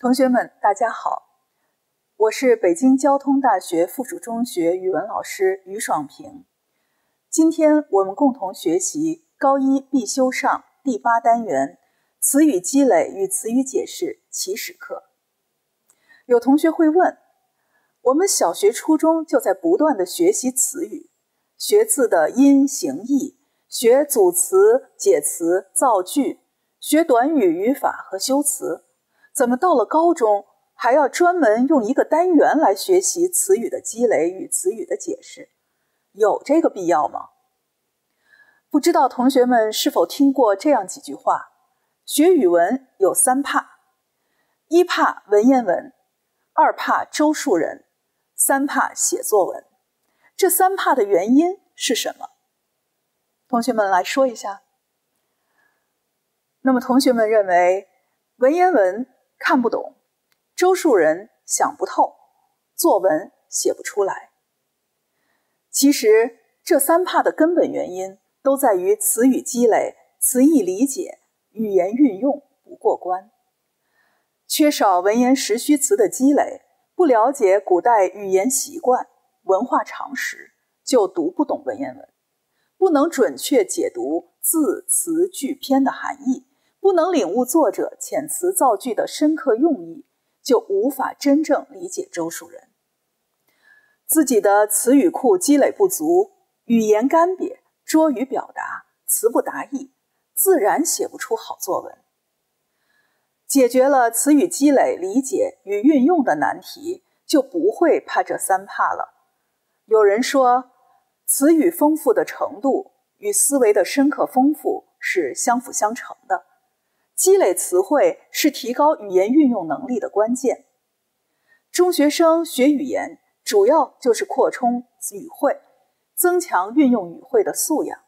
同学们，大家好，我是北京交通大学附属中学语文老师于爽平。今天我们共同学习高一必修上第八单元“词语积累与词语解释”起始课。有同学会问，我们小学、初中就在不断的学习词语，学字的音形义，学组词、解词、造句，学短语、语法和修辞。怎么到了高中还要专门用一个单元来学习词语的积累与词语的解释，有这个必要吗？不知道同学们是否听过这样几句话：学语文有三怕，一怕文言文，二怕周树人，三怕写作文。这三怕的原因是什么？同学们来说一下。那么同学们认为文言文？看不懂，周树人想不透，作文写不出来。其实这三怕的根本原因都在于词语积累、词义理解、语言运用不过关，缺少文言实虚词的积累，不了解古代语言习惯、文化常识，就读不懂文言文，不能准确解读字词句篇的含义。不能领悟作者遣词造句的深刻用意，就无法真正理解周树人。自己的词语库积累不足，语言干瘪，拙于表达，词不达意，自然写不出好作文。解决了词语积累、理解与运用的难题，就不会怕这三怕了。有人说，词语丰富的程度与思维的深刻丰富是相辅相成的。积累词汇是提高语言运用能力的关键。中学生学语言，主要就是扩充语汇，增强运用语汇的素养。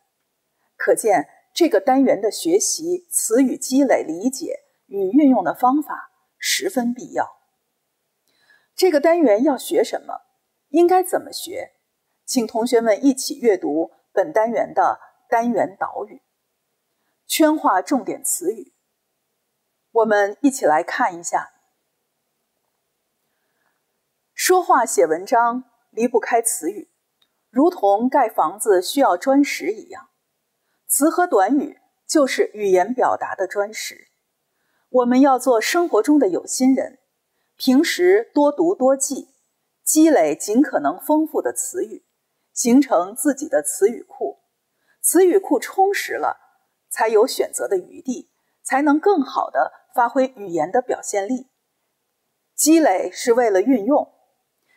可见，这个单元的学习词语积累、理解与运用的方法十分必要。这个单元要学什么？应该怎么学？请同学们一起阅读本单元的单元导语，圈画重点词语。我们一起来看一下，说话写文章离不开词语，如同盖房子需要砖石一样，词和短语就是语言表达的砖石。我们要做生活中的有心人，平时多读多记，积累尽可能丰富的词语，形成自己的词语库。词语库充实了，才有选择的余地，才能更好的。发挥语言的表现力，积累是为了运用，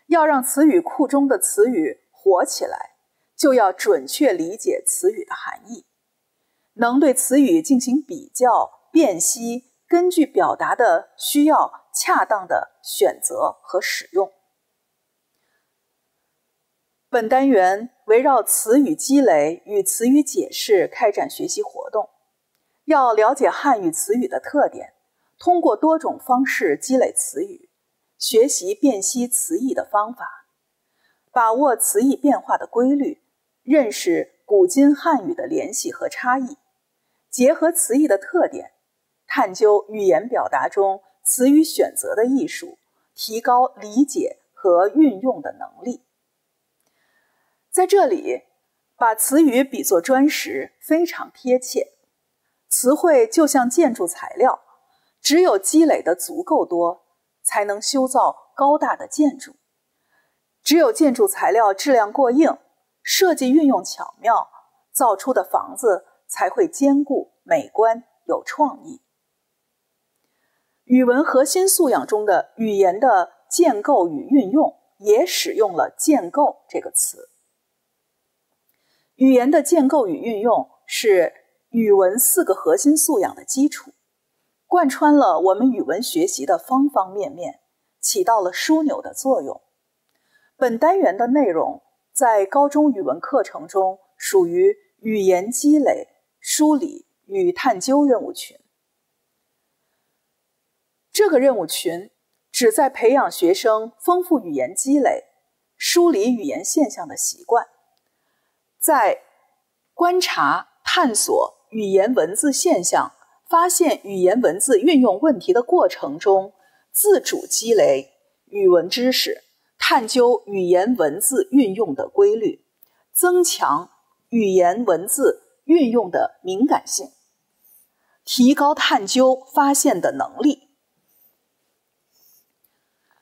要让词语库中的词语活起来，就要准确理解词语的含义，能对词语进行比较辨析，根据表达的需要，恰当的选择和使用。本单元围绕词语积累与词语解释开展学习活动，要了解汉语词语的特点。通过多种方式积累词语，学习辨析词义的方法，把握词义变化的规律，认识古今汉语的联系和差异，结合词义的特点，探究语言表达中词语选择的艺术，提高理解和运用的能力。在这里，把词语比作砖石非常贴切，词汇就像建筑材料。只有积累的足够多，才能修造高大的建筑。只有建筑材料质量过硬，设计运用巧妙，造出的房子才会坚固、美观、有创意。语文核心素养中的“语言的建构与运用”也使用了“建构”这个词。语言的建构与运用是语文四个核心素养的基础。贯穿了我们语文学习的方方面面，起到了枢纽的作用。本单元的内容在高中语文课程中属于语言积累、梳理与探究任务群。这个任务群旨在培养学生丰富语言积累、梳理语言现象的习惯，在观察、探索语言文字现象。发现语言文字运用问题的过程中，自主积累语文知识，探究语言文字运用的规律，增强语言文字运用的敏感性，提高探究发现的能力，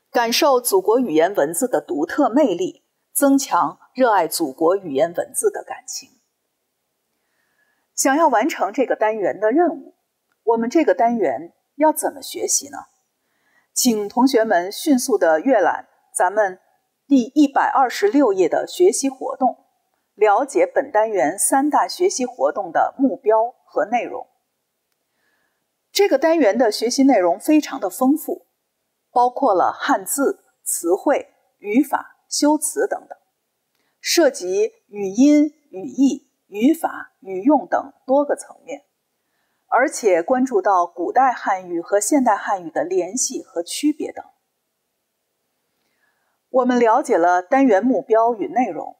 感受祖国语言文字的独特魅力，增强热爱祖国语言文字的感情。想要完成这个单元的任务。我们这个单元要怎么学习呢？请同学们迅速的阅览咱们第一百二十六页的学习活动，了解本单元三大学习活动的目标和内容。这个单元的学习内容非常的丰富，包括了汉字、词汇、语法、修辞等等，涉及语音、语义、语法、语用等多个层面。而且关注到古代汉语和现代汉语的联系和区别等。我们了解了单元目标与内容，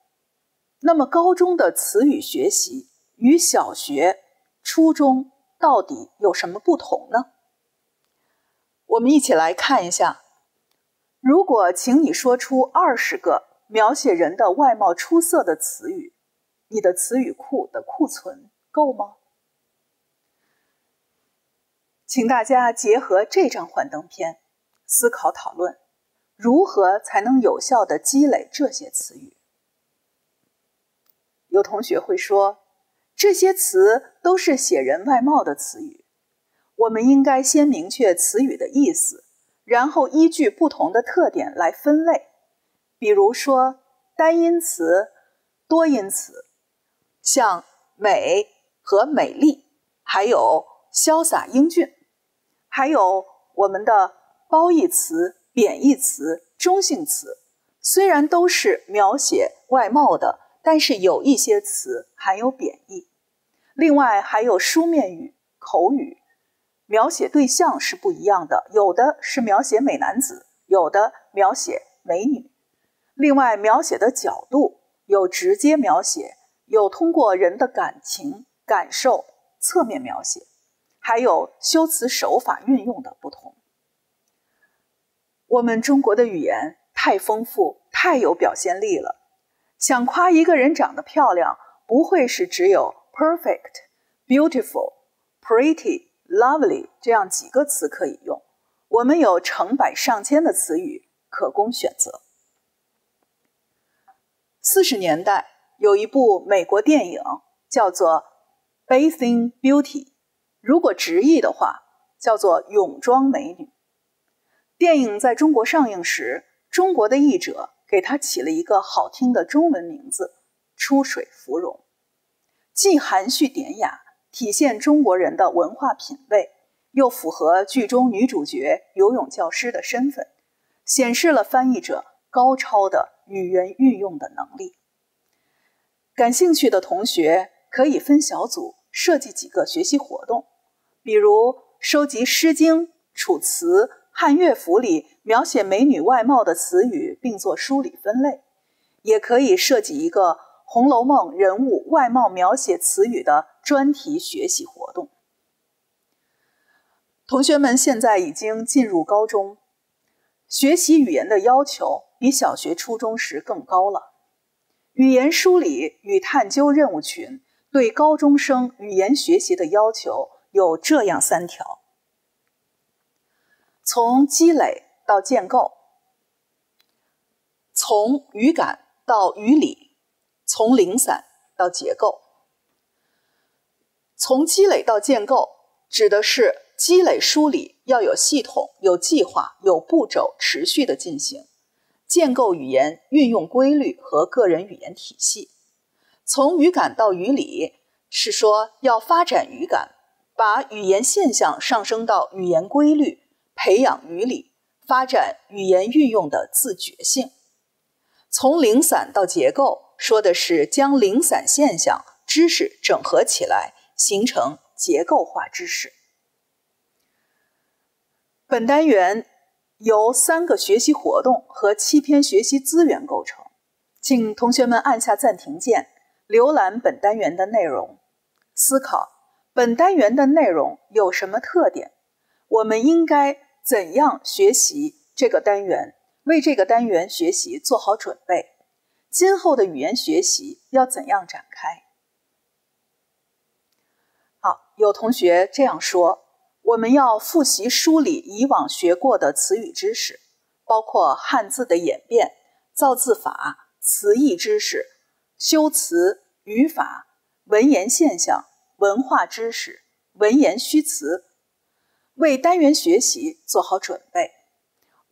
那么高中的词语学习与小学、初中到底有什么不同呢？我们一起来看一下。如果请你说出二十个描写人的外貌出色的词语，你的词语库的库存够吗？请大家结合这张幻灯片，思考讨论，如何才能有效的积累这些词语？有同学会说，这些词都是写人外貌的词语，我们应该先明确词语的意思，然后依据不同的特点来分类。比如说，单音词、多音词，像美和美丽，还有潇洒、英俊。还有我们的褒义词、贬义词、中性词，虽然都是描写外貌的，但是有一些词含有贬义。另外还有书面语、口语，描写对象是不一样的，有的是描写美男子，有的描写美女。另外描写的角度有直接描写，有通过人的感情感受侧面描写。还有修辞手法运用的不同。我们中国的语言太丰富、太有表现力了。想夸一个人长得漂亮，不会是只有 “perfect”、“beautiful”、“pretty”、“lovely” 这样几个词可以用。我们有成百上千的词语可供选择。四十年代有一部美国电影叫做《b a t h i n g Beauty》。如果直译的话，叫做“泳装美女”。电影在中国上映时，中国的译者给她起了一个好听的中文名字“出水芙蓉”，既含蓄典雅，体现中国人的文化品味，又符合剧中女主角游泳教师的身份，显示了翻译者高超的语言运用的能力。感兴趣的同学可以分小组设计几个学习活动。比如收集《诗经》《楚辞》《汉乐府》里描写美女外貌的词语，并做梳理分类；也可以设计一个《红楼梦》人物外貌描写词语的专题学习活动。同学们现在已经进入高中，学习语言的要求比小学、初中时更高了。语言梳理与探究任务群对高中生语言学习的要求。有这样三条：从积累到建构，从语感到语理，从零散到结构。从积累到建构，指的是积累梳理要有系统、有计划、有步骤，持续的进行建构语言运用规律和个人语言体系。从语感到语理，是说要发展语感。把语言现象上升到语言规律，培养语理，发展语言运用的自觉性。从零散到结构，说的是将零散现象知识整合起来，形成结构化知识。本单元由三个学习活动和七篇学习资源构成，请同学们按下暂停键，浏览本单元的内容，思考。本单元的内容有什么特点？我们应该怎样学习这个单元？为这个单元学习做好准备？今后的语言学习要怎样展开？好，有同学这样说：我们要复习梳理以往学过的词语知识，包括汉字的演变、造字法、词义知识、修辞、语法、文言现象。文化知识、文言虚词，为单元学习做好准备。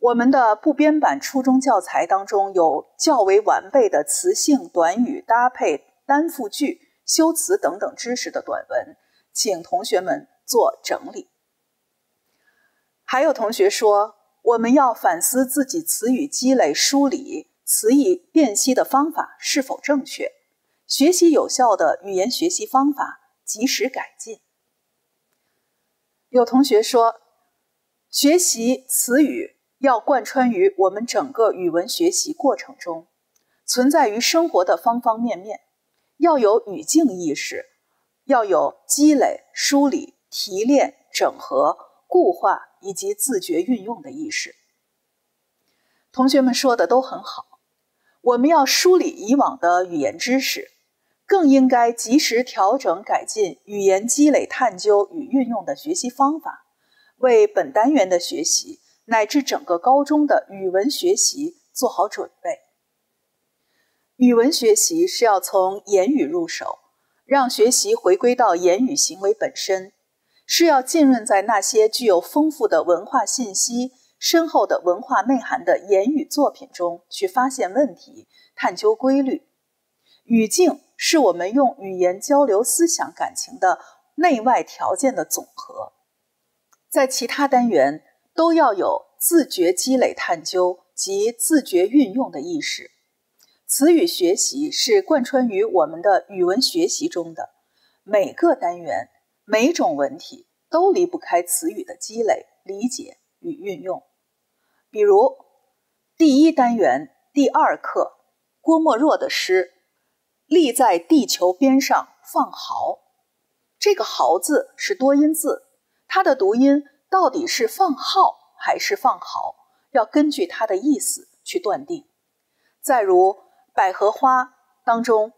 我们的部编版初中教材当中有较为完备的词性、短语搭配、单复句、修辞等等知识的短文，请同学们做整理。还有同学说，我们要反思自己词语积累、梳理、词义辨析的方法是否正确，学习有效的语言学习方法。及时改进。有同学说，学习词语要贯穿于我们整个语文学习过程中，存在于生活的方方面面，要有语境意识，要有积累、梳理、提炼、整合、固化以及自觉运用的意识。同学们说的都很好，我们要梳理以往的语言知识。更应该及时调整、改进语言积累、探究与运用的学习方法，为本单元的学习乃至整个高中的语文学习做好准备。语文学习是要从言语入手，让学习回归到言语行为本身，是要浸润在那些具有丰富的文化信息、深厚的文化内涵的言语作品中去发现问题、探究规律、语境。是我们用语言交流思想感情的内外条件的总和，在其他单元都要有自觉积累、探究及自觉运用的意识。词语学习是贯穿于我们的语文学习中的，每个单元、每种文体都离不开词语的积累、理解与运用。比如，第一单元第二课郭沫若的诗。立在地球边上放毫，这个“毫字是多音字，它的读音到底是放号还是放毫，要根据它的意思去断定。再如《百合花》当中，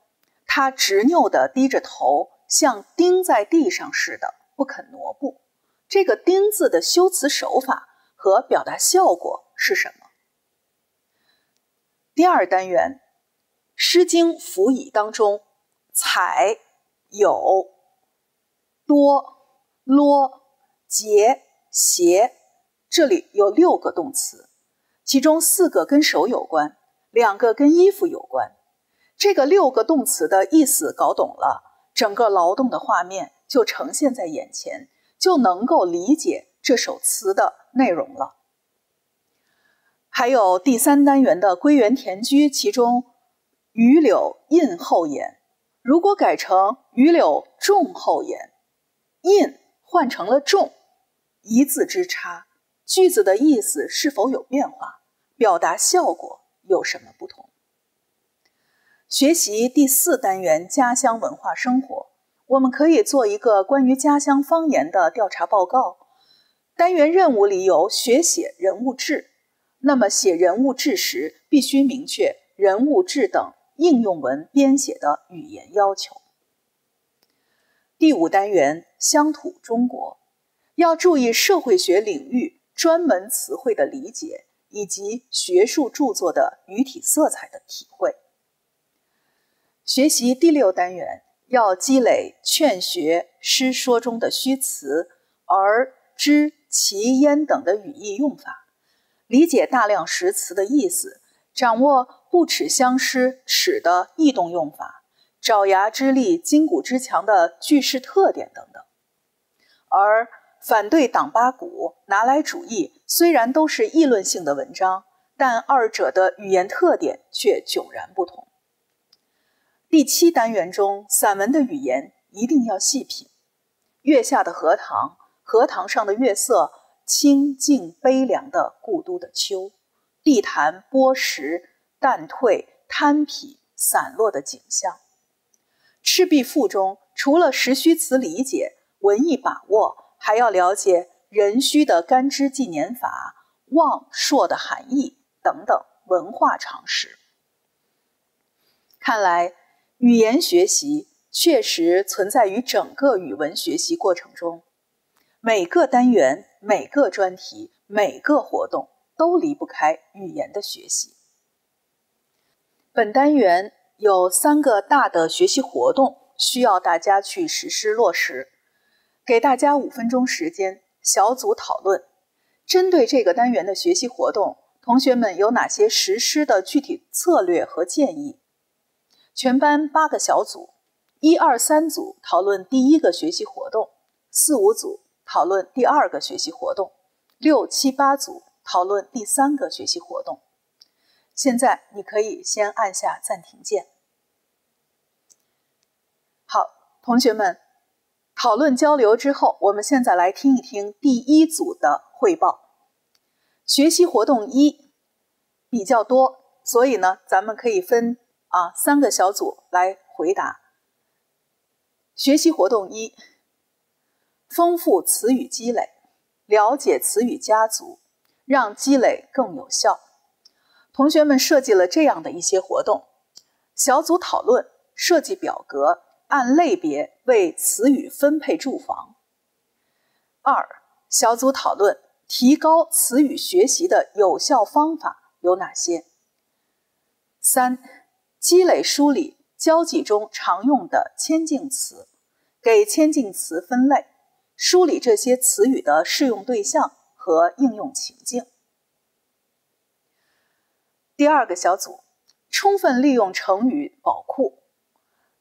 它执拗地低着头，像钉在地上似的，不肯挪步。这个“钉”字的修辞手法和表达效果是什么？第二单元。《诗经·辅以》当中，采、有、多、落、结、斜，这里有六个动词，其中四个跟手有关，两个跟衣服有关。这个六个动词的意思搞懂了，整个劳动的画面就呈现在眼前，就能够理解这首词的内容了。还有第三单元的《归园田居》，其中。榆柳荫后檐，如果改成榆柳重后檐，荫换成了重，一字之差，句子的意思是否有变化？表达效果有什么不同？学习第四单元家乡文化生活，我们可以做一个关于家乡方言的调查报告。单元任务里有学写人物志，那么写人物志时，必须明确人物志等。应用文编写的语言要求。第五单元《乡土中国》，要注意社会学领域专门词汇的理解，以及学术著作的语体色彩的体会。学习第六单元，要积累《劝学》《诗说》中的虚词“而”“知其”“焉”等的语义用法，理解大量实词的意思，掌握。不耻相师“耻”的异动用法，爪牙之力、筋骨之强的句式特点等等。而反对党八股、拿来主义虽然都是议论性的文章，但二者的语言特点却迥然不同。第七单元中散文的语言一定要细品，《月下的荷塘》《荷塘上的月色》《清静悲凉的故都的秋》《地坛剥石。淡退、贪鄙、散落的景象。《赤壁赋》中，除了实虚词理解、文意把握，还要了解壬戌的干支纪年法、望朔的含义等等文化常识。看来，语言学习确实存在于整个语文学习过程中，每个单元、每个专题、每个活动都离不开语言的学习。本单元有三个大的学习活动需要大家去实施落实，给大家五分钟时间小组讨论，针对这个单元的学习活动，同学们有哪些实施的具体策略和建议？全班八个小组，一二三组讨论第一个学习活动，四五组讨论第二个学习活动，六七八组讨论第三个学习活动。现在你可以先按下暂停键。好，同学们，讨论交流之后，我们现在来听一听第一组的汇报。学习活动一比较多，所以呢，咱们可以分啊三个小组来回答。学习活动一，丰富词语积累，了解词语家族，让积累更有效。同学们设计了这样的一些活动：小组讨论，设计表格，按类别为词语分配住房；二，小组讨论，提高词语学习的有效方法有哪些；三，积累梳理交际中常用的谦进词，给谦进词分类，梳理这些词语的适用对象和应用情境。第二个小组充分利用成语宝库，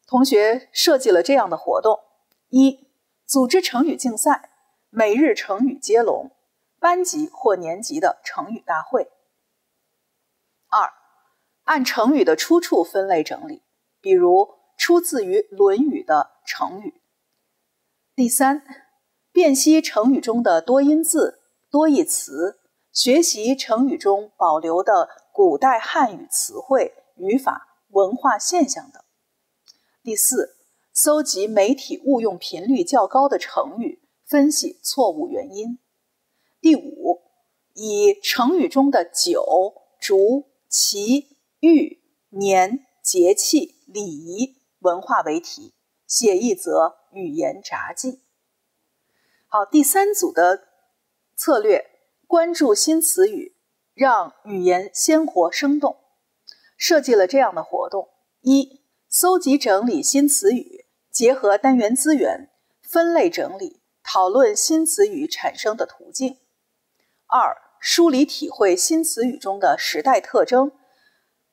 同学设计了这样的活动：一、组织成语竞赛，每日成语接龙，班级或年级的成语大会；二、按成语的出处分类整理，比如出自于《论语》的成语；第三，辨析成语中的多音字、多义词，学习成语中保留的。古代汉语词汇、语法、文化现象等。第四，搜集媒体误用频率较高的成语，分析错误原因。第五，以成语中的“酒”“竹”“棋”“玉”“年”“节气”“礼仪”“文化”为题，写一则语言札记。好，第三组的策略关注新词语。让语言鲜活生动，设计了这样的活动：一、搜集整理新词语，结合单元资源，分类整理，讨论新词语产生的途径；二、梳理体会新词语中的时代特征，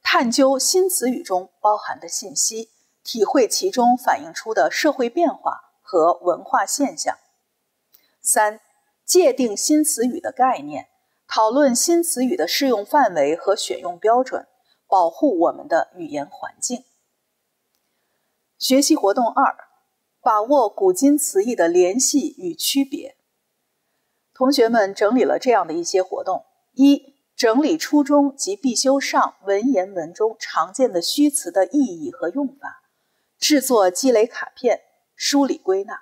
探究新词语中包含的信息，体会其中反映出的社会变化和文化现象；三、界定新词语的概念。讨论新词语的适用范围和选用标准，保护我们的语言环境。学习活动二，把握古今词义的联系与区别。同学们整理了这样的一些活动：一、整理初中及必修上文言文中常见的虚词的意义和用法，制作积累卡片，梳理归纳；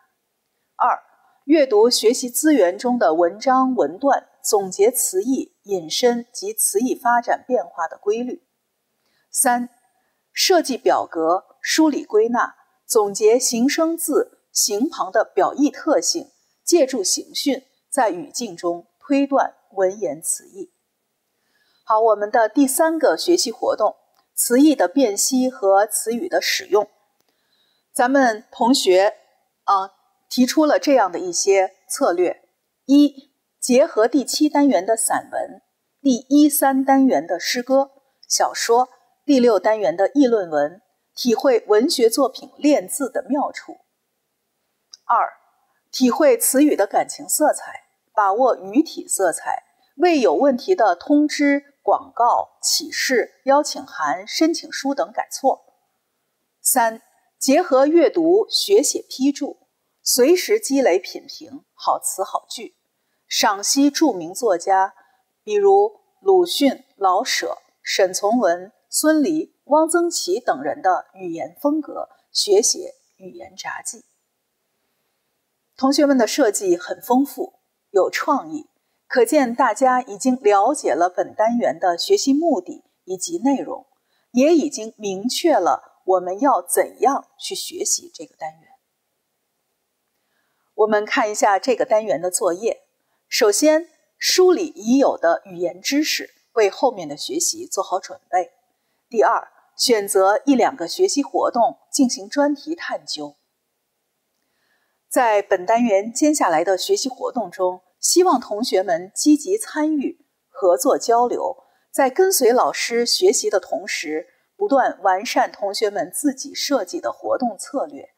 二、阅读学习资源中的文章文段。总结词义引申及词义发展变化的规律；三、设计表格梳理归纳，总结形声字形旁的表意特性，借助形训在语境中推断文言词义。好，我们的第三个学习活动：词义的辨析和词语的使用。咱们同学啊提出了这样的一些策略：一、结合第七单元的散文、第一三单元的诗歌、小说、第六单元的议论文，体会文学作品练字的妙处。二，体会词语的感情色彩，把握语体色彩，为有问题的通知、广告、启事、邀请函、申请书等改错。三，结合阅读学写批注，随时积累品评好词好句。赏析著名作家，比如鲁迅、老舍、沈从文、孙犁、汪曾祺等人的语言风格，学写语言札记。同学们的设计很丰富，有创意，可见大家已经了解了本单元的学习目的以及内容，也已经明确了我们要怎样去学习这个单元。我们看一下这个单元的作业。首先，梳理已有的语言知识，为后面的学习做好准备。第二，选择一两个学习活动进行专题探究。在本单元接下来的学习活动中，希望同学们积极参与、合作交流，在跟随老师学习的同时，不断完善同学们自己设计的活动策略，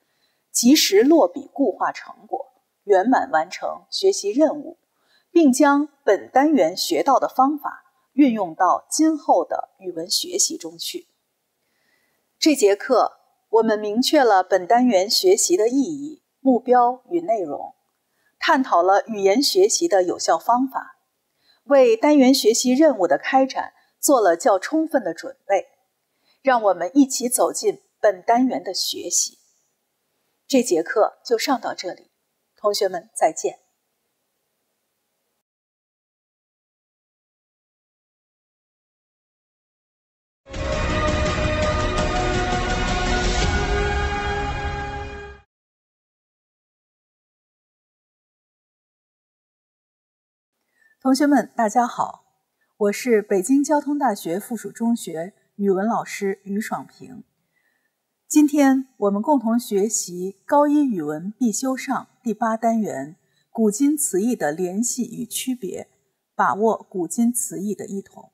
及时落笔固化成果，圆满完成学习任务。并将本单元学到的方法运用到今后的语文学习中去。这节课我们明确了本单元学习的意义、目标与内容，探讨了语言学习的有效方法，为单元学习任务的开展做了较充分的准备。让我们一起走进本单元的学习。这节课就上到这里，同学们再见。同学们，大家好，我是北京交通大学附属中学语文老师于爽平。今天我们共同学习高一语文必修上第八单元古今词义的联系与区别，把握古今词义的异同。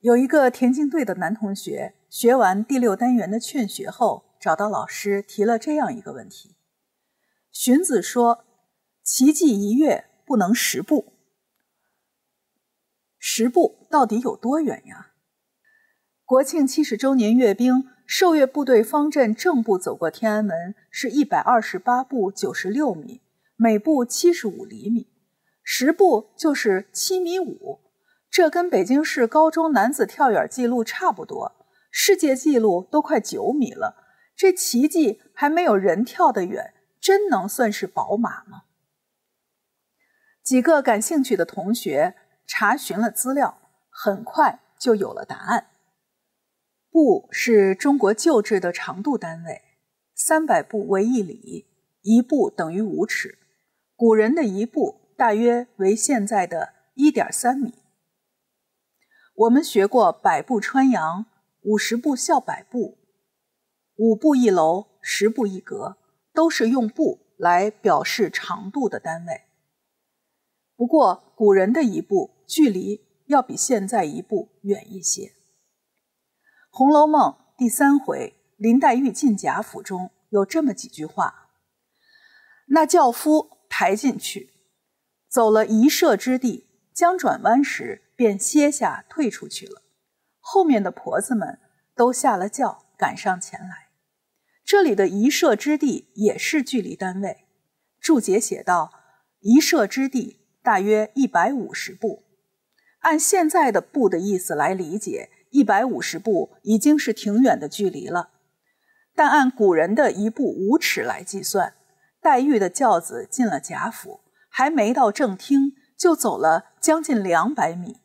有一个田径队的男同学学完第六单元的《劝学》后，找到老师提了这样一个问题：荀子说“骐骥一跃”。不能十步，十步到底有多远呀？国庆七十周年阅兵，受阅部队方阵正步走过天安门是一百二十八步九十六米，每步七十五厘米，十步就是七米五，这跟北京市高中男子跳远记录差不多，世界纪录都快九米了，这奇迹还没有人跳得远，真能算是宝马吗？几个感兴趣的同学查询了资料，很快就有了答案。步是中国旧制的长度单位，三百步为一里，一步等于五尺。古人的一步大约为现在的一点三米。我们学过“百步穿杨”“五十步笑百步”“五步一楼，十步一阁”，都是用步来表示长度的单位。不过，古人的一步距离要比现在一步远一些。《红楼梦》第三回，林黛玉进贾府中有这么几句话：“那轿夫抬进去，走了一舍之地，将转弯时便歇下，退出去了。后面的婆子们都下了轿，赶上前来。这里的一舍之地也是距离单位。注解写道：一舍之地。”大约一百五十步，按现在的步的意思来理解，一百五十步已经是挺远的距离了。但按古人的一步五尺来计算，黛玉的轿子进了贾府，还没到正厅，就走了将近两百米。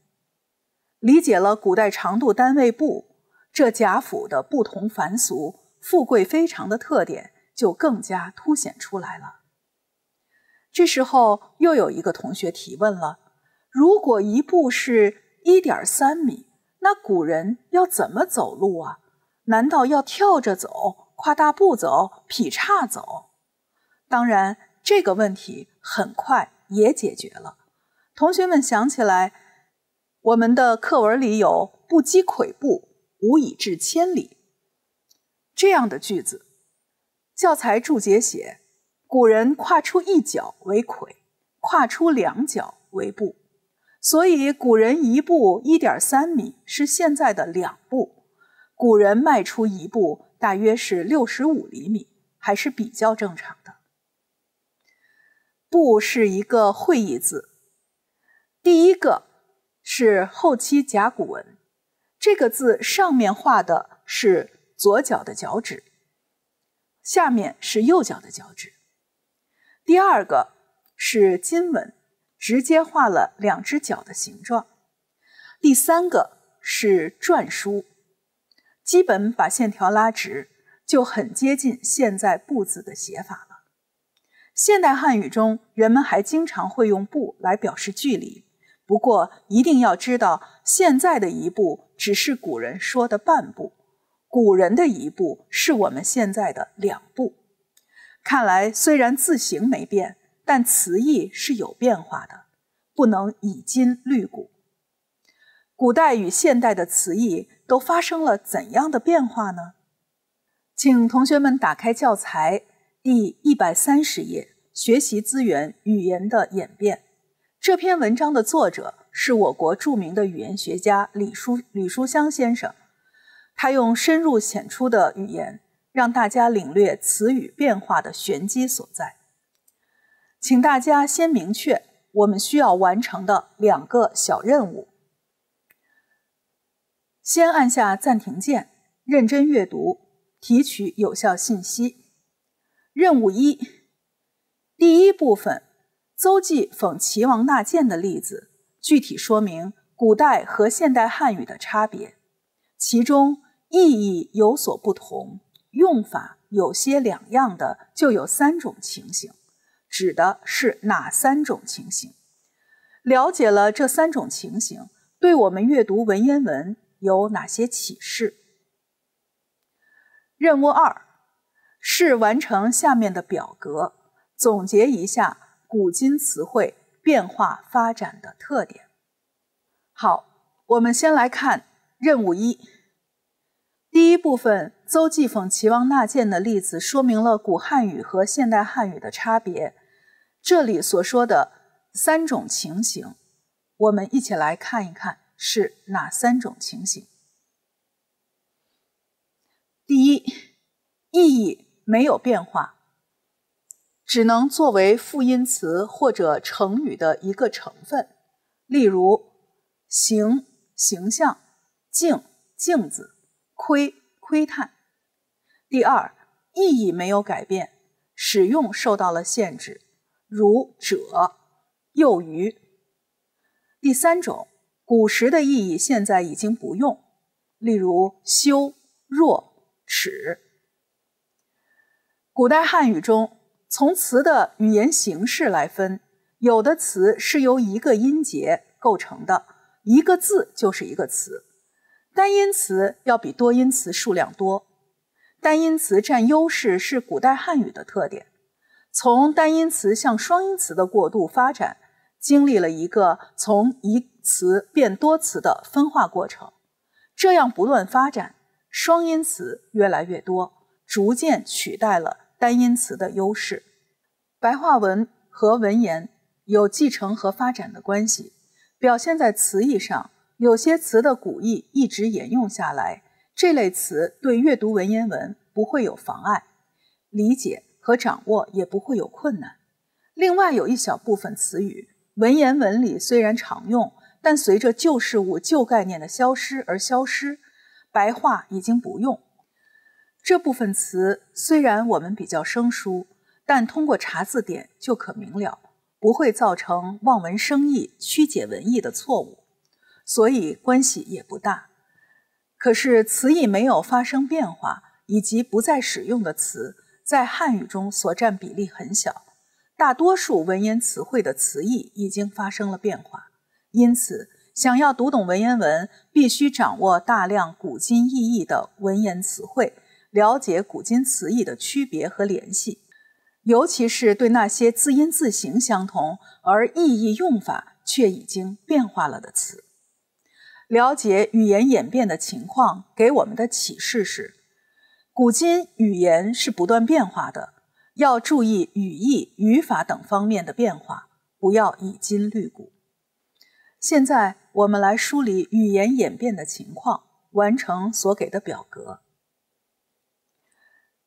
理解了古代长度单位“步”，这贾府的不同凡俗、富贵非常的特点就更加凸显出来了。这时候又有一个同学提问了：“如果一步是一点三米，那古人要怎么走路啊？难道要跳着走、跨大步走、劈叉走？”当然，这个问题很快也解决了。同学们想起来，我们的课文里有“不积跬步，无以至千里”这样的句子，教材注解写。古人跨出一脚为魁，跨出两脚为步，所以古人一步一点三米是现在的两步。古人迈出一步大约是六十五厘米，还是比较正常的。步是一个会意字，第一个是后期甲骨文，这个字上面画的是左脚的脚趾，下面是右脚的脚趾。第二个是金文，直接画了两只脚的形状；第三个是篆书，基本把线条拉直，就很接近现在“步”字的写法了。现代汉语中，人们还经常会用“步”来表示距离。不过，一定要知道，现在的一步只是古人说的半步，古人的一步是我们现在的两步。看来，虽然字形没变，但词义是有变化的，不能以今律古。古代与现代的词义都发生了怎样的变化呢？请同学们打开教材第一百三十页，学习资源《语言的演变》这篇文章的作者是我国著名的语言学家李书李书香先生，他用深入浅出的语言。让大家领略词语变化的玄机所在，请大家先明确我们需要完成的两个小任务：先按下暂停键，认真阅读，提取有效信息。任务一，第一部分，邹忌讽齐王纳谏的例子，具体说明古代和现代汉语的差别，其中意义有所不同。用法有些两样的就有三种情形，指的是哪三种情形？了解了这三种情形，对我们阅读文言文有哪些启示？任务二是完成下面的表格，总结一下古今词汇变化发展的特点。好，我们先来看任务一。第一部分，邹忌讽齐王纳谏的例子说明了古汉语和现代汉语的差别。这里所说的三种情形，我们一起来看一看是哪三种情形。第一，意义没有变化，只能作为副词或者成语的一个成分，例如形形象、镜镜子。窥，窥探。第二，意义没有改变，使用受到了限制，如者、诱于。第三种，古时的意义现在已经不用，例如修、若、耻。古代汉语中，从词的语言形式来分，有的词是由一个音节构成的，一个字就是一个词。单音词要比多音词数量多，单音词占优势是古代汉语的特点。从单音词向双音词的过渡发展，经历了一个从一词变多词的分化过程。这样不断发展，双音词越来越多，逐渐取代了单音词的优势。白话文和文言有继承和发展的关系，表现在词义上。有些词的古意一直沿用下来，这类词对阅读文言文不会有妨碍，理解和掌握也不会有困难。另外有一小部分词语，文言文里虽然常用，但随着旧事物、旧概念的消失而消失，白话已经不用。这部分词虽然我们比较生疏，但通过查字典就可明了，不会造成望文生义、曲解文意的错误。所以关系也不大。可是词义没有发生变化以及不再使用的词，在汉语中所占比例很小。大多数文言词汇的词义已经发生了变化，因此想要读懂文言文，必须掌握大量古今意义的文言词汇，了解古今词义的区别和联系，尤其是对那些字音字形相同而意义用法却已经变化了的词。了解语言演变的情况给我们的启示是：古今语言是不断变化的，要注意语义、语法等方面的变化，不要以今律古。现在我们来梳理语言演变的情况，完成所给的表格。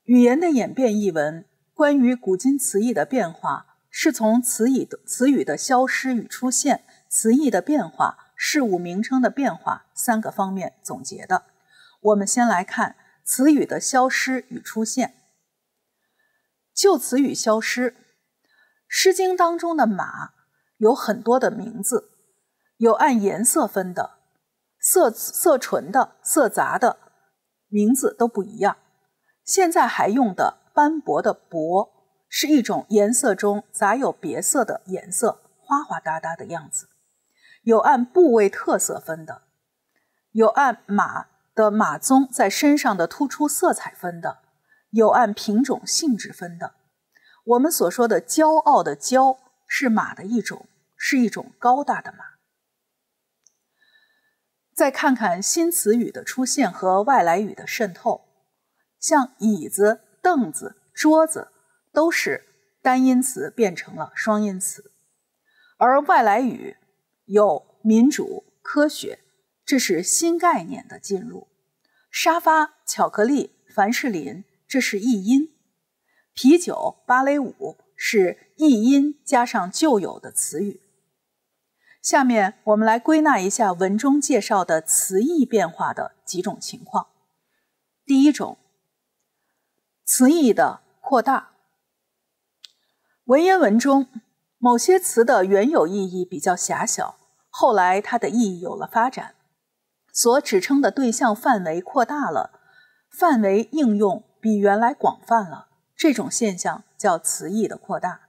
语言的演变一文关于古今词义的变化，是从词语的词语的消失与出现、词义的变化。事物名称的变化三个方面总结的，我们先来看词语的消失与出现。就词语消失，《诗经》当中的马有很多的名字，有按颜色分的，色色纯的、色杂的，名字都不一样。现在还用的斑驳的“驳”，是一种颜色中杂有别色的颜色，花花哒哒的样子。有按部位特色分的，有按马的马鬃在身上的突出色彩分的，有按品种性质分的。我们所说的“骄傲”的“骄”是马的一种，是一种高大的马。再看看新词语的出现和外来语的渗透，像椅子、凳子、桌子都是单音词变成了双音词，而外来语。有民主科学，这是新概念的进入；沙发巧克力凡士林，这是异音；啤酒芭蕾舞是异音加上旧有的词语。下面我们来归纳一下文中介绍的词义变化的几种情况。第一种，词义的扩大。文言文中。某些词的原有意义比较狭小，后来它的意义有了发展，所指称的对象范围扩大了，范围应用比原来广泛了。这种现象叫词义的扩大。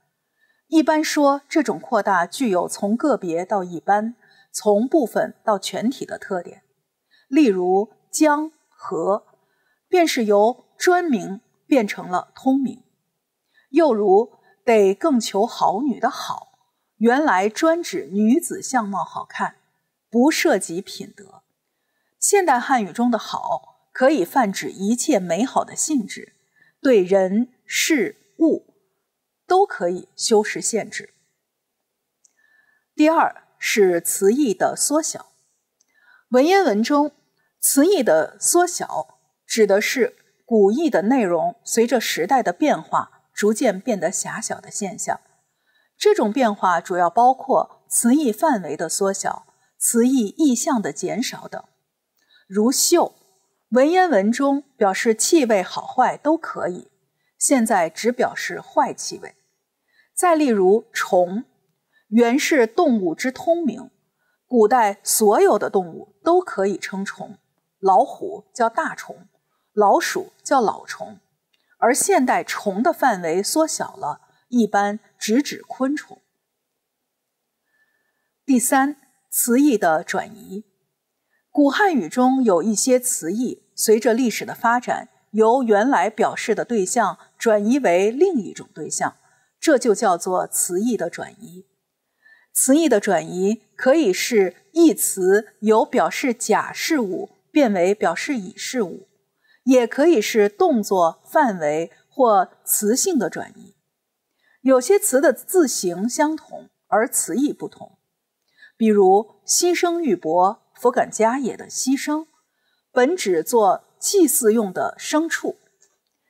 一般说，这种扩大具有从个别到一般，从部分到全体的特点。例如，江河便是由专名变成了通名。又如，得更求好女的好，原来专指女子相貌好看，不涉及品德。现代汉语中的好可以泛指一切美好的性质，对人事物都可以修饰限制。第二是词义的缩小，文言文中词义的缩小指的是古义的内容随着时代的变化。逐渐变得狭小的现象，这种变化主要包括词义范围的缩小、词义意象的减少等。如“嗅”，文言文中表示气味好坏都可以，现在只表示坏气味。再例如“虫”，原是动物之通名，古代所有的动物都可以称“虫”，老虎叫“大虫”，老鼠叫“老虫”。而现代“虫”的范围缩小了，一般直指昆虫。第三，词义的转移。古汉语中有一些词义，随着历史的发展，由原来表示的对象转移为另一种对象，这就叫做词义的转移。词义的转移可以是一词由表示甲事物变为表示乙事物。也可以是动作范围或词性的转移。有些词的字形相同而词义不同，比如“牺牲玉帛，弗敢加也”的“牺牲”，本指做祭祀用的牲畜，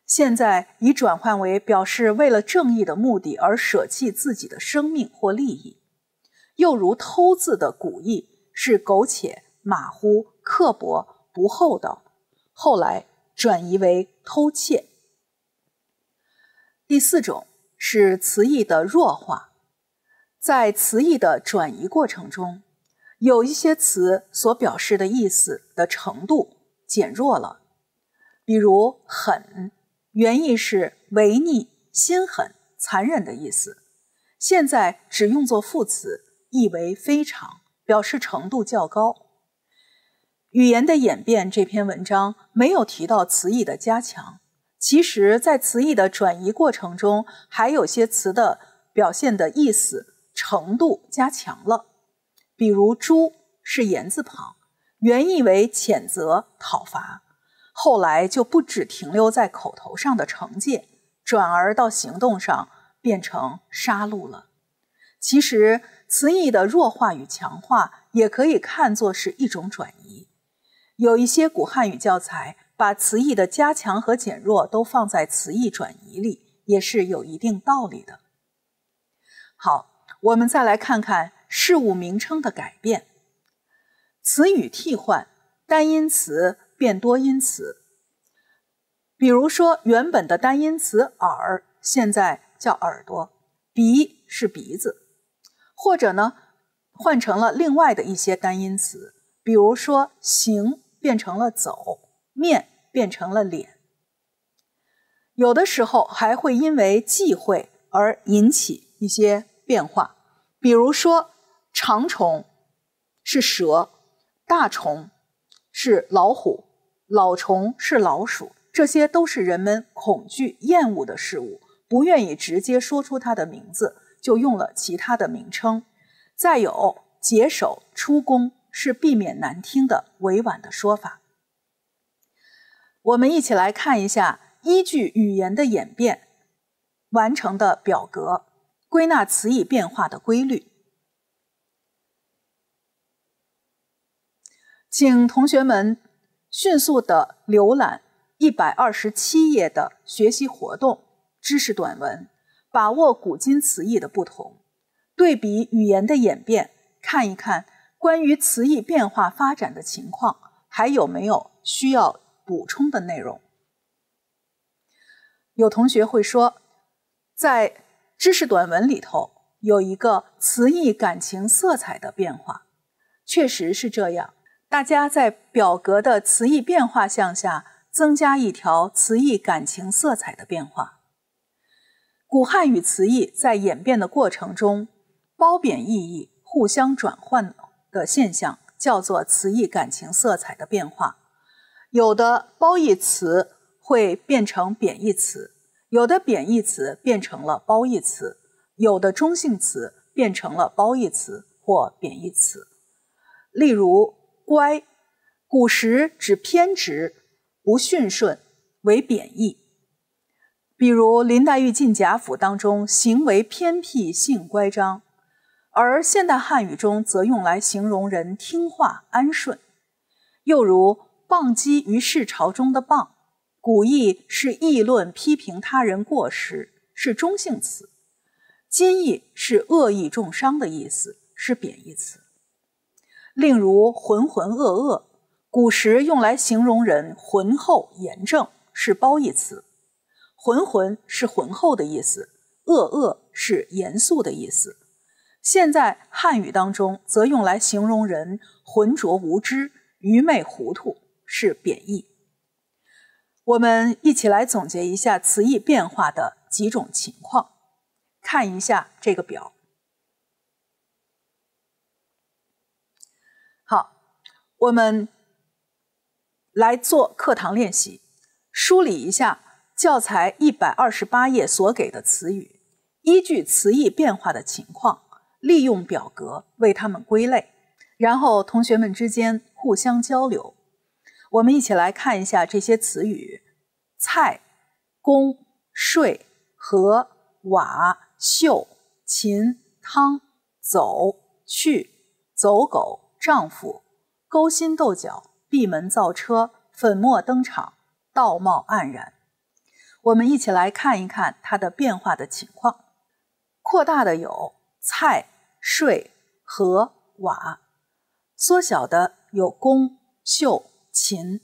现在已转换为表示为了正义的目的而舍弃自己的生命或利益。又如“偷”字的古义是苟且、马虎、刻薄、不厚道，后来。转移为偷窃。第四种是词义的弱化，在词义的转移过程中，有一些词所表示的意思的程度减弱了。比如“狠”，原意是违逆、心狠、残忍的意思，现在只用作副词，意为非常，表示程度较高。语言的演变这篇文章没有提到词义的加强，其实，在词义的转移过程中，还有些词的表现的意思程度加强了。比如“诛”是言字旁，原意为谴责、讨伐，后来就不只停留在口头上的惩戒，转而到行动上变成杀戮了。其实，词义的弱化与强化也可以看作是一种转移。有一些古汉语教材把词义的加强和减弱都放在词义转移里，也是有一定道理的。好，我们再来看看事物名称的改变，词语替换，单音词变多音词，比如说原本的单音词“耳”，现在叫耳朵；“鼻”是鼻子，或者呢，换成了另外的一些单音词，比如说“形”。变成了走，面变成了脸，有的时候还会因为忌讳而引起一些变化。比如说，长虫是蛇，大虫是老虎，老虫是老鼠，这些都是人们恐惧厌恶的事物，不愿意直接说出它的名字，就用了其他的名称。再有，解手出宫。是避免难听的委婉的说法。我们一起来看一下依据语言的演变完成的表格，归纳词义变化的规律。请同学们迅速的浏览一百二十七页的学习活动知识短文，把握古今词义的不同，对比语言的演变，看一看。关于词义变化发展的情况，还有没有需要补充的内容？有同学会说，在知识短文里头有一个词义感情色彩的变化，确实是这样。大家在表格的词义变化项下增加一条词义感情色彩的变化。古汉语词义在演变的过程中，褒贬意义互相转换。的现象叫做词义感情色彩的变化，有的褒义词会变成贬义词，有的贬义词变成了褒义词，有的中性词变成了褒义词或贬义词。例如“乖”，古时指偏执、不驯顺，为贬义。比如林黛玉进贾府当中，行为偏僻，性乖张。而现代汉语中则用来形容人听话安顺，又如“谤讥于市朝”中的“谤”，古意是议论批评他人过失，是中性词；今意是恶意重伤的意思，是贬义词。另如“浑浑噩噩”，古时用来形容人浑厚严正，是褒义词。“浑浑”是浑厚的意思，“噩噩”是严肃的意思。现在汉语当中则用来形容人浑浊无知、愚昧糊涂，是贬义。我们一起来总结一下词义变化的几种情况，看一下这个表。好，我们来做课堂练习，梳理一下教材一百二十八页所给的词语，依据词义变化的情况。利用表格为他们归类，然后同学们之间互相交流。我们一起来看一下这些词语：菜、工、税和瓦、秀、秦、汤、走、去、走狗、丈夫、勾心斗角、闭门造车、粉墨登场、道貌岸然。我们一起来看一看它的变化的情况。扩大的有菜。税和瓦，缩小的有公秀秦，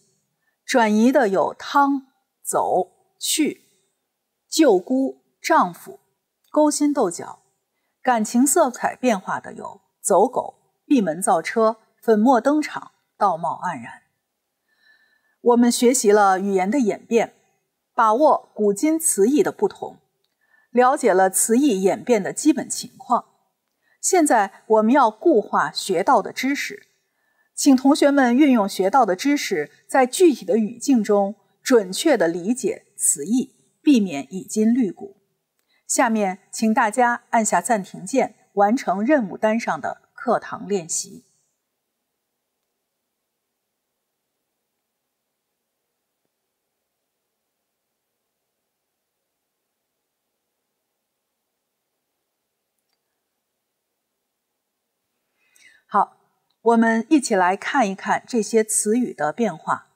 转移的有汤走去，舅姑丈夫，勾心斗角，感情色彩变化的有走狗闭门造车粉墨登场道貌岸然。我们学习了语言的演变，把握古今词义的不同，了解了词义演变的基本情况。现在我们要固化学到的知识，请同学们运用学到的知识，在具体的语境中准确的理解词义，避免以今律古。下面，请大家按下暂停键，完成任务单上的课堂练习。我们一起来看一看这些词语的变化。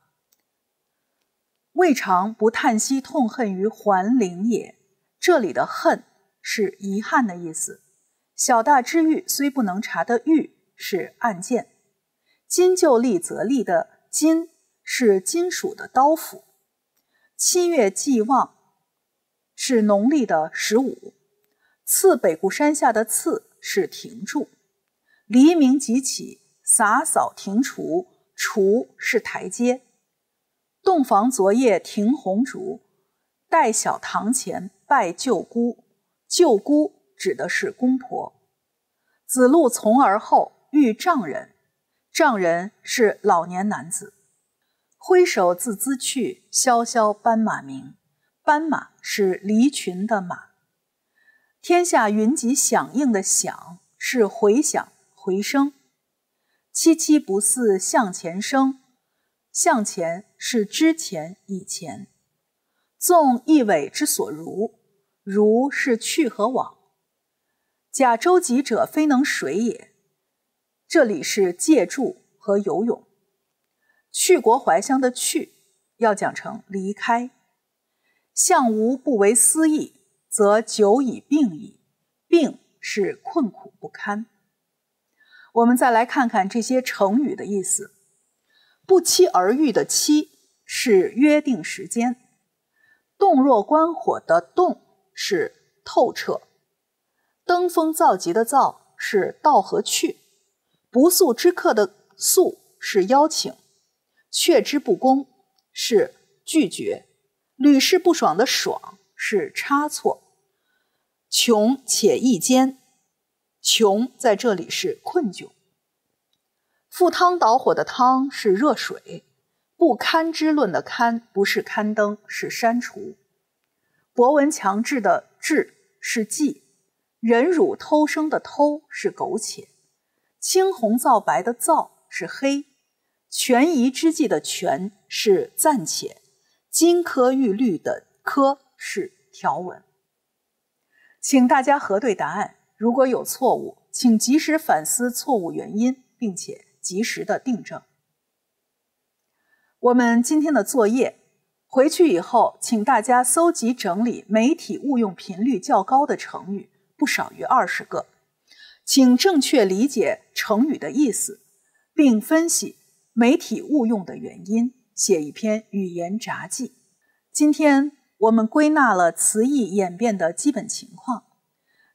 未尝不叹息痛恨于桓灵也。这里的“恨”是遗憾的意思。小大之狱，虽不能察的“狱”是案件。金就立则利的“金”是金属的刀斧。七月既望，是农历的十五。次北固山下的“次”是停住。黎明即起。洒扫庭除，除是台阶。洞房昨夜停红烛，待小堂前拜舅姑。舅姑指的是公婆。子路从而后，遇丈人。丈人是老年男子。挥手自兹去，萧萧斑马鸣。斑马是离群的马。天下云集响应的响是回响、回声。期期不似向前生，向前是之前以前。纵一苇之所如，如是去和往。假舟楫者，非能水也。这里是借助和游泳。去国怀乡的去，要讲成离开。向吾不为思意，则久已病矣。病是困苦不堪。我们再来看看这些成语的意思。“不期而遇”的“期”是约定时间；“洞若观火”的“洞”是透彻；“登峰造极”的“造”是道和去；“不速之客”的“速”是邀请；“却之不恭”是拒绝；“屡试不爽”的“爽”是差错；“穷且益坚”。穷在这里是困窘，赴汤蹈火的汤是热水，不堪之论的堪不是刊登，是删除，博文强志的志是记，忍辱偷生的偷是苟且，青红皂白的皂是黑，权宜之计的权是暂且，金科玉律的科是条文，请大家核对答案。如果有错误，请及时反思错误原因，并且及时的订正。我们今天的作业，回去以后，请大家搜集整理媒体误用频率较高的成语，不少于二十个，请正确理解成语的意思，并分析媒体误用的原因，写一篇语言札记。今天我们归纳了词义演变的基本情况。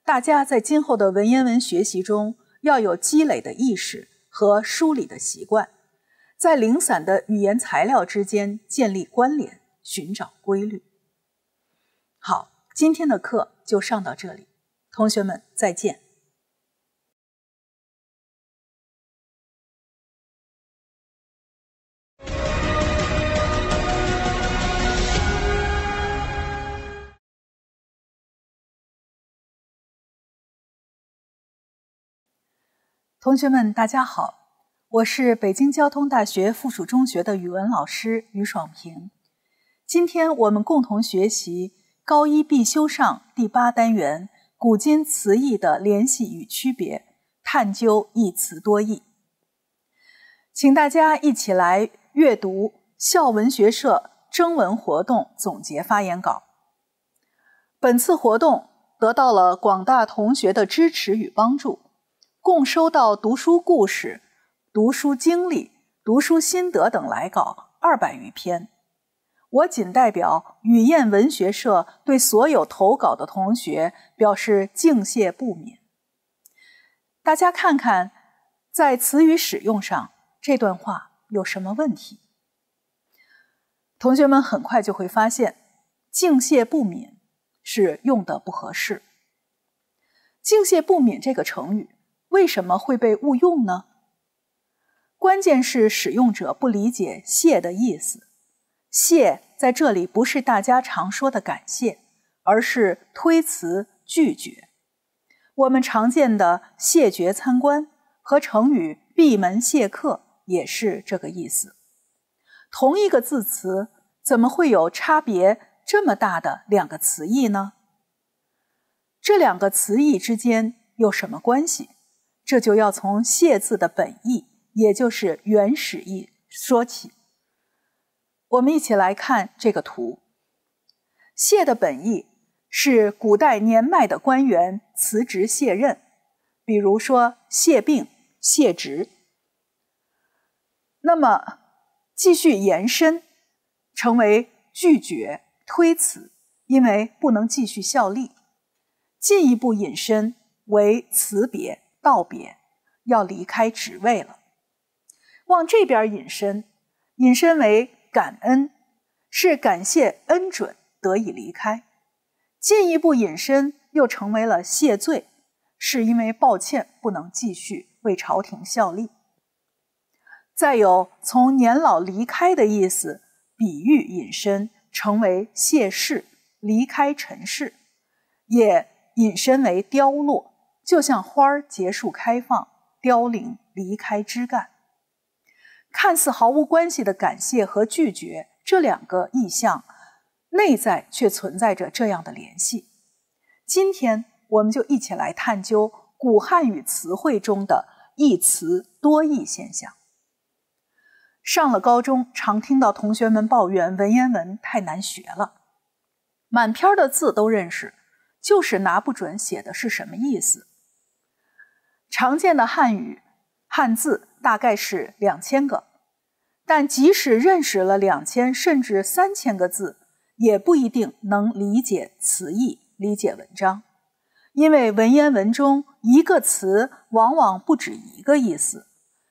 大家在今后的文言文学习中，要有积累的意识和梳理的习惯，在零散的语言材料之间建立关联，寻找规律。好，今天的课就上到这里，同学们再见。同学们，大家好，我是北京交通大学附属中学的语文老师于爽平。今天我们共同学习高一必修上第八单元古今词义的联系与区别，探究一词多义。请大家一起来阅读校文学社征文活动总结发言稿。本次活动得到了广大同学的支持与帮助。共收到读书故事、读书经历、读书心得等来稿二百余篇，我仅代表语燕文学社对所有投稿的同学表示敬谢不敏。大家看看，在词语使用上这段话有什么问题？同学们很快就会发现，“敬谢不敏”是用的不合适。“敬谢不敏”这个成语。为什么会被误用呢？关键是使用者不理解“谢”的意思，“谢”在这里不是大家常说的感谢，而是推辞、拒绝。我们常见的“谢绝参观”和成语“闭门谢客”也是这个意思。同一个字词，怎么会有差别这么大的两个词义呢？这两个词义之间有什么关系？这就要从“谢”字的本意，也就是原始意说起。我们一起来看这个图，“谢”的本意是古代年迈的官员辞职卸任，比如说“谢病”、“谢职”。那么，继续延伸，成为拒绝、推辞，因为不能继续效力；进一步引申为辞别。道别，要离开职位了。往这边引申，引申为感恩，是感谢恩准得以离开。进一步引申，又成为了谢罪，是因为抱歉不能继续为朝廷效力。再有从年老离开的意思，比喻引申成为谢世，离开尘世，也引申为凋落。就像花儿结束开放、凋零、离开枝干，看似毫无关系的感谢和拒绝这两个意象，内在却存在着这样的联系。今天，我们就一起来探究古汉语词汇中的一词多义现象。上了高中，常听到同学们抱怨文言文太难学了，满篇的字都认识，就是拿不准写的是什么意思。常见的汉语汉字大概是两千个，但即使认识了两千甚至三千个字，也不一定能理解词义、理解文章，因为文言文中一个词往往不止一个意思，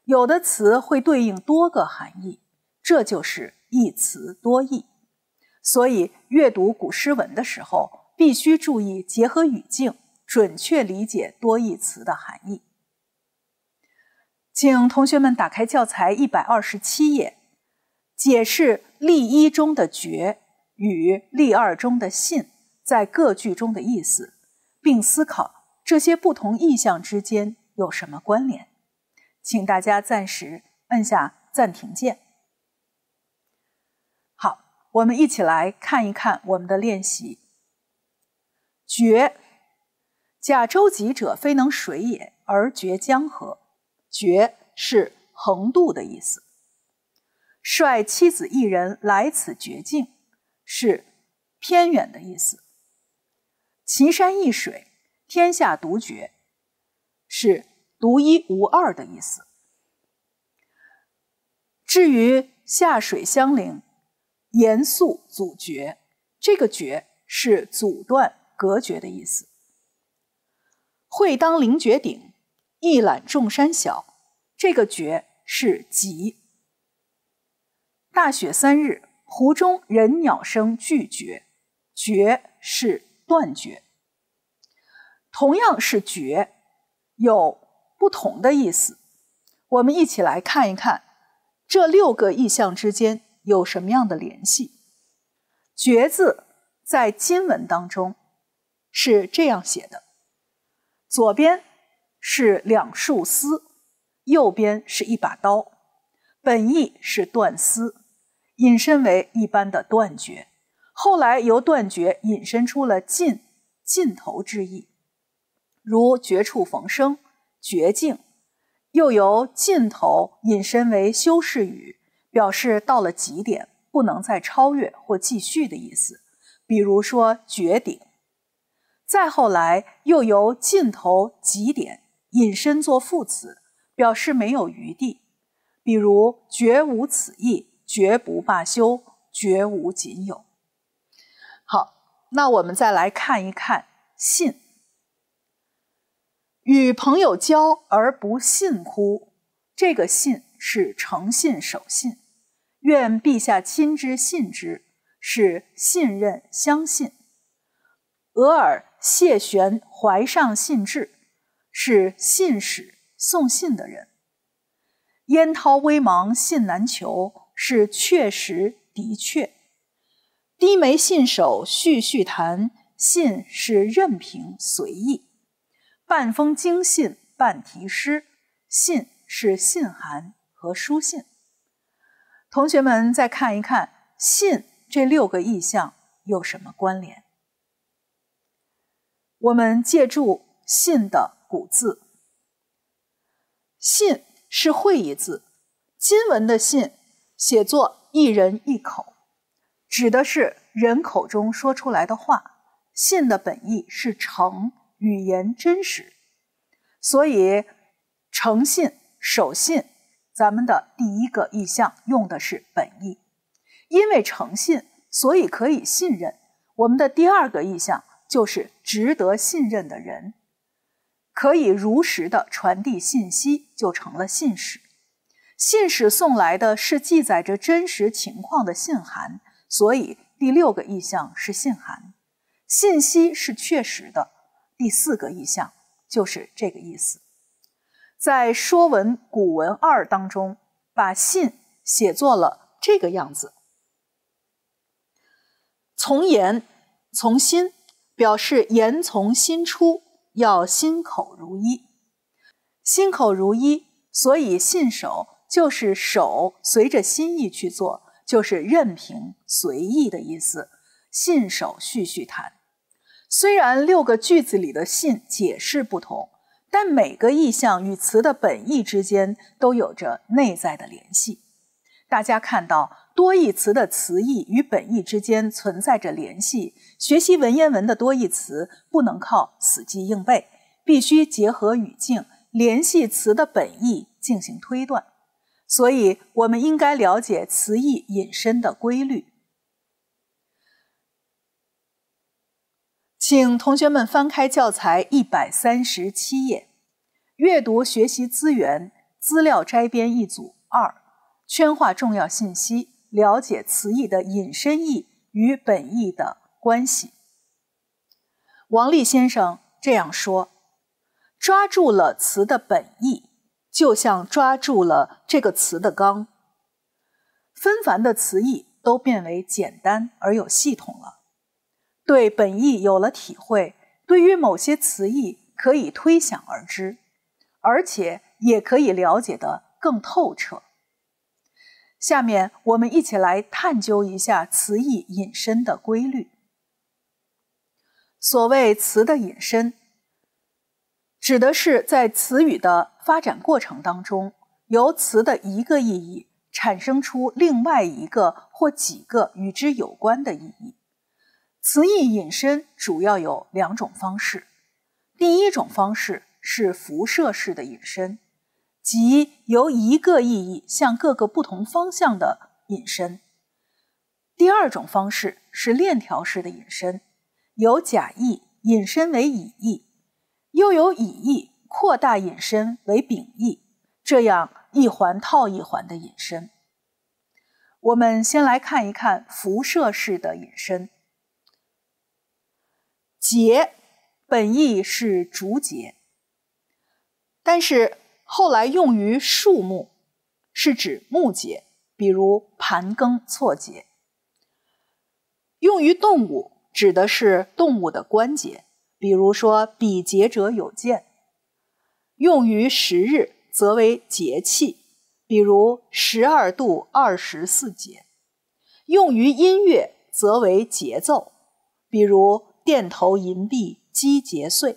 有的词会对应多个含义，这就是一词多义。所以阅读古诗文的时候，必须注意结合语境，准确理解多义词的含义。请同学们打开教材一百二十七页，解释例一中的“绝”与例二中的“信”在各句中的意思，并思考这些不同意象之间有什么关联。请大家暂时按下暂停键。好，我们一起来看一看我们的练习。“绝”，假舟楫者，非能水也，而绝江河。绝是横渡的意思。率妻子一人来此绝境，是偏远的意思。奇山异水，天下独绝，是独一无二的意思。至于下水相陵，严肃阻绝，这个绝是阻断、隔绝的意思。会当凌绝顶。一览众山小，这个绝是极。大雪三日，湖中人鸟声俱绝，绝是断绝。同样是绝，有不同的意思。我们一起来看一看这六个意象之间有什么样的联系。绝字在金文当中是这样写的，左边。是两束丝，右边是一把刀，本意是断丝，引申为一般的断绝。后来由断绝引申出了尽尽头之意，如绝处逢生、绝境。又由尽头引申为修饰语，表示到了极点，不能再超越或继续的意思，比如说绝顶。再后来又由尽头极点。引申作副词，表示没有余地，比如“绝无此意”“绝不罢休”“绝无仅有”。好，那我们再来看一看“信”。与朋友交而不信乎？这个“信”是诚信、守信。愿陛下亲之信之，是信任、相信。俄尔谢玄怀上信志。是信使，送信的人。烟涛微茫，信难求，是确实的确。低眉信手续续弹，信是任凭随意。半封精信，半题诗，信是信函和书信。同学们，再看一看信这六个意象有什么关联？我们借助信的。古字“信”是会意字，金文的“信”写作一人一口，指的是人口中说出来的话。信的本意是诚，语言真实，所以诚信、守信。咱们的第一个意象用的是本意，因为诚信，所以可以信任。我们的第二个意象就是值得信任的人。可以如实的传递信息，就成了信使。信使送来的是记载着真实情况的信函，所以第六个意象是信函。信息是确实的，第四个意象就是这个意思。在《说文古文二》当中，把“信”写作了这个样子。从言，从心，表示言从心出。要心口如一，心口如一，所以信手就是手随着心意去做，就是任凭随意的意思。信手续续谈，虽然六个句子里的“信”解释不同，但每个意象与词的本意之间都有着内在的联系。大家看到。多义词的词义与本义之间存在着联系。学习文言文的多义词不能靠死记硬背，必须结合语境，联系词的本意进行推断。所以，我们应该了解词义引申的规律。请同学们翻开教材一百三十七页，阅读学习资源资料摘编一组二，圈画重要信息。了解词义的引申义与本义的关系。王立先生这样说：“抓住了词的本意，就像抓住了这个词的纲，纷繁的词义都变为简单而有系统了。对本意有了体会，对于某些词义可以推想而知，而且也可以了解得更透彻。”下面我们一起来探究一下词义引申的规律。所谓词的引申，指的是在词语的发展过程当中，由词的一个意义产生出另外一个或几个与之有关的意义。词义引申主要有两种方式，第一种方式是辐射式的引申。即由一个意义向各个不同方向的引申。第二种方式是链条式的引申，由甲意引申为乙意，又有乙意扩大引申为丙意，这样一环套一环的引申。我们先来看一看辐射式的引申。节本意是竹节，但是。后来用于树木，是指木节，比如盘庚错节；用于动物，指的是动物的关节，比如说比劫者有见；用于时日，则为节气，比如十二度二十四节；用于音乐，则为节奏，比如钿头银币击节碎；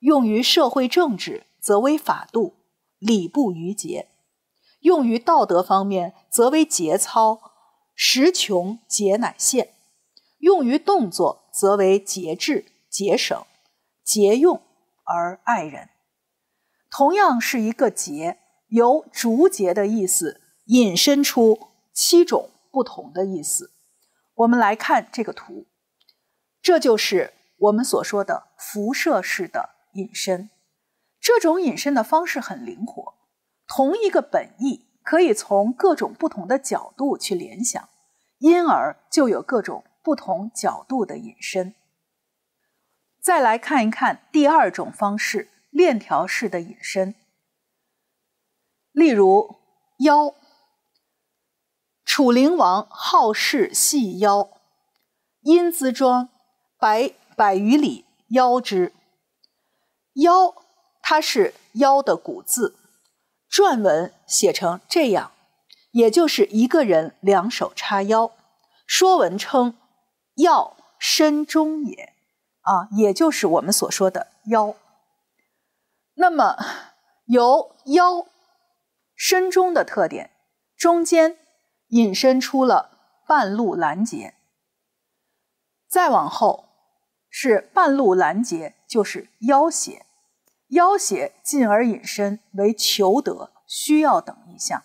用于社会政治，则为法度。礼不逾节，用于道德方面则为节操；时穷节乃现，用于动作则为节制、节省、节用而爱人。同样是一个“节”，由竹节的意思引申出七种不同的意思。我们来看这个图，这就是我们所说的辐射式的引申。这种引申的方式很灵活，同一个本意可以从各种不同的角度去联想，因而就有各种不同角度的引申。再来看一看第二种方式——链条式的引申。例如，腰，楚灵王好事细腰，殷姿庄，百百余里腰之，腰。它是“腰”的古字，篆文写成这样，也就是一个人两手叉腰。说文称“腰，身中也”，啊，也就是我们所说的腰。那么由腰身中的特点，中间引申出了半路拦截，再往后是半路拦截，就是要挟。要挟，进而引申为求得、需要等意象。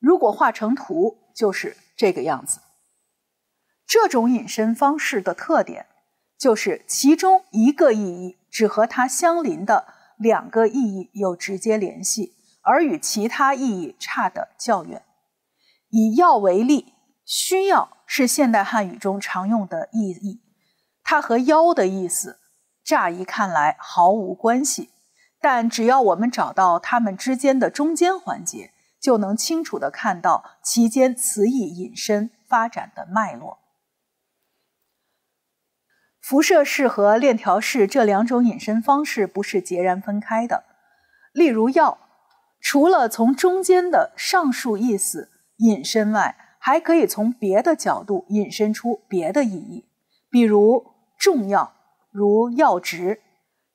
如果画成图，就是这个样子。这种引申方式的特点，就是其中一个意义只和它相邻的两个意义有直接联系，而与其他意义差得较远。以“要”为例，“需要”是现代汉语中常用的意义，它和“要”的意思。乍一看来毫无关系，但只要我们找到它们之间的中间环节，就能清楚的看到其间词义引申发展的脉络。辐射式和链条式这两种引申方式不是截然分开的。例如，药除了从中间的上述意思引申外，还可以从别的角度引申出别的意义，比如重要。如要职；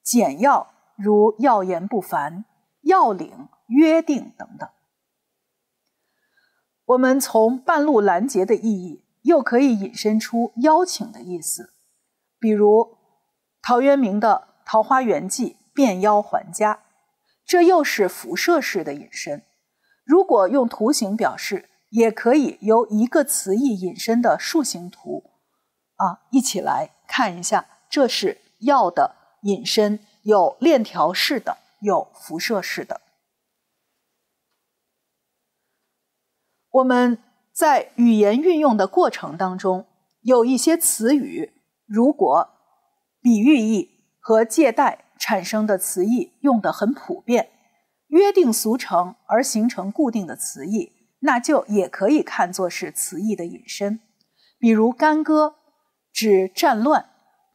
简要，如要言不凡、要领、约定等等。我们从半路拦截的意义，又可以引申出邀请的意思，比如陶渊明的《桃花源记》“便邀还家”，这又是辐射式的引申。如果用图形表示，也可以由一个词义引申的树形图。啊，一起来看一下。这是药的引申，有链条式的，有辐射式的。我们在语言运用的过程当中，有一些词语，如果比喻义和借代产生的词义用的很普遍、约定俗成而形成固定的词义，那就也可以看作是词义的引申。比如“干戈”指战乱。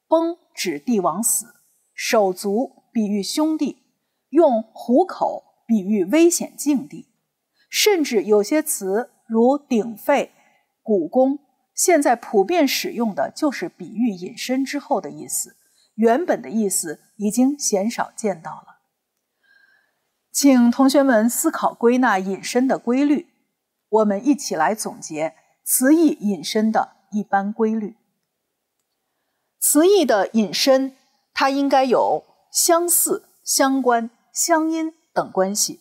崩指帝王死，手足比喻兄弟，用虎口比喻危险境地，甚至有些词如鼎沸、鼓宫，现在普遍使用的就是比喻隐身之后的意思，原本的意思已经鲜少见到了。请同学们思考归纳隐身的规律，我们一起来总结词义隐身的一般规律。词义的引申，它应该有相似、相关、相因等关系。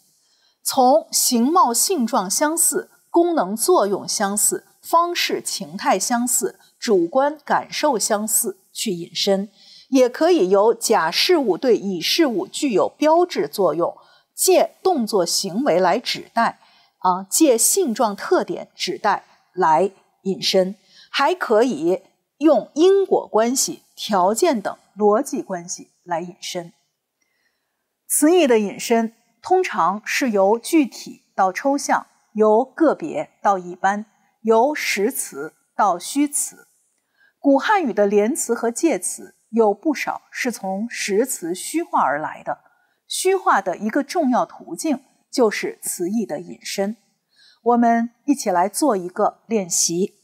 从形貌、性状相似，功能、作用相似，方式、情态相似，主观感受相似去引申，也可以由甲事物对乙事物具有标志作用，借动作行为来指代，啊，借性状特点指代来引申，还可以。用因果关系、条件等逻辑关系来引申。词义的引申通常是由具体到抽象，由个别到一般，由实词到虚词。古汉语的连词和介词有不少是从实词虚化而来的。虚化的一个重要途径就是词义的引申。我们一起来做一个练习。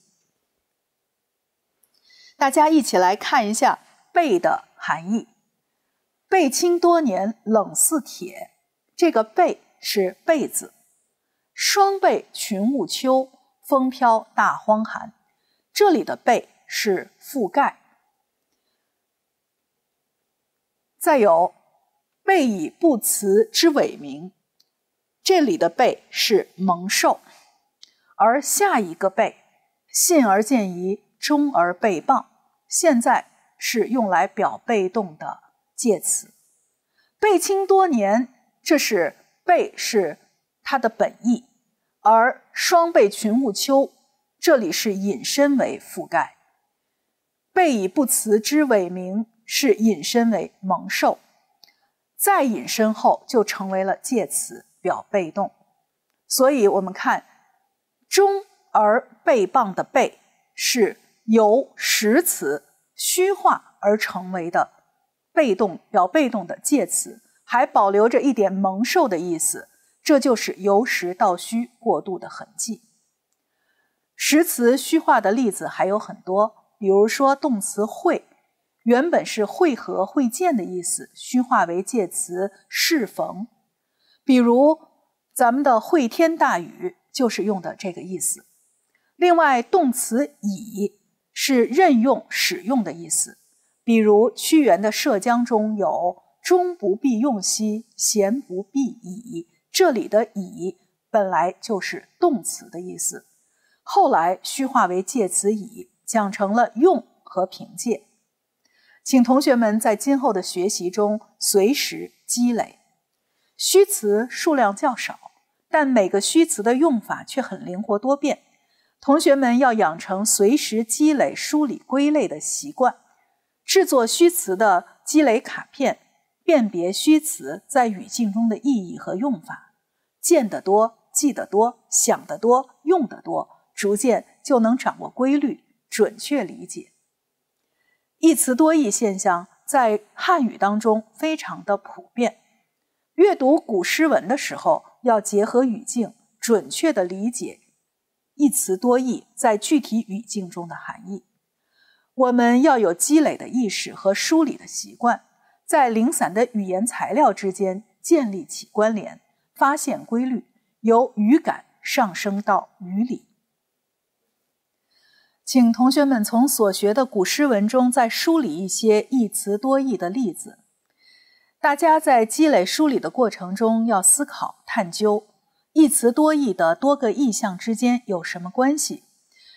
大家一起来看一下“背”的含义。“背清多年冷似铁”，这个“背”是被字。“双背群雾秋，风飘大荒寒”，这里的“背”是覆盖。再有“背以不辞之伟名”，这里的“背”是蒙受。而下一个“背”，信而见疑，忠而被谤。现在是用来表被动的介词，被侵多年，这是“被”是它的本意，而“双被群物秋”这里是引申为覆盖，“被以不辞之伟名”是引申为蒙受，再引申后就成为了介词表被动。所以，我们看“中而被谤”的“被”是。由实词虚化而成为的被动表被动的介词，还保留着一点蒙受的意思，这就是由实到虚过渡的痕迹。实词虚化的例子还有很多，比如说动词“会”，原本是会合会见的意思，虚化为介词“适逢”，比如咱们的“会天大雨”就是用的这个意思。另外，动词“以”。是任用、使用的意思，比如屈原的《涉江》中有“中不必用兮，贤不必以”，这里的“以”本来就是动词的意思，后来虚化为介词“以”，讲成了用和凭借。请同学们在今后的学习中随时积累。虚词数量较少，但每个虚词的用法却很灵活多变。同学们要养成随时积累、梳理、归类的习惯，制作虚词的积累卡片，辨别虚词在语境中的意义和用法。见得多，记得多，想得多，用得多，逐渐就能掌握规律，准确理解。一词多义现象在汉语当中非常的普遍。阅读古诗文的时候，要结合语境，准确的理解。一词多义在具体语境中的含义，我们要有积累的意识和梳理的习惯，在零散的语言材料之间建立起关联，发现规律，由语感上升到语理。请同学们从所学的古诗文中再梳理一些一词多义的例子。大家在积累梳理的过程中要思考、探究。一词多义的多个意象之间有什么关系？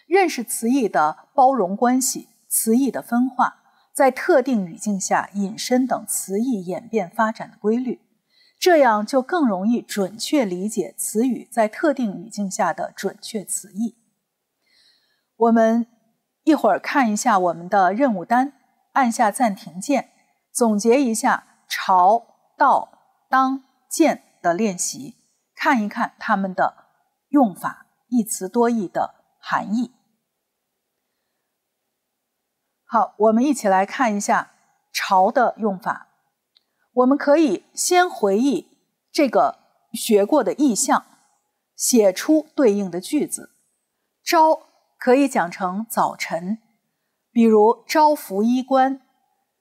认识词义的包容关系、词义的分化，在特定语境下引申等词义演变发展的规律，这样就更容易准确理解词语在特定语境下的准确词义。我们一会儿看一下我们的任务单，按下暂停键，总结一下“朝”“道”“当”“见”的练习。看一看它们的用法，一词多义的含义。好，我们一起来看一下“朝”的用法。我们可以先回忆这个学过的意象，写出对应的句子。“朝”可以讲成早晨，比如“朝服衣冠”，“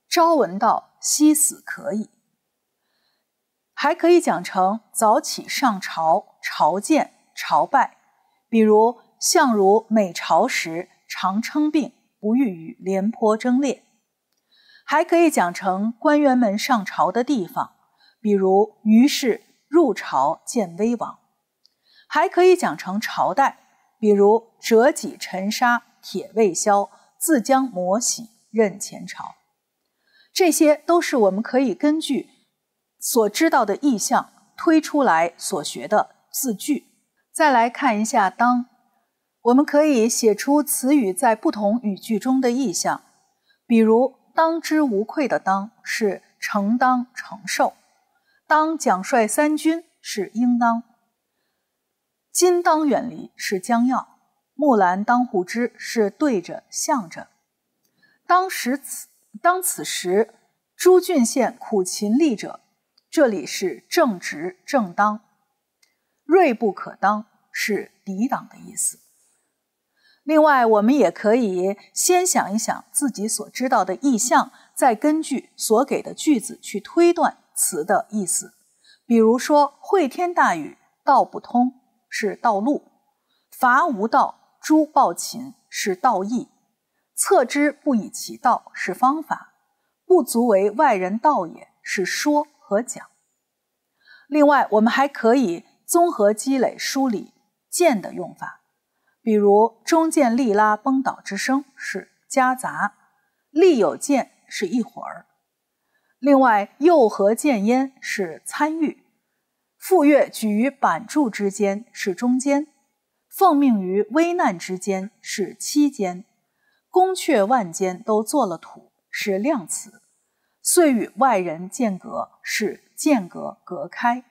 朝闻道，夕死可矣”。还可以讲成早起上朝、朝见、朝拜，比如相如每朝时常称病，不欲与廉颇争列；还可以讲成官员们上朝的地方，比如于是入朝见威王；还可以讲成朝代，比如折戟沉沙铁未销，自将磨洗认前朝。这些都是我们可以根据。所知道的意象推出来所学的字句，再来看一下，当我们可以写出词语在不同语句中的意象，比如当之无愧的“当”是承当、承受；“当”奖率三军是应当；“今当远离”是将要；“木兰当户织”是对着、向着；当时此当此时，诸郡县苦秦吏者。这里是正直、正当，锐不可当是抵挡的意思。另外，我们也可以先想一想自己所知道的意象，再根据所给的句子去推断词的意思。比如说，“会天大雨，道不通”是道路；“伐无道，诛暴秦”是道义；“策之不以其道”是方法；“不足为外人道也”是说。和讲。另外，我们还可以综合积累梳理“间”的用法，比如“中间力拉崩倒之声”是夹杂，“力有见”是一会儿。另外，“又和间焉”是参与，“赴说举于版筑之间”是中间，“奉命于危难之间”是期间，“宫阙万间都做了土”是量词。遂与外人间隔，是间隔隔开；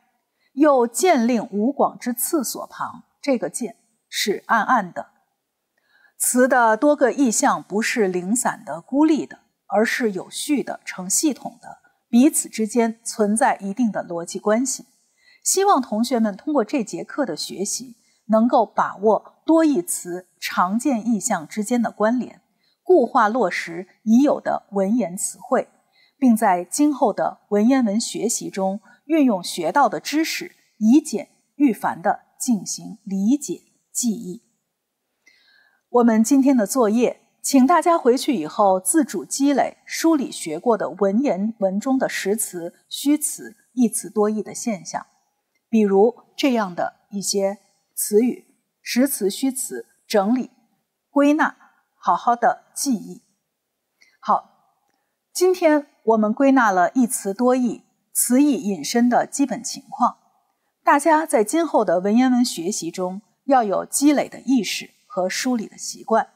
又见令吴广之次所旁，这个见是暗暗的。词的多个意象不是零散的、孤立的，而是有序的、成系统的，彼此之间存在一定的逻辑关系。希望同学们通过这节课的学习，能够把握多义词常见意象之间的关联，固化落实已有的文言词汇。并在今后的文言文学习中，运用学到的知识，以简喻繁的进行理解记忆。我们今天的作业，请大家回去以后自主积累、梳理学过的文言文中的实词、虚词、一词多义的现象，比如这样的一些词语、实词、虚词，整理归纳，好好的记忆。好，今天。我们归纳了一词多义、词义引申的基本情况，大家在今后的文言文学习中要有积累的意识和梳理的习惯，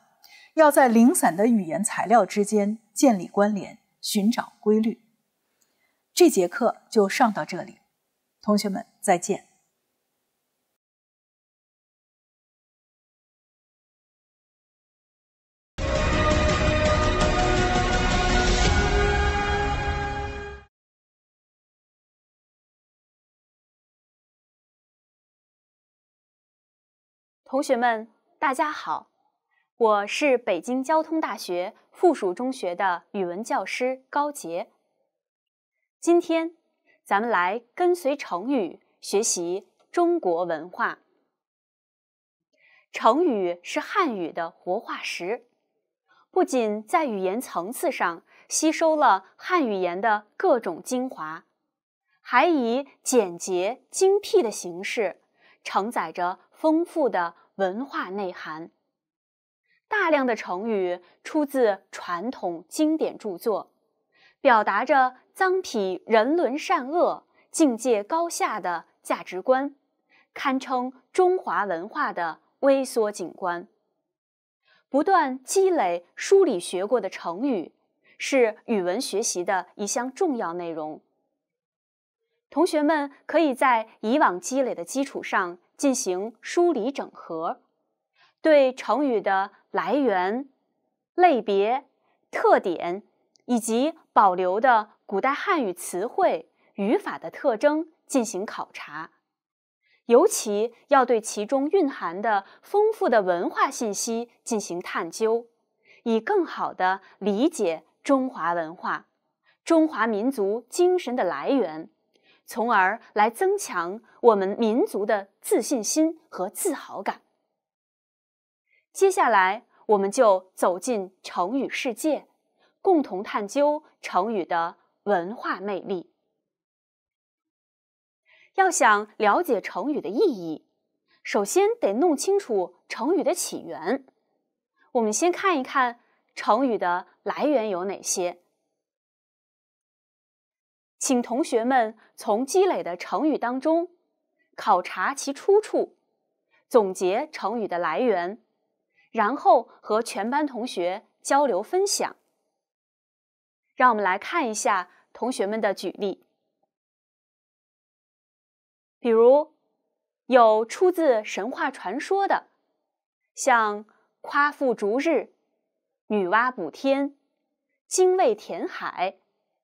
要在零散的语言材料之间建立关联，寻找规律。这节课就上到这里，同学们再见。同学们，大家好，我是北京交通大学附属中学的语文教师高洁。今天，咱们来跟随成语学习中国文化。成语是汉语的活化石，不仅在语言层次上吸收了汉语言的各种精华，还以简洁精辟的形式承载着。丰富的文化内涵，大量的成语出自传统经典著作，表达着臧否人伦善恶、境界高下的价值观，堪称中华文化的微缩景观。不断积累梳理学过的成语，是语文学习的一项重要内容。同学们可以在以往积累的基础上。进行梳理整合，对成语的来源、类别、特点以及保留的古代汉语词汇、语法的特征进行考察，尤其要对其中蕴含的丰富的文化信息进行探究，以更好地理解中华文化、中华民族精神的来源。从而来增强我们民族的自信心和自豪感。接下来，我们就走进成语世界，共同探究成语的文化魅力。要想了解成语的意义，首先得弄清楚成语的起源。我们先看一看成语的来源有哪些。请同学们从积累的成语当中考察其出处，总结成语的来源，然后和全班同学交流分享。让我们来看一下同学们的举例，比如有出自神话传说的，像夸父逐日、女娲补天、精卫填海、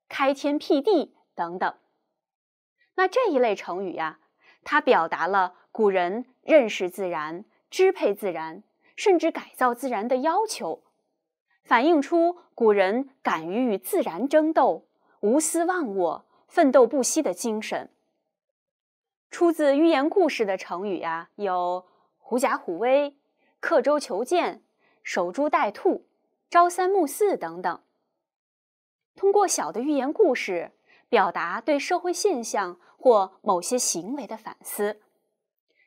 开天辟地。等等，那这一类成语呀，它表达了古人认识自然、支配自然，甚至改造自然的要求，反映出古人敢于与自然争斗、无私忘我、奋斗不息的精神。出自寓言故事的成语呀，有狐假虎威、刻舟求剑、守株待兔、朝三暮四等等。通过小的寓言故事。表达对社会现象或某些行为的反思，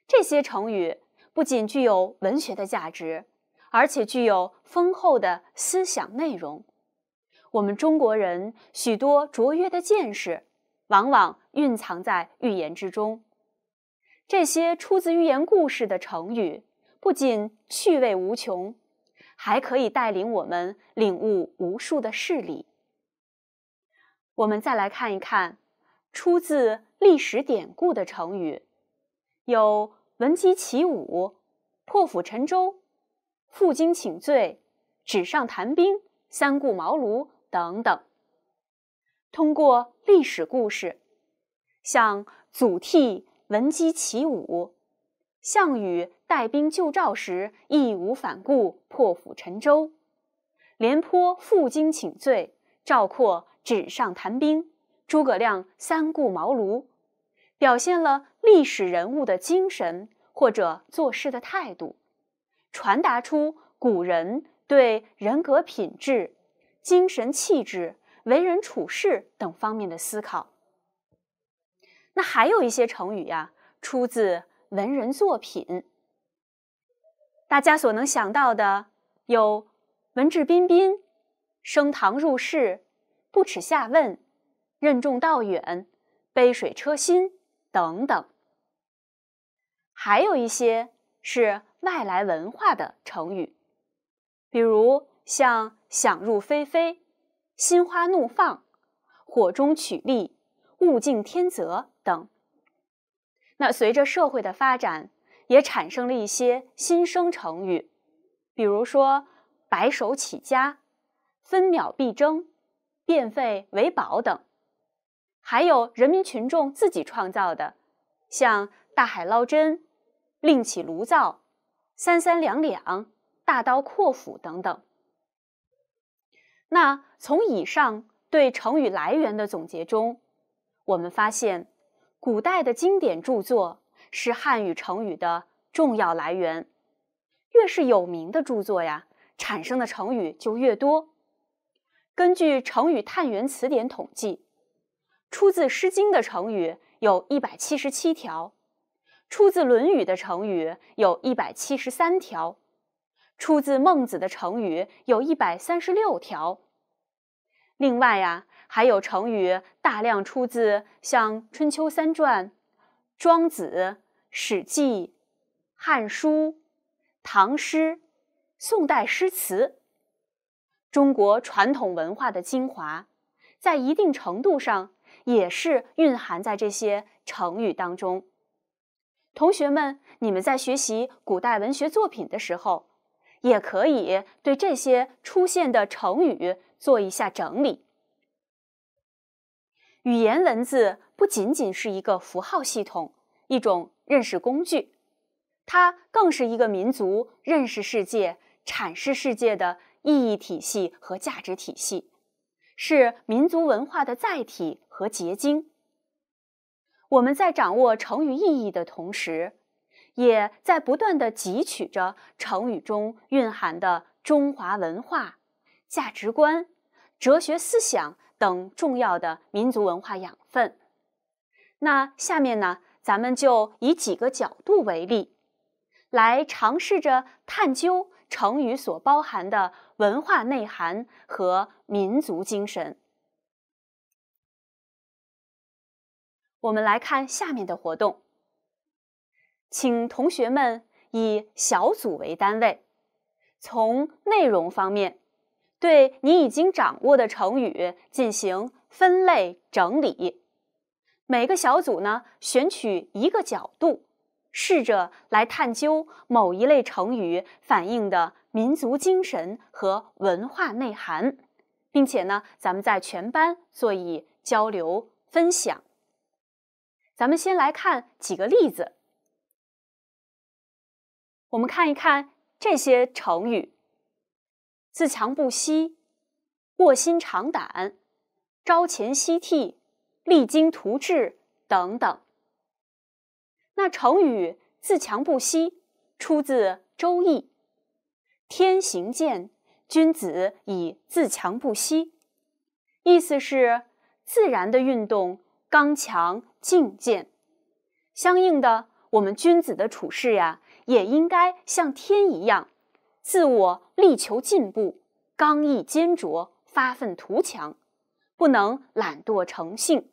这些成语不仅具有文学的价值，而且具有丰厚的思想内容。我们中国人许多卓越的见识，往往蕴藏在寓言之中。这些出自寓言故事的成语，不仅趣味无穷，还可以带领我们领悟无数的事理。我们再来看一看出自历史典故的成语，有“闻鸡起舞”、“破釜沉舟”、“负荆请罪”、“纸上谈兵”、“三顾茅庐”等等。通过历史故事，像祖逖“闻鸡起舞”，项羽带兵救赵时义无反顾“破釜沉舟”，廉颇“负荆请罪”，赵括。纸上谈兵，诸葛亮三顾茅庐，表现了历史人物的精神或者做事的态度，传达出古人对人格品质、精神气质、为人处事等方面的思考。那还有一些成语呀，出自文人作品。大家所能想到的有文质彬彬、升堂入室。不耻下问，任重道远，杯水车薪等等，还有一些是外来文化的成语，比如像想入非非、心花怒放、火中取栗、物竞天择等。那随着社会的发展，也产生了一些新生成语，比如说白手起家、分秒必争。变废为宝等，还有人民群众自己创造的，像大海捞针、另起炉灶、三三两两、大刀阔斧等等。那从以上对成语来源的总结中，我们发现，古代的经典著作是汉语成语的重要来源。越是有名的著作呀，产生的成语就越多。根据成语探源词典统计，出自《诗经》的成语有一百七十七条，出自《论语》的成语有一百七十三条，出自《孟子》的成语有一百三十六条。另外呀，还有成语大量出自像《春秋三传》、《庄子》、《史记》、《汉书》、《唐诗》、宋代诗词。中国传统文化的精华，在一定程度上也是蕴含在这些成语当中。同学们，你们在学习古代文学作品的时候，也可以对这些出现的成语做一下整理。语言文字不仅仅是一个符号系统，一种认识工具，它更是一个民族认识世界、阐释世界的。意义体系和价值体系，是民族文化的载体和结晶。我们在掌握成语意义的同时，也在不断的汲取着成语中蕴含的中华文化、价值观、哲学思想等重要的民族文化养分。那下面呢，咱们就以几个角度为例，来尝试着探究成语所包含的。文化内涵和民族精神。我们来看下面的活动，请同学们以小组为单位，从内容方面对你已经掌握的成语进行分类整理。每个小组呢，选取一个角度，试着来探究某一类成语反映的。民族精神和文化内涵，并且呢，咱们在全班做以交流分享。咱们先来看几个例子，我们看一看这些成语：自强不息、卧薪尝胆、朝前夕惕、励精图治等等。那成语“自强不息”出自《周易》。天行健，君子以自强不息。意思是自然的运动刚强进健，相应的，我们君子的处事呀，也应该像天一样，自我力求进步，刚毅坚卓，发愤图强，不能懒惰成性。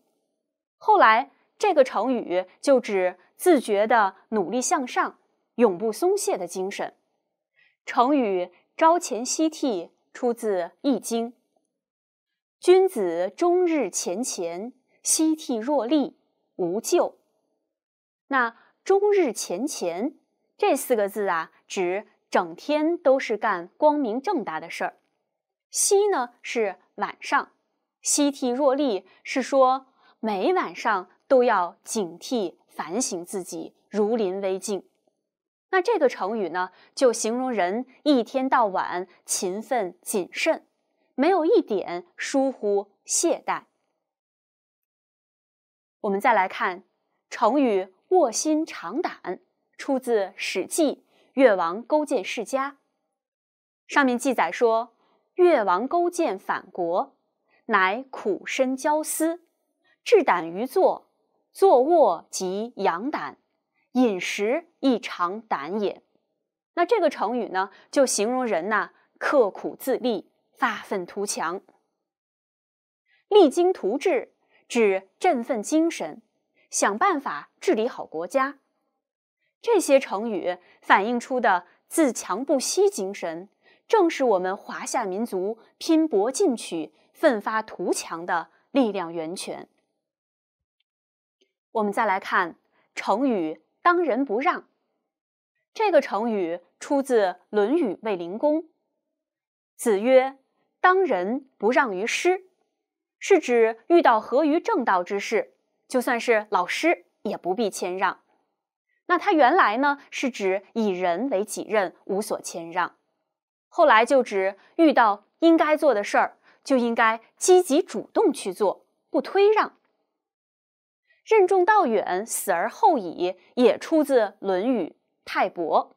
后来，这个成语就指自觉的努力向上、永不松懈的精神。成语“朝前夕替”出自《易经》：“君子终日前乾，夕惕若厉，无咎。”那“终日前乾”这四个字啊，指整天都是干光明正大的事儿；“夕呢是晚上，夕替若厉”是说每晚上都要警惕反省自己，如临危境。那这个成语呢，就形容人一天到晚勤奋谨慎，没有一点疏忽懈怠。我们再来看成语“卧薪尝胆”，出自《史记·越王勾践世家》，上面记载说：“越王勾践反国，乃苦身焦思，志胆于坐，坐卧即仰胆。”饮食亦常胆也。那这个成语呢，就形容人呐刻苦自立、发愤图强、励精图治，指振奋精神，想办法治理好国家。这些成语反映出的自强不息精神，正是我们华夏民族拼搏进取、奋发图强的力量源泉。我们再来看成语。当仁不让，这个成语出自《论语卫灵公》。子曰：“当仁不让于师。”是指遇到合于正道之事，就算是老师也不必谦让。那他原来呢，是指以人为己任，无所谦让。后来就指遇到应该做的事儿，就应该积极主动去做，不推让。任重道远，死而后已，也出自《论语·泰伯》。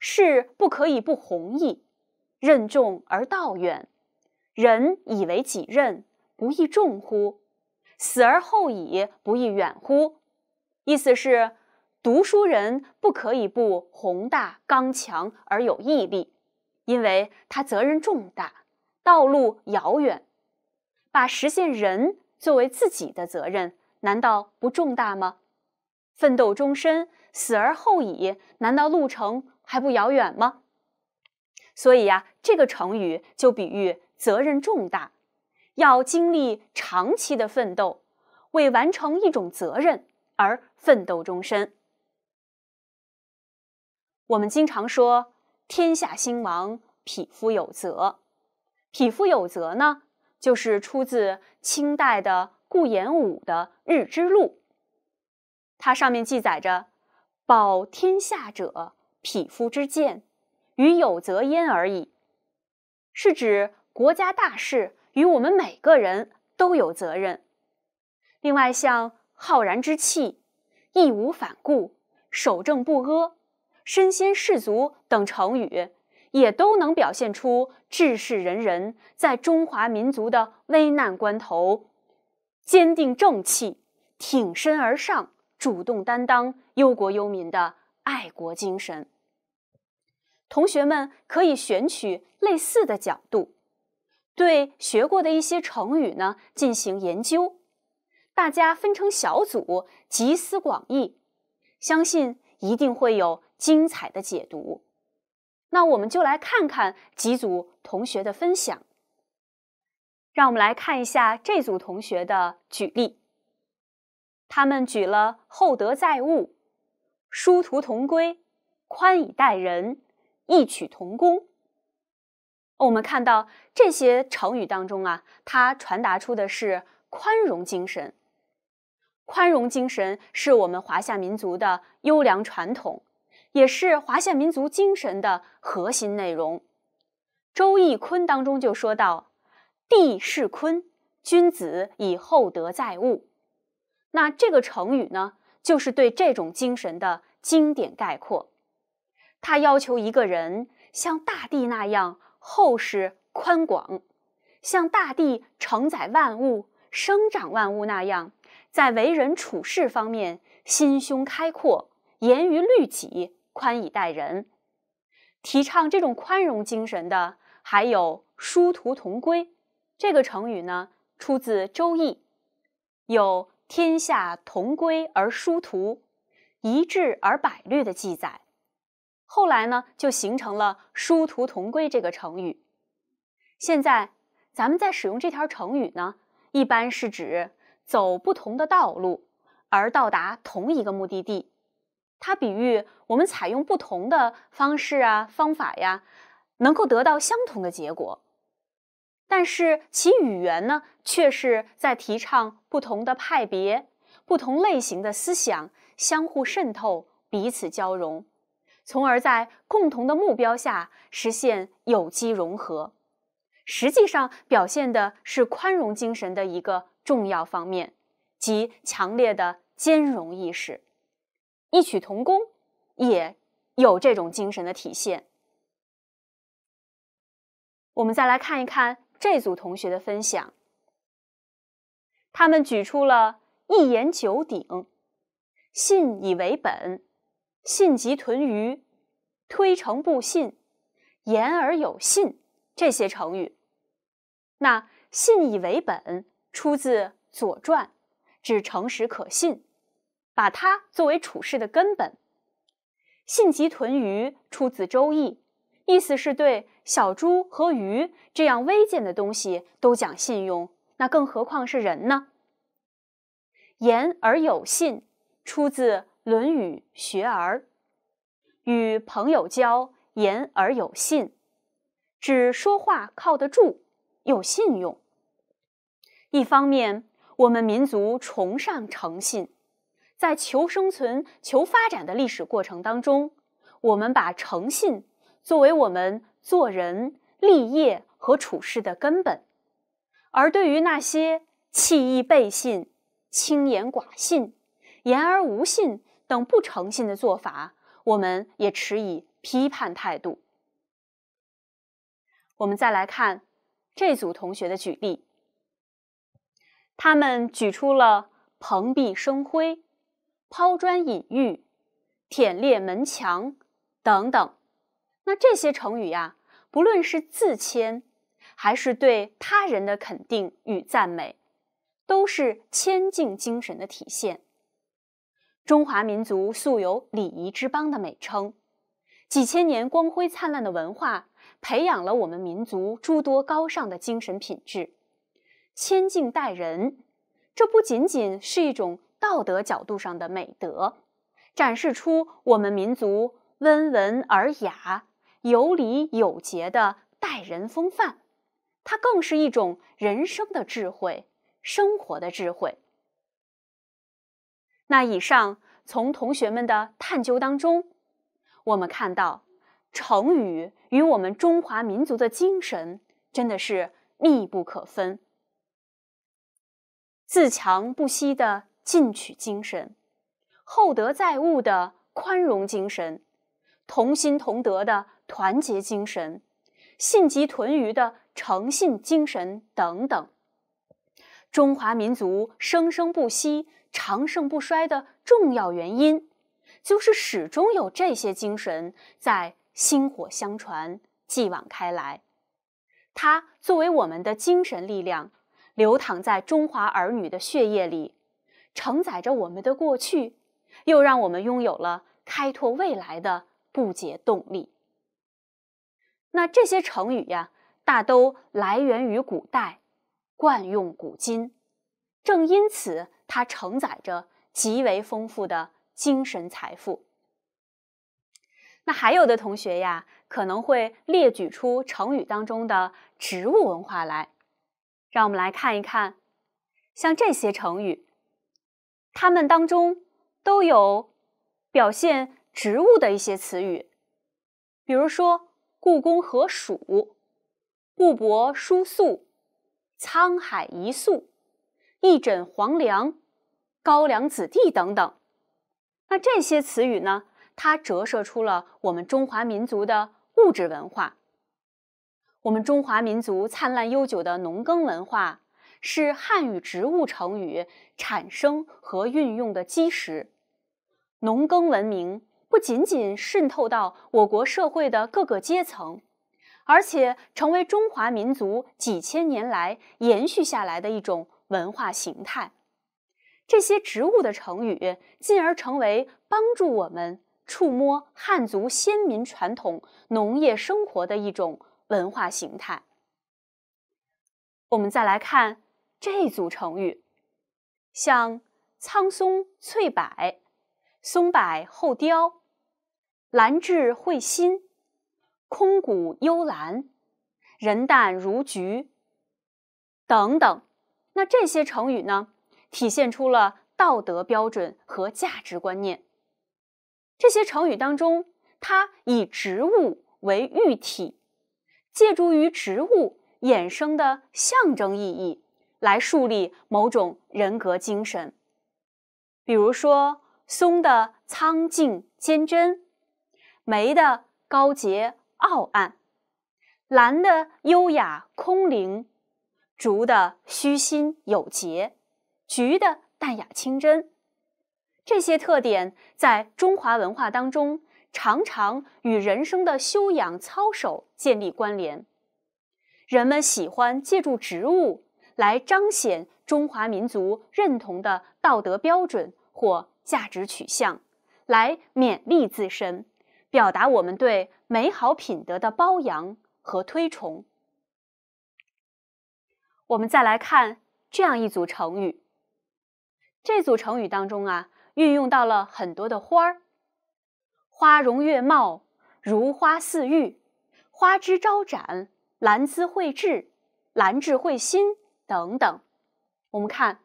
士不可以不弘毅，任重而道远。人以为己任，不亦重乎？死而后已，不亦远乎？意思是，读书人不可以不宏大、刚强而有毅力，因为他责任重大，道路遥远，把实现人作为自己的责任。难道不重大吗？奋斗终身，死而后已，难道路程还不遥远吗？所以呀，这个成语就比喻责任重大，要经历长期的奋斗，为完成一种责任而奋斗终身。我们经常说“天下兴亡，匹夫有责”。“匹夫有责”呢，就是出自清代的。顾炎武的《日之路》，它上面记载着：“保天下者，匹夫之见，与有责焉而已。”是指国家大事与我们每个人都有责任。另外，像“浩然之气”、“义无反顾”、“守正不阿”、“身先士卒”等成语，也都能表现出志士仁人在中华民族的危难关头。坚定正气，挺身而上，主动担当，忧国忧民的爱国精神。同学们可以选取类似的角度，对学过的一些成语呢进行研究。大家分成小组，集思广益，相信一定会有精彩的解读。那我们就来看看几组同学的分享。让我们来看一下这组同学的举例，他们举了“厚德载物”“殊途同归”“宽以待人”“异曲同工”。我们看到这些成语当中啊，它传达出的是宽容精神。宽容精神是我们华夏民族的优良传统，也是华夏民族精神的核心内容。《周易坤》当中就说到。地势坤，君子以厚德载物。那这个成语呢，就是对这种精神的经典概括。它要求一个人像大地那样厚实宽广，像大地承载万物、生长万物那样，在为人处事方面心胸开阔，严于律己，宽以待人。提倡这种宽容精神的，还有“殊途同归”。这个成语呢，出自《周易》，有“天下同归而殊途，一致而百虑”的记载。后来呢，就形成了“殊途同归”这个成语。现在，咱们在使用这条成语呢，一般是指走不同的道路而到达同一个目的地。它比喻我们采用不同的方式啊、方法呀，能够得到相同的结果。但是其语言呢，却是在提倡不同的派别、不同类型的思想相互渗透、彼此交融，从而在共同的目标下实现有机融合。实际上，表现的是宽容精神的一个重要方面，即强烈的兼容意识。异曲同工，也有这种精神的体现。我们再来看一看。这组同学的分享，他们举出了一言九鼎、信以为本、信即屯于、推诚布信、言而有信这些成语。那“信以为本”出自《左传》，指诚实可信，把它作为处事的根本。“信即屯于”出自《周易》。意思是对小猪和鱼这样微贱的东西都讲信用，那更何况是人呢？言而有信出自《论语·学而》，与朋友交，言而有信，指说话靠得住，有信用。一方面，我们民族崇尚诚信，在求生存、求发展的历史过程当中，我们把诚信。作为我们做人、立业和处事的根本，而对于那些弃义背信、轻言寡信、言而无信等不诚信的做法，我们也持以批判态度。我们再来看这组同学的举例，他们举出了“蓬荜生辉”、“抛砖引玉”、“舔裂门墙”等等。那这些成语呀，不论是自谦，还是对他人的肯定与赞美，都是谦敬精神的体现。中华民族素有礼仪之邦的美称，几千年光辉灿烂的文化，培养了我们民族诸多高尚的精神品质。谦敬待人，这不仅仅是一种道德角度上的美德，展示出我们民族温文尔雅。有礼有节的待人风范，它更是一种人生的智慧，生活的智慧。那以上从同学们的探究当中，我们看到，成语与我们中华民族的精神真的是密不可分。自强不息的进取精神，厚德载物的宽容精神，同心同德的。团结精神、信及屯余的诚信精神等等，中华民族生生不息、长盛不衰的重要原因，就是始终有这些精神在薪火相传、继往开来。它作为我们的精神力量，流淌在中华儿女的血液里，承载着我们的过去，又让我们拥有了开拓未来的不竭动力。那这些成语呀，大都来源于古代，惯用古今，正因此它承载着极为丰富的精神财富。那还有的同学呀，可能会列举出成语当中的植物文化来，让我们来看一看，像这些成语，它们当中都有表现植物的一些词语，比如说。故宫、和蜀，布帛、书素，沧海一粟、一枕黄粱、高粱子弟等等，那这些词语呢？它折射出了我们中华民族的物质文化。我们中华民族灿烂悠久的农耕文化，是汉语植物成语产生和运用的基石，农耕文明。不仅仅渗透到我国社会的各个阶层，而且成为中华民族几千年来延续下来的一种文化形态。这些植物的成语，进而成为帮助我们触摸汉族先民传统农业生活的一种文化形态。我们再来看这组成语，像苍松翠柏、松柏后凋。兰质蕙心，空谷幽兰，人淡如菊。等等，那这些成语呢，体现出了道德标准和价值观念。这些成语当中，它以植物为喻体，借助于植物衍生的象征意义，来树立某种人格精神。比如说，松的苍劲坚贞。梅的高洁傲岸，兰的优雅空灵，竹的虚心有节，菊的淡雅清真。这些特点在中华文化当中，常常与人生的修养操守建立关联。人们喜欢借助植物来彰显中华民族认同的道德标准或价值取向，来勉励自身。表达我们对美好品德的褒扬和推崇。我们再来看这样一组成语。这组成语当中啊，运用到了很多的花儿：花容月貌、如花似玉、花枝招展、兰姿蕙质、兰质蕙心等等。我们看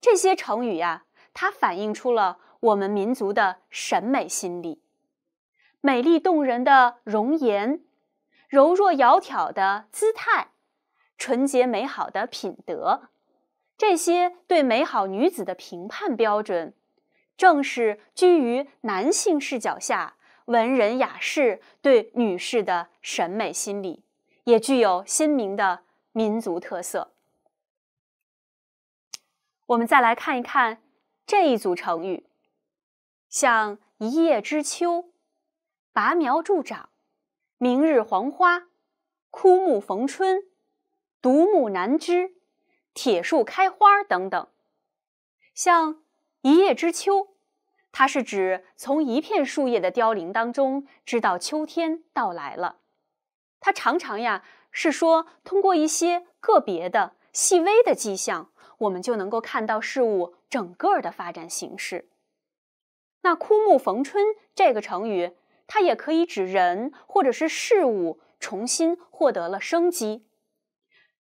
这些成语呀，它反映出了我们民族的审美心理。美丽动人的容颜，柔弱窈窕的姿态，纯洁美好的品德，这些对美好女子的评判标准，正是居于男性视角下文人雅士对女士的审美心理，也具有鲜明的民族特色。我们再来看一看这一组成语，像“一叶知秋”。拔苗助长、明日黄花、枯木逢春、独木难支、铁树开花等等，像一叶知秋，它是指从一片树叶的凋零当中知道秋天到来了。它常常呀是说，通过一些个别的细微的迹象，我们就能够看到事物整个的发展形势。那枯木逢春这个成语。它也可以指人或者是事物重新获得了生机。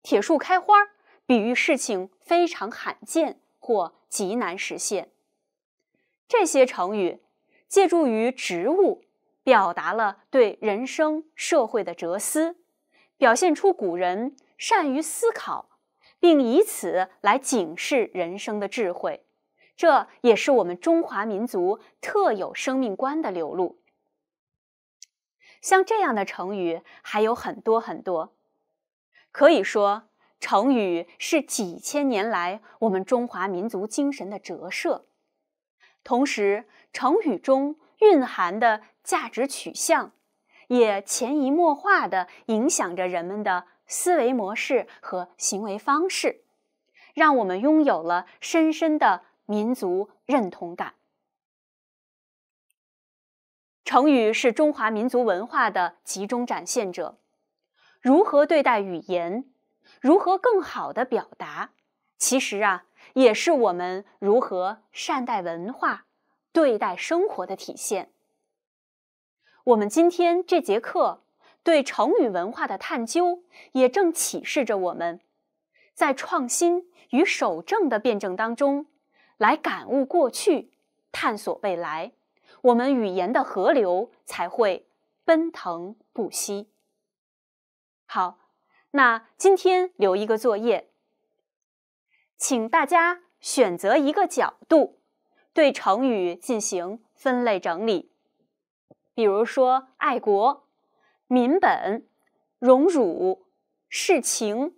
铁树开花儿，比喻事情非常罕见或极难实现。这些成语借助于植物，表达了对人生、社会的哲思，表现出古人善于思考，并以此来警示人生的智慧。这也是我们中华民族特有生命观的流露。像这样的成语还有很多很多，可以说，成语是几千年来我们中华民族精神的折射。同时，成语中蕴含的价值取向，也潜移默化地影响着人们的思维模式和行为方式，让我们拥有了深深的民族认同感。成语是中华民族文化的集中展现者，如何对待语言，如何更好的表达，其实啊，也是我们如何善待文化、对待生活的体现。我们今天这节课对成语文化的探究，也正启示着我们，在创新与守正的辩证当中，来感悟过去，探索未来。我们语言的河流才会奔腾不息。好，那今天留一个作业，请大家选择一个角度，对成语进行分类整理，比如说爱国、民本、荣辱、事情、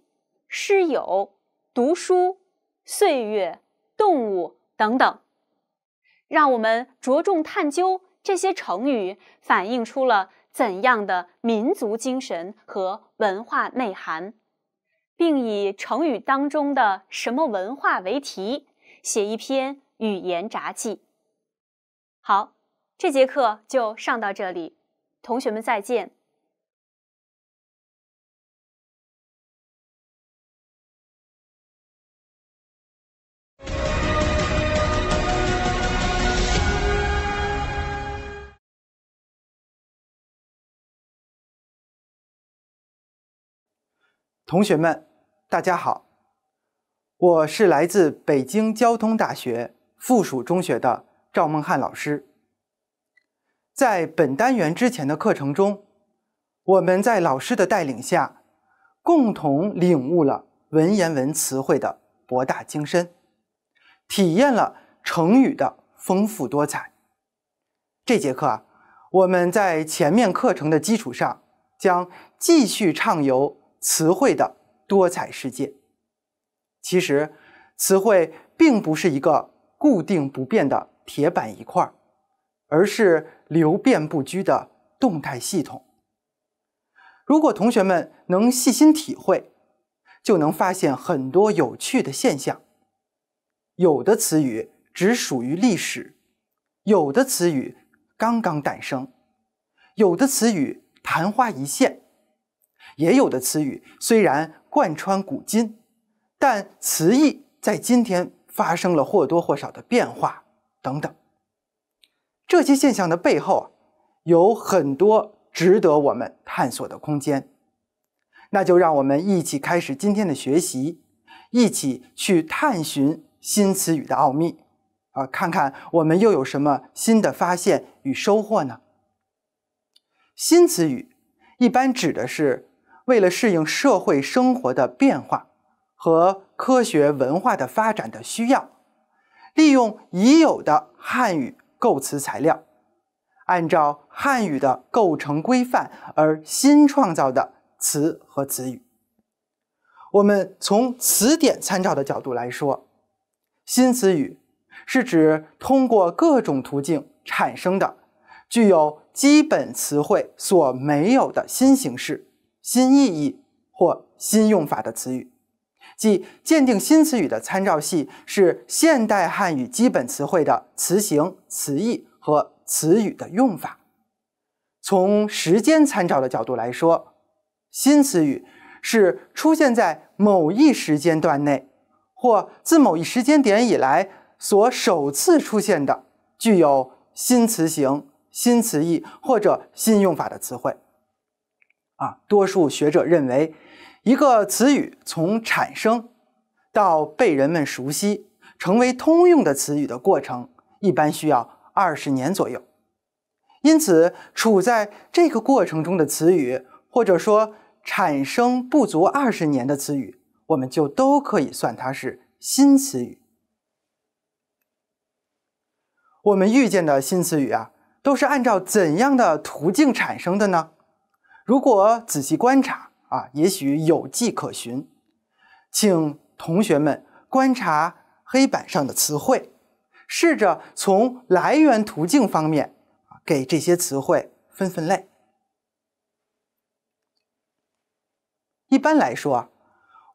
师友、读书、岁月、动物等等。让我们着重探究这些成语反映出了怎样的民族精神和文化内涵，并以成语当中的什么文化为题写一篇语言札记。好，这节课就上到这里，同学们再见。同学们，大家好！我是来自北京交通大学附属中学的赵梦汉老师。在本单元之前的课程中，我们在老师的带领下，共同领悟了文言文词汇的博大精深，体验了成语的丰富多彩。这节课，啊，我们在前面课程的基础上，将继续畅游。词汇的多彩世界，其实词汇并不是一个固定不变的铁板一块，而是流变不居的动态系统。如果同学们能细心体会，就能发现很多有趣的现象。有的词语只属于历史，有的词语刚刚诞生，有的词语昙花一现。也有的词语虽然贯穿古今，但词义在今天发生了或多或少的变化，等等。这些现象的背后啊，有很多值得我们探索的空间。那就让我们一起开始今天的学习，一起去探寻新词语的奥秘啊，看看我们又有什么新的发现与收获呢？新词语一般指的是。为了适应社会生活的变化和科学文化的发展的需要，利用已有的汉语构词材料，按照汉语的构成规范而新创造的词和词语，我们从词典参照的角度来说，新词语是指通过各种途径产生的具有基本词汇所没有的新形式。新意义或新用法的词语，即鉴定新词语的参照系是现代汉语基本词汇的词形、词义和词语的用法。从时间参照的角度来说，新词语是出现在某一时间段内，或自某一时间点以来所首次出现的具有新词形、新词义或者新用法的词汇。啊，多数学者认为，一个词语从产生到被人们熟悉、成为通用的词语的过程，一般需要二十年左右。因此，处在这个过程中的词语，或者说产生不足二十年的词语，我们就都可以算它是新词语。我们遇见的新词语啊，都是按照怎样的途径产生的呢？如果仔细观察啊，也许有迹可循，请同学们观察黑板上的词汇，试着从来源途径方面啊给这些词汇分分类。一般来说，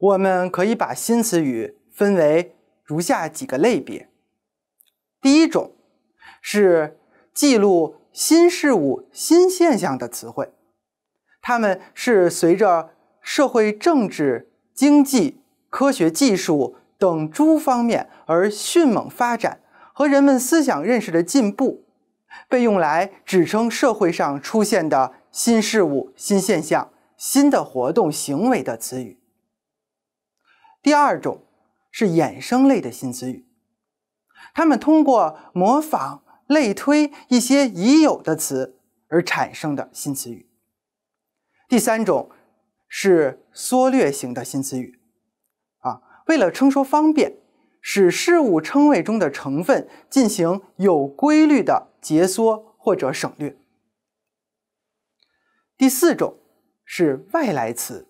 我们可以把新词语分为如下几个类别：第一种是记录新事物、新现象的词汇。它们是随着社会、政治、经济、科学技术等诸方面而迅猛发展和人们思想认识的进步，被用来指称社会上出现的新事物、新现象、新的活动行为的词语。第二种是衍生类的新词语，它们通过模仿、类推一些已有的词而产生的新词语。第三种是缩略型的新词语，啊，为了称说方便，使事物称谓中的成分进行有规律的节缩或者省略。第四种是外来词，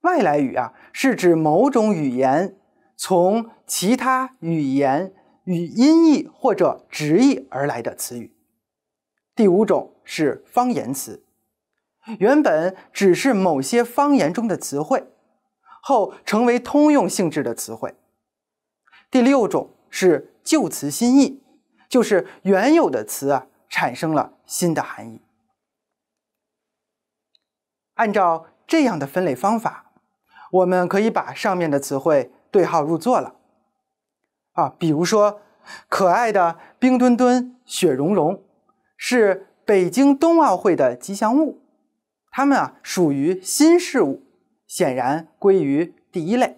外来语啊，是指某种语言从其他语言语音译或者直译而来的词语。第五种是方言词。原本只是某些方言中的词汇，后成为通用性质的词汇。第六种是旧词新义，就是原有的词啊产生了新的含义。按照这样的分类方法，我们可以把上面的词汇对号入座了。啊，比如说可爱的冰墩墩、雪融融是北京冬奥会的吉祥物。它们啊属于新事物，显然归于第一类。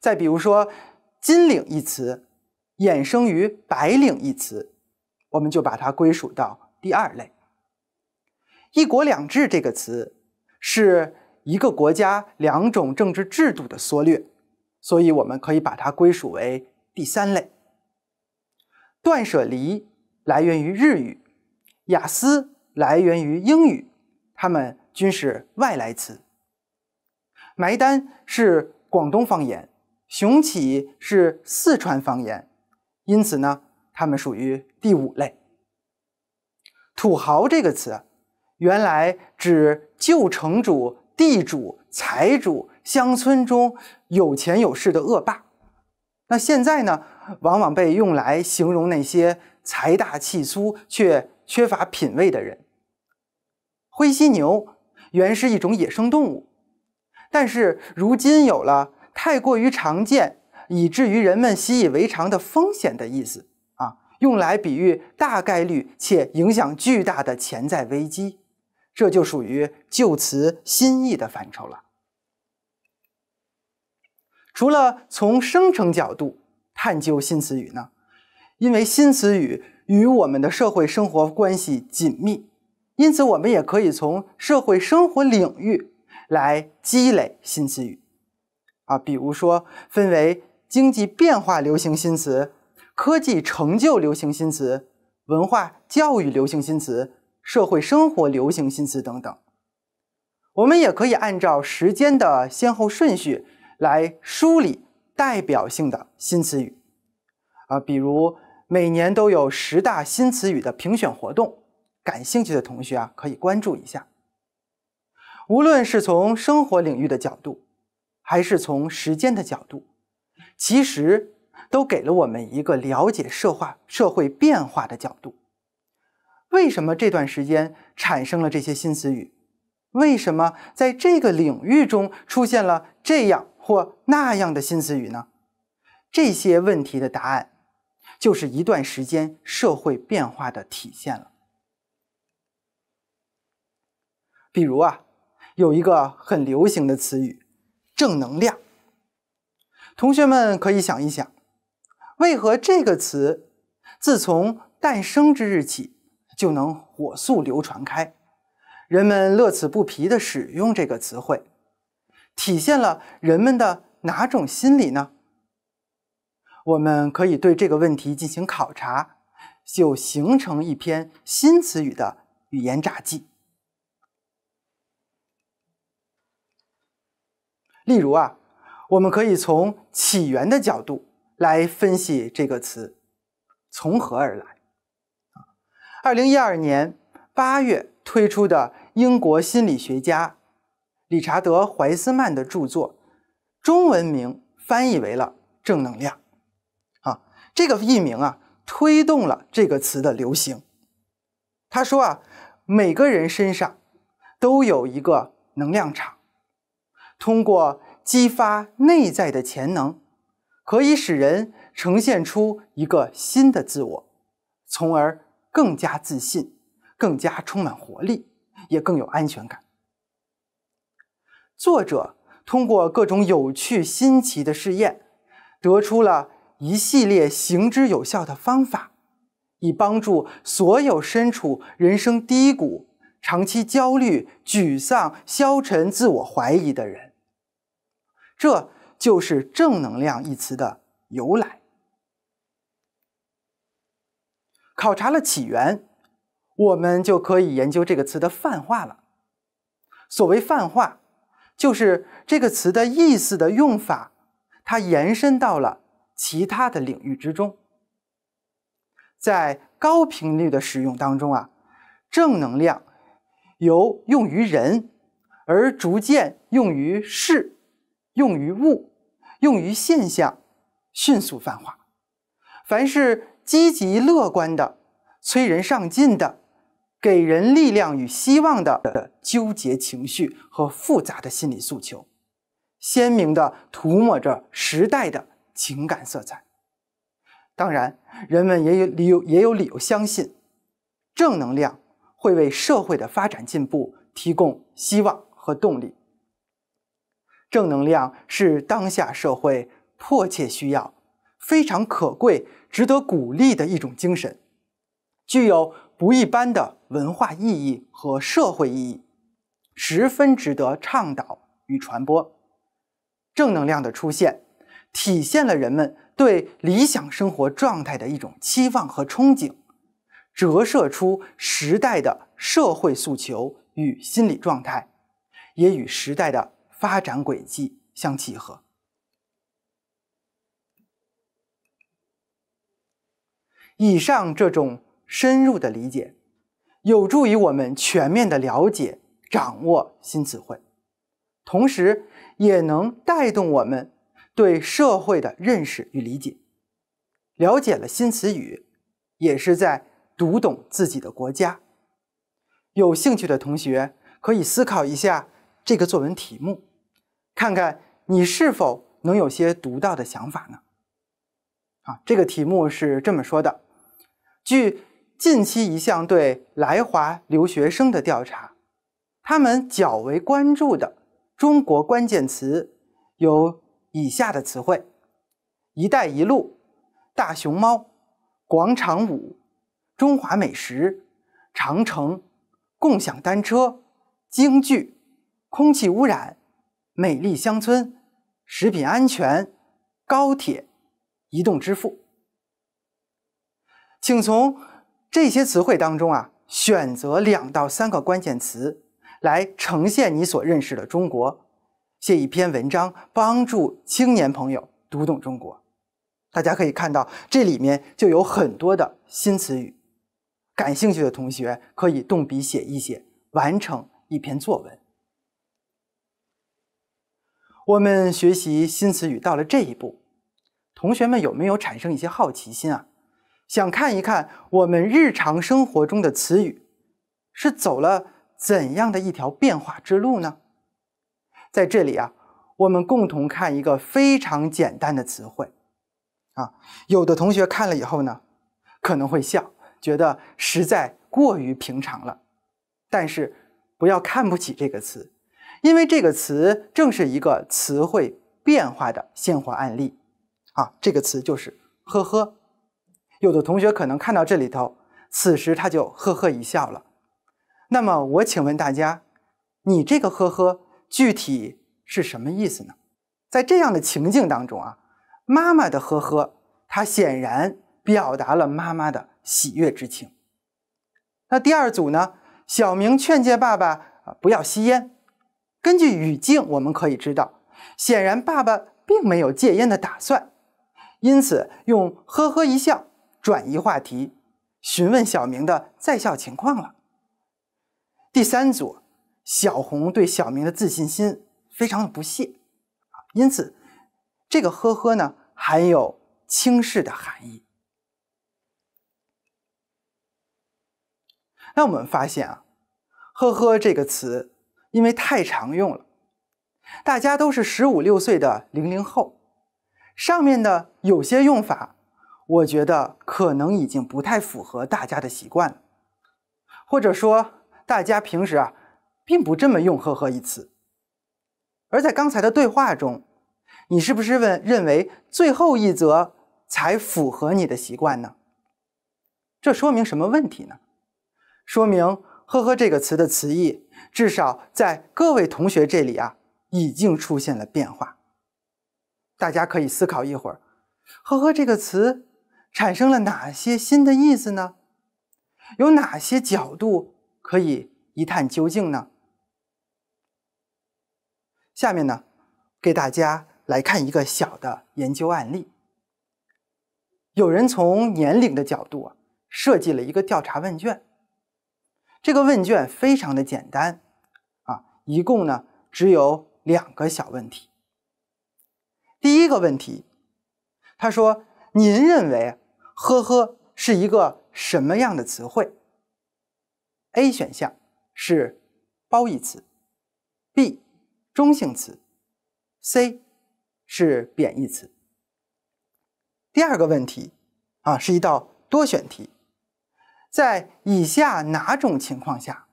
再比如说“金领”一词，衍生于“白领”一词，我们就把它归属到第二类。“一国两制”这个词是一个国家两种政治制度的缩略，所以我们可以把它归属为第三类。“断舍离”来源于日语，“雅思”来源于英语。他们均是外来词，“埋单”是广东方言，“雄起”是四川方言，因此呢，他们属于第五类。“土豪”这个词，原来指旧城主、地主、财主、乡村中有钱有势的恶霸，那现在呢，往往被用来形容那些财大气粗却缺乏品味的人。灰犀牛原是一种野生动物，但是如今有了太过于常见以至于人们习以为常的风险的意思啊，用来比喻大概率且影响巨大的潜在危机，这就属于旧词新义的范畴了。除了从生成角度探究新词语呢，因为新词语与我们的社会生活关系紧密。因此，我们也可以从社会生活领域来积累新词语，啊，比如说分为经济变化流行新词、科技成就流行新词、文化教育流行新词、社会生活流行新词等等。我们也可以按照时间的先后顺序来梳理代表性的新词语，啊，比如每年都有十大新词语的评选活动。感兴趣的同学啊，可以关注一下。无论是从生活领域的角度，还是从时间的角度，其实都给了我们一个了解社化社会变化的角度。为什么这段时间产生了这些新词语？为什么在这个领域中出现了这样或那样的新词语呢？这些问题的答案，就是一段时间社会变化的体现了。比如啊，有一个很流行的词语“正能量”。同学们可以想一想，为何这个词自从诞生之日起就能火速流传开，人们乐此不疲的使用这个词汇，体现了人们的哪种心理呢？我们可以对这个问题进行考察，就形成一篇新词语的语言札记。例如啊，我们可以从起源的角度来分析这个词从何而来。啊，二零一二年八月推出的英国心理学家理查德·怀斯曼的著作，中文名翻译为了“正能量”。啊，这个译名啊，推动了这个词的流行。他说啊，每个人身上都有一个能量场。通过激发内在的潜能，可以使人呈现出一个新的自我，从而更加自信、更加充满活力，也更有安全感。作者通过各种有趣新奇的试验，得出了一系列行之有效的方法，以帮助所有身处人生低谷、长期焦虑、沮丧、消沉、自我怀疑的人。这就是“正能量”一词的由来。考察了起源，我们就可以研究这个词的泛化了。所谓泛化，就是这个词的意思的用法，它延伸到了其他的领域之中。在高频率的使用当中啊，正能量由用于人，而逐渐用于事。用于物，用于现象，迅速泛化。凡是积极乐观的、催人上进的、给人力量与希望的纠结情绪和复杂的心理诉求，鲜明地涂抹着时代的情感色彩。当然，人们也有理由，也有理由相信，正能量会为社会的发展进步提供希望和动力。正能量是当下社会迫切需要、非常可贵、值得鼓励的一种精神，具有不一般的文化意义和社会意义，十分值得倡导与传播。正能量的出现，体现了人们对理想生活状态的一种期望和憧憬，折射出时代的社会诉求与心理状态，也与时代的。发展轨迹相契合。以上这种深入的理解，有助于我们全面的了解、掌握新词汇，同时也能带动我们对社会的认识与理解。了解了新词语，也是在读懂自己的国家。有兴趣的同学可以思考一下。这个作文题目，看看你是否能有些独到的想法呢？啊，这个题目是这么说的：，据近期一项对来华留学生的调查，他们较为关注的中国关键词有以下的词汇：“一带一路”、“大熊猫”、“广场舞”、“中华美食”、“长城”、“共享单车”、“京剧”。空气污染、美丽乡村、食品安全、高铁、移动支付，请从这些词汇当中啊选择两到三个关键词，来呈现你所认识的中国，写一篇文章，帮助青年朋友读懂中国。大家可以看到，这里面就有很多的新词语，感兴趣的同学可以动笔写一写，完成一篇作文。我们学习新词语到了这一步，同学们有没有产生一些好奇心啊？想看一看我们日常生活中的词语是走了怎样的一条变化之路呢？在这里啊，我们共同看一个非常简单的词汇啊。有的同学看了以后呢，可能会笑，觉得实在过于平常了。但是不要看不起这个词。因为这个词正是一个词汇变化的鲜活案例啊，这个词就是呵呵。有的同学可能看到这里头，此时他就呵呵一笑了。那么我请问大家，你这个呵呵具体是什么意思呢？在这样的情境当中啊，妈妈的呵呵，它显然表达了妈妈的喜悦之情。那第二组呢，小明劝诫爸爸不要吸烟。根据语境，我们可以知道，显然爸爸并没有戒烟的打算，因此用呵呵一笑转移话题，询问小明的在校情况了。第三组，小红对小明的自信心非常的不屑因此这个呵呵呢，含有轻视的含义。那我们发现啊，呵呵这个词。因为太常用了，大家都是十五六岁的零零后，上面的有些用法，我觉得可能已经不太符合大家的习惯了，或者说大家平时啊，并不这么用“呵呵”一词。而在刚才的对话中，你是不是问认为最后一则才符合你的习惯呢？这说明什么问题呢？说明。“呵呵”这个词的词义，至少在各位同学这里啊，已经出现了变化。大家可以思考一会儿，“呵呵”这个词产生了哪些新的意思呢？有哪些角度可以一探究竟呢？下面呢，给大家来看一个小的研究案例。有人从年龄的角度啊，设计了一个调查问卷。这个问卷非常的简单，啊，一共呢只有两个小问题。第一个问题，他说：“您认为‘呵呵’是一个什么样的词汇？”A 选项是褒义词，B 中性词，C 是贬义词。第二个问题，啊，是一道多选题。在以下哪种情况下，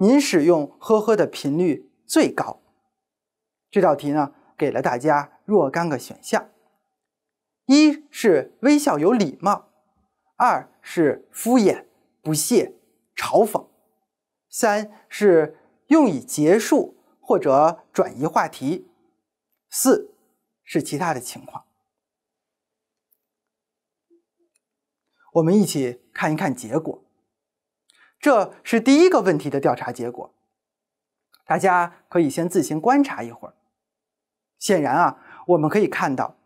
您使用“呵呵”的频率最高？这道题呢，给了大家若干个选项：一是微笑有礼貌，二是敷衍、不屑、嘲讽，三是用以结束或者转移话题，四是其他的情况。我们一起看一看结果，这是第一个问题的调查结果。大家可以先自行观察一会儿。显然啊，我们可以看到，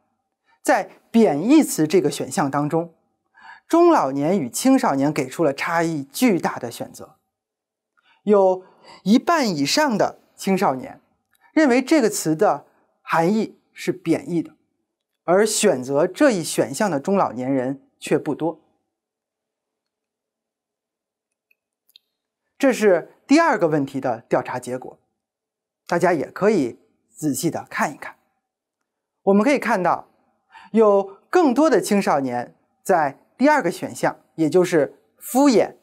在贬义词这个选项当中，中老年与青少年给出了差异巨大的选择。有一半以上的青少年认为这个词的含义是贬义的，而选择这一选项的中老年人却不多。这是第二个问题的调查结果，大家也可以仔细的看一看。我们可以看到，有更多的青少年在第二个选项，也就是敷衍、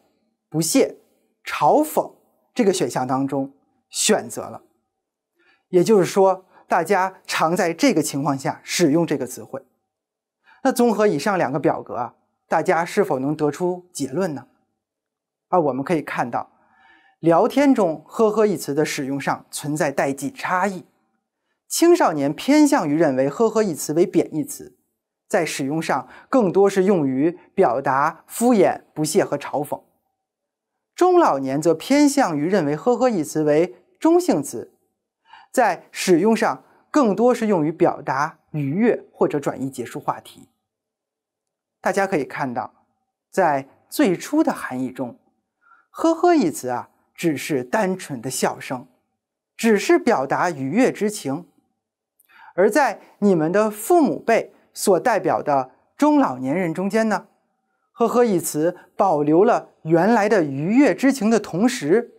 不屑、嘲讽这个选项当中选择了。也就是说，大家常在这个情况下使用这个词汇。那综合以上两个表格，啊，大家是否能得出结论呢？啊，我们可以看到。聊天中“呵呵”一词的使用上存在代际差异，青少年偏向于认为“呵呵”一词为贬义词，在使用上更多是用于表达敷衍、不屑和嘲讽；中老年则偏向于认为“呵呵”一词为中性词，在使用上更多是用于表达愉悦或者转移结束话题。大家可以看到，在最初的含义中，“呵呵”一词啊。只是单纯的笑声，只是表达愉悦之情；而在你们的父母辈所代表的中老年人中间呢，呵呵一词保留了原来的愉悦之情的同时，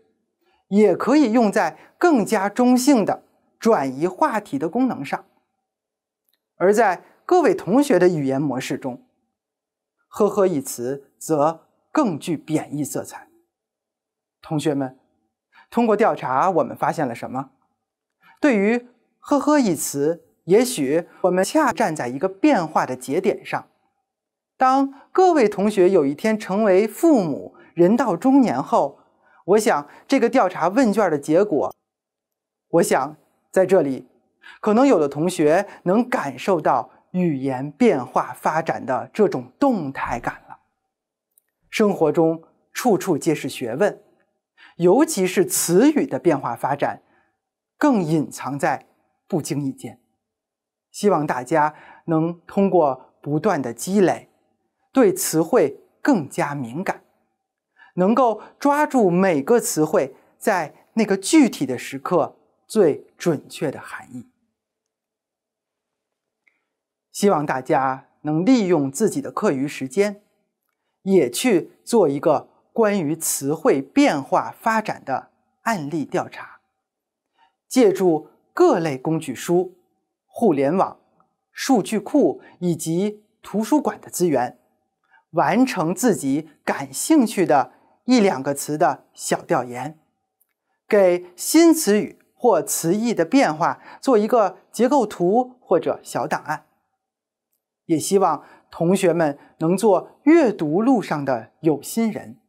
也可以用在更加中性的转移话题的功能上；而在各位同学的语言模式中，呵呵一词则更具贬义色彩。同学们，通过调查我们发现了什么？对于“呵呵”一词，也许我们恰站在一个变化的节点上。当各位同学有一天成为父母，人到中年后，我想这个调查问卷的结果，我想在这里，可能有的同学能感受到语言变化发展的这种动态感了。生活中处处皆是学问。尤其是词语的变化发展，更隐藏在不经意间。希望大家能通过不断的积累，对词汇更加敏感，能够抓住每个词汇在那个具体的时刻最准确的含义。希望大家能利用自己的课余时间，也去做一个。关于词汇变化发展的案例调查，借助各类工具书、互联网、数据库以及图书馆的资源，完成自己感兴趣的一两个词的小调研，给新词语或词义的变化做一个结构图或者小档案。也希望同学们能做阅读路上的有心人。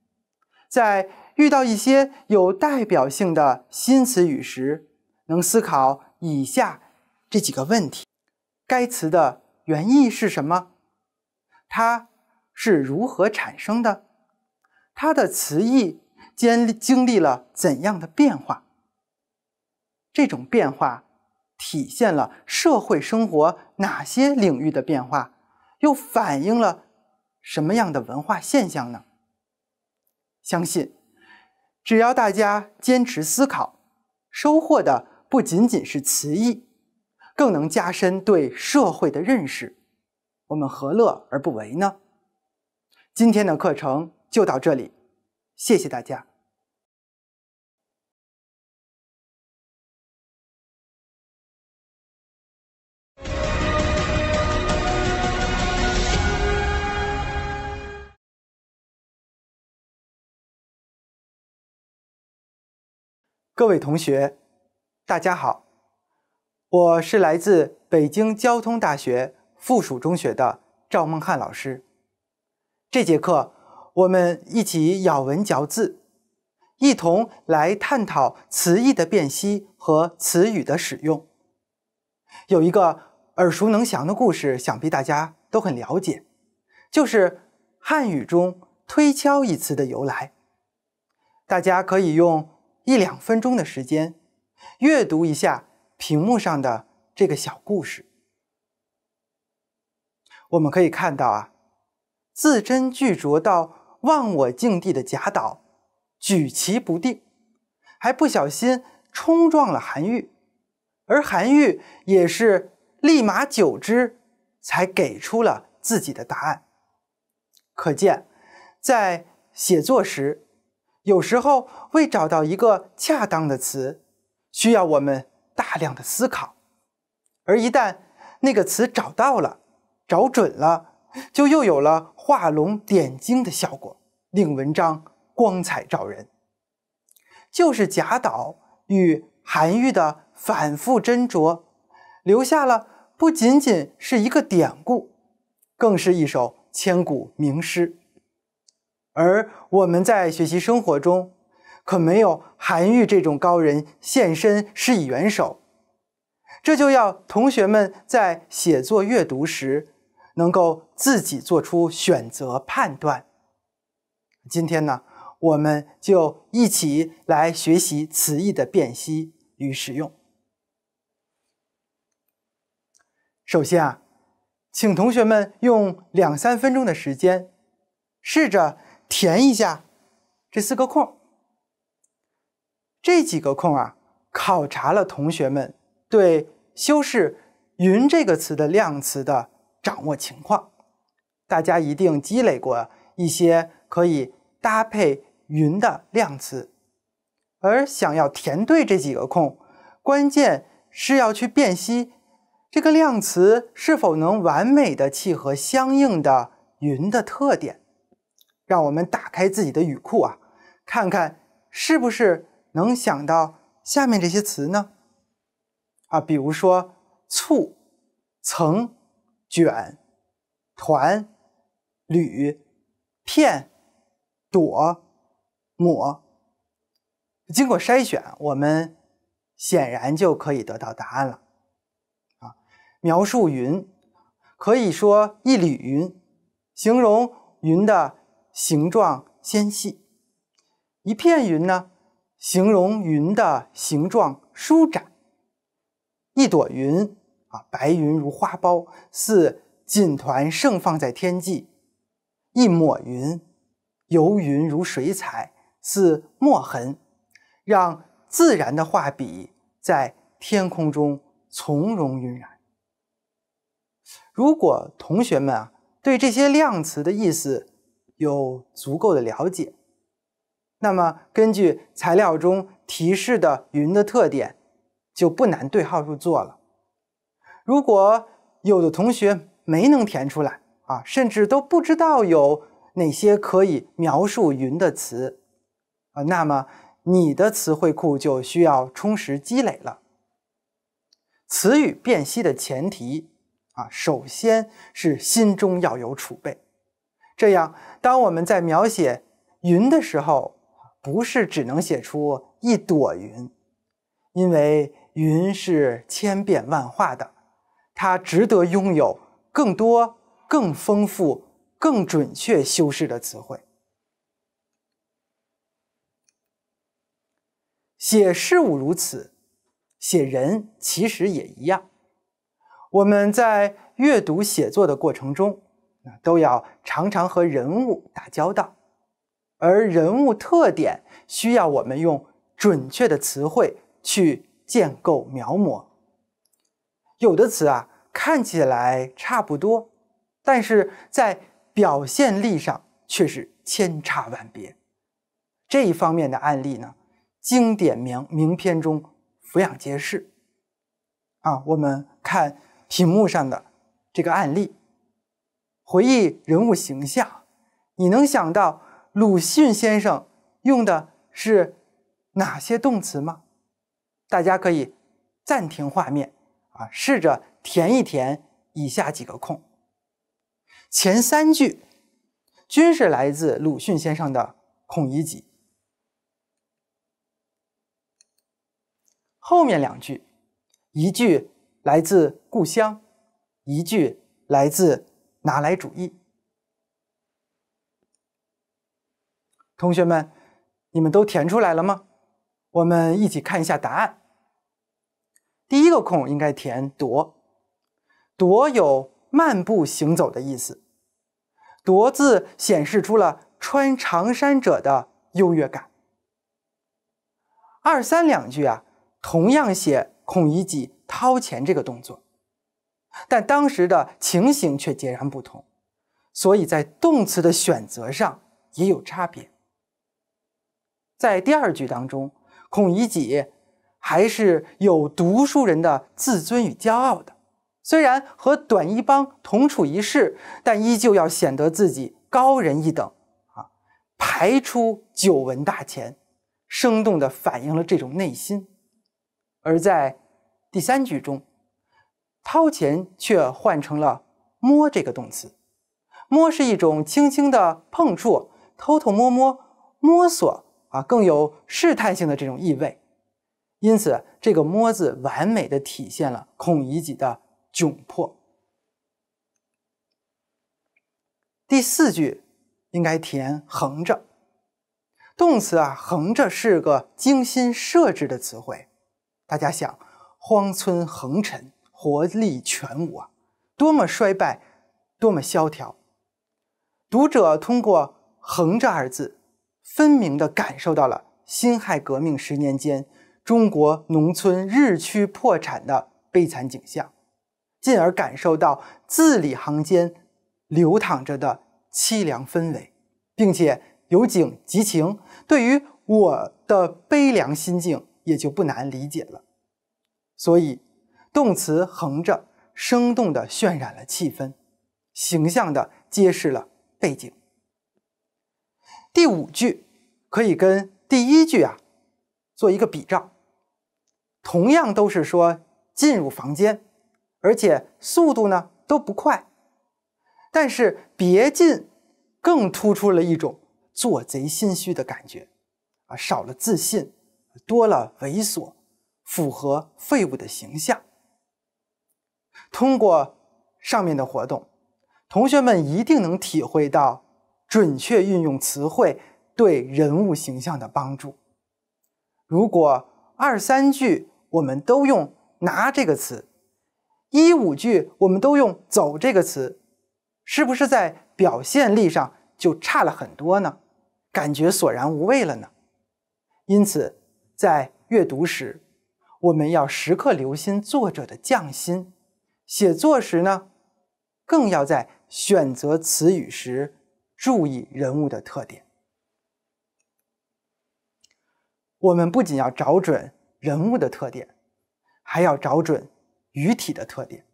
在遇到一些有代表性的新词语时，能思考以下这几个问题：该词的原意是什么？它是如何产生的？它的词义经经历了怎样的变化？这种变化体现了社会生活哪些领域的变化？又反映了什么样的文化现象呢？相信，只要大家坚持思考，收获的不仅仅是词义，更能加深对社会的认识。我们何乐而不为呢？今天的课程就到这里，谢谢大家。各位同学，大家好，我是来自北京交通大学附属中学的赵梦汉老师。这节课我们一起咬文嚼字，一同来探讨词义的辨析和词语的使用。有一个耳熟能详的故事，想必大家都很了解，就是汉语中“推敲”一词的由来。大家可以用。一两分钟的时间，阅读一下屏幕上的这个小故事。我们可以看到啊，字斟句酌到忘我境地的贾岛，举棋不定，还不小心冲撞了韩愈，而韩愈也是立马久之，才给出了自己的答案。可见，在写作时。有时候为找到一个恰当的词，需要我们大量的思考，而一旦那个词找到了、找准了，就又有了画龙点睛的效果，令文章光彩照人。就是贾岛与韩愈的反复斟酌，留下了不仅仅是一个典故，更是一首千古名诗。而我们在学习生活中，可没有韩愈这种高人现身施以援手，这就要同学们在写作阅读时，能够自己做出选择判断。今天呢，我们就一起来学习词义的辨析与使用。首先啊，请同学们用两三分钟的时间，试着。填一下这四个空这几个空啊，考察了同学们对修饰“云”这个词的量词的掌握情况。大家一定积累过一些可以搭配“云”的量词，而想要填对这几个空，关键是要去辨析这个量词是否能完美的契合相应的云的特点。让我们打开自己的语库啊，看看是不是能想到下面这些词呢？啊，比如说簇、层、卷、团、缕、片、朵、抹。经过筛选，我们显然就可以得到答案了。啊，描述云，可以说一缕云，形容云的。形状纤细，一片云呢？形容云的形状舒展。一朵云啊，白云如花苞，似锦团盛放在天际。一抹云，游云如水彩，似墨痕，让自然的画笔在天空中从容晕染。如果同学们啊，对这些量词的意思。有足够的了解，那么根据材料中提示的云的特点，就不难对号入座了。如果有的同学没能填出来啊，甚至都不知道有哪些可以描述云的词啊，那么你的词汇库就需要充实积累了。词语辨析的前提啊，首先是心中要有储备。这样，当我们在描写云的时候，不是只能写出一朵云，因为云是千变万化的，它值得拥有更多、更丰富、更准确修饰的词汇。写事物如此，写人其实也一样。我们在阅读写作的过程中。都要常常和人物打交道，而人物特点需要我们用准确的词汇去建构描摹。有的词啊看起来差不多，但是在表现力上却是千差万别。这一方面的案例呢，经典名名篇中俯仰皆是。啊，我们看屏幕上的这个案例。回忆人物形象，你能想到鲁迅先生用的是哪些动词吗？大家可以暂停画面啊，试着填一填以下几个空。前三句均是来自鲁迅先生的《孔乙己》，后面两句，一句来自《故乡》，一句来自。拿来主义。同学们，你们都填出来了吗？我们一起看一下答案。第一个空应该填“踱”，“踱”有漫步行走的意思，“踱”字显示出了穿长衫者的优越感。二三两句啊，同样写孔乙己掏钱这个动作。但当时的情形却截然不同，所以在动词的选择上也有差别。在第二句当中，孔乙己还是有读书人的自尊与骄傲的，虽然和短衣帮同处一室，但依旧要显得自己高人一等啊，排出九文大钱，生动的反映了这种内心。而在第三句中。掏钱却换成了摸这个动词，摸是一种轻轻的碰触，偷偷摸摸摸索啊，更有试探性的这种意味。因此，这个摸字完美的体现了孔乙己的窘迫。第四句应该填横着，动词啊，横着是个精心设置的词汇。大家想，荒村横陈。活力全无啊！多么衰败，多么萧条！读者通过“横着”二字，分明的感受到了辛亥革命十年间中国农村日趋破产的悲惨景象，进而感受到字里行间流淌着的凄凉氛围，并且由景及情，对于我的悲凉心境也就不难理解了。所以。动词横着，生动地渲染了气氛，形象地揭示了背景。第五句可以跟第一句啊做一个比照，同样都是说进入房间，而且速度呢都不快，但是别进，更突出了一种做贼心虚的感觉，啊，少了自信，多了猥琐，符合废物的形象。通过上面的活动，同学们一定能体会到准确运用词汇对人物形象的帮助。如果二三句我们都用“拿”这个词，一五句我们都用“走”这个词，是不是在表现力上就差了很多呢？感觉索然无味了呢？因此，在阅读时，我们要时刻留心作者的匠心。写作时呢，更要在选择词语时注意人物的特点。我们不仅要找准人物的特点，还要找准语体的特点。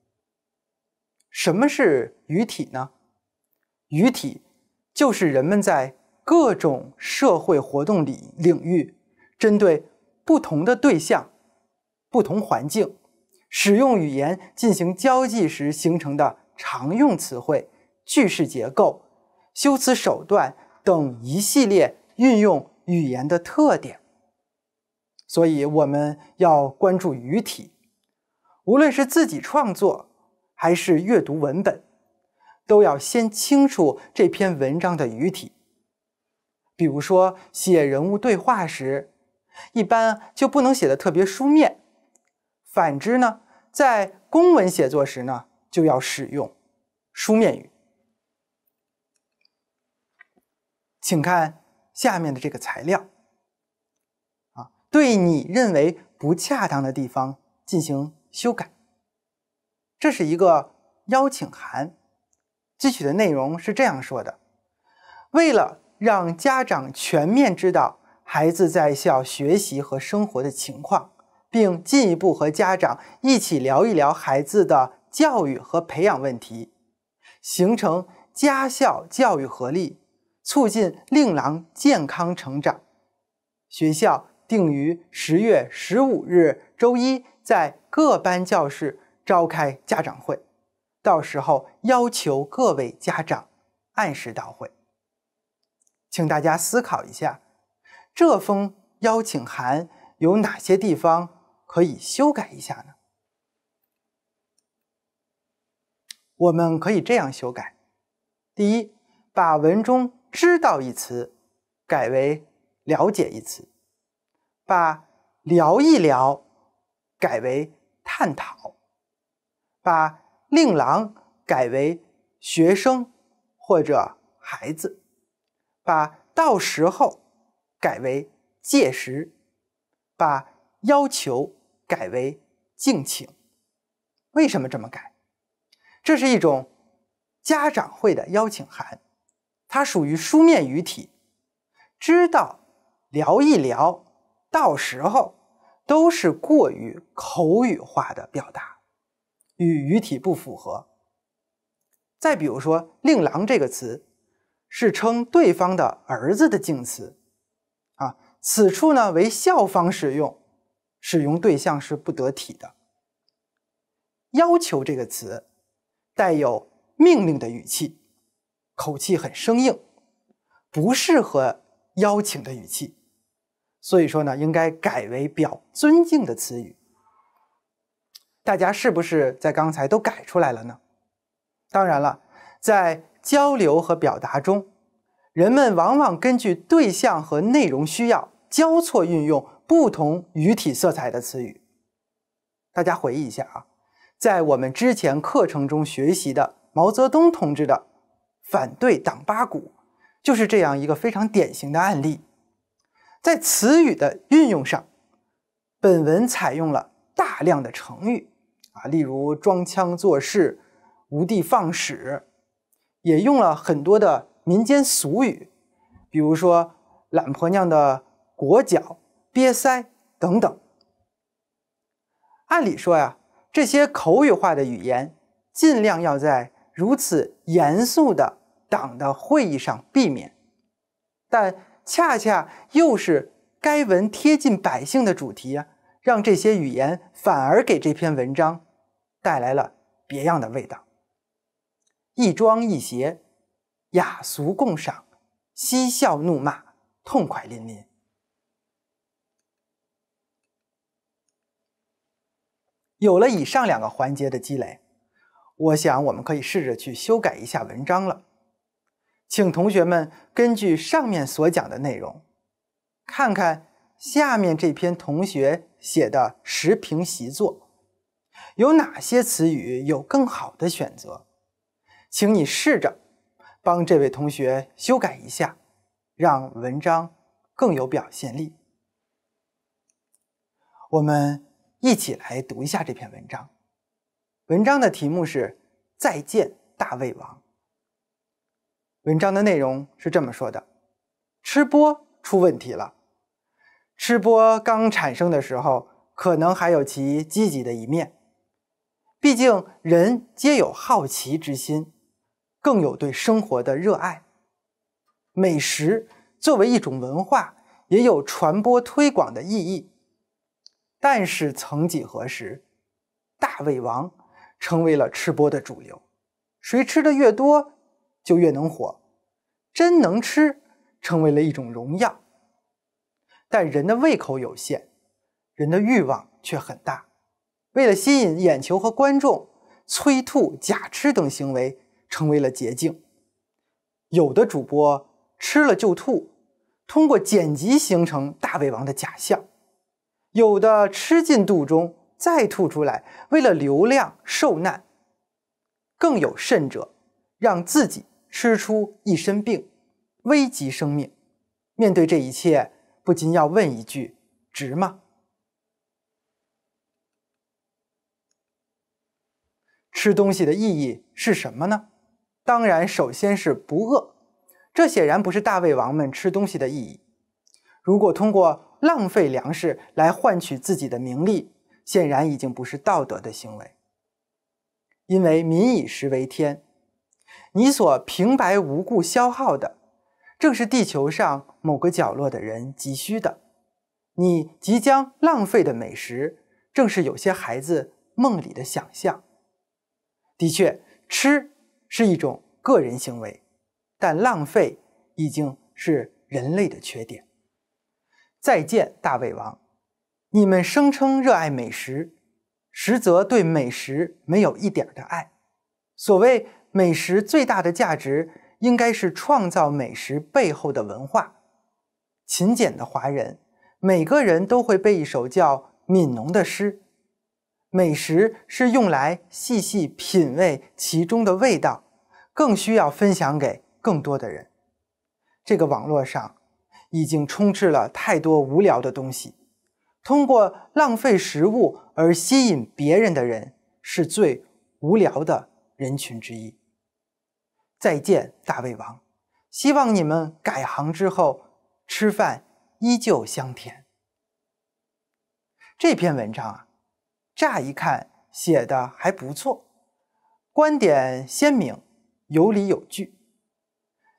什么是语体呢？语体就是人们在各种社会活动里领域，针对不同的对象、不同环境。使用语言进行交际时形成的常用词汇、句式结构、修辞手段等一系列运用语言的特点，所以我们要关注语体。无论是自己创作还是阅读文本，都要先清楚这篇文章的语体。比如说写人物对话时，一般就不能写的特别书面。反之呢？在公文写作时呢，就要使用书面语。请看下面的这个材料，啊，对你认为不恰当的地方进行修改。这是一个邀请函，具体的内容是这样说的：为了让家长全面知道孩子在校学习和生活的情况。并进一步和家长一起聊一聊孩子的教育和培养问题，形成家校教育合力，促进令郎健康成长。学校定于十月十五日周一在各班教室召开家长会，到时候要求各位家长按时到会。请大家思考一下，这封邀请函有哪些地方？可以修改一下呢。我们可以这样修改：第一，把文中“知道”一词改为“了解”一词；把“聊一聊”改为“探讨”；把“令郎”改为“学生”或者“孩子”；把“到时候”改为“届时”；把“要求”。改为敬请，为什么这么改？这是一种家长会的邀请函，它属于书面语体。知道聊一聊，到时候都是过于口语化的表达，与语体不符合。再比如说“令郎”这个词，是称对方的儿子的敬词，啊，此处呢为校方使用。使用对象是不得体的，“要求”这个词带有命令的语气，口气很生硬，不适合邀请的语气。所以说呢，应该改为表尊敬的词语。大家是不是在刚才都改出来了呢？当然了，在交流和表达中，人们往往根据对象和内容需要交错运用。不同语体色彩的词语，大家回忆一下啊，在我们之前课程中学习的毛泽东同志的《反对党八股》，就是这样一个非常典型的案例。在词语的运用上，本文采用了大量的成语啊，例如“装腔作势”“无的放矢”，也用了很多的民间俗语，比如说“懒婆娘的裹脚”。憋塞等等，按理说呀，这些口语化的语言尽量要在如此严肃的党的会议上避免，但恰恰又是该文贴近百姓的主题啊，让这些语言反而给这篇文章带来了别样的味道。亦庄亦谐，雅俗共赏，嬉笑怒骂，痛快淋淋。有了以上两个环节的积累，我想我们可以试着去修改一下文章了。请同学们根据上面所讲的内容，看看下面这篇同学写的时评习作，有哪些词语有更好的选择？请你试着帮这位同学修改一下，让文章更有表现力。我们。一起来读一下这篇文章。文章的题目是《再见大胃王》。文章的内容是这么说的：吃播出问题了。吃播刚产生的时候，可能还有其积极的一面。毕竟人皆有好奇之心，更有对生活的热爱。美食作为一种文化，也有传播推广的意义。但是曾几何时，大胃王成为了吃播的主流，谁吃的越多就越能火，真能吃成为了一种荣耀。但人的胃口有限，人的欲望却很大，为了吸引眼球和观众，催吐、假吃等行为成为了捷径。有的主播吃了就吐，通过剪辑形成大胃王的假象。有的吃进肚中再吐出来，为了流量受难；更有甚者，让自己吃出一身病，危及生命。面对这一切，不禁要问一句：值吗？吃东西的意义是什么呢？当然，首先是不饿。这显然不是大胃王们吃东西的意义。如果通过浪费粮食来换取自己的名利，显然已经不是道德的行为。因为民以食为天，你所平白无故消耗的，正是地球上某个角落的人急需的。你即将浪费的美食，正是有些孩子梦里的想象。的确，吃是一种个人行为，但浪费已经是人类的缺点。再见，大胃王！你们声称热爱美食，实则对美食没有一点的爱。所谓美食最大的价值，应该是创造美食背后的文化。勤俭的华人，每个人都会背一首叫《悯农》的诗。美食是用来细细品味其中的味道，更需要分享给更多的人。这个网络上。已经充斥了太多无聊的东西。通过浪费食物而吸引别人的人，是最无聊的人群之一。再见，大胃王！希望你们改行之后，吃饭依旧香甜。这篇文章啊，乍一看写的还不错，观点鲜明，有理有据。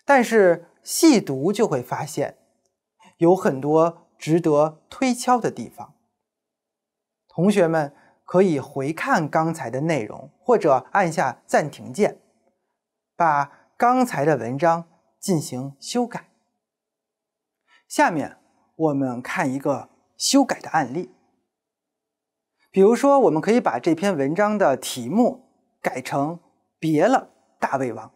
但是细读就会发现。有很多值得推敲的地方。同学们可以回看刚才的内容，或者按下暂停键，把刚才的文章进行修改。下面我们看一个修改的案例。比如说，我们可以把这篇文章的题目改成《别了，大胃王》。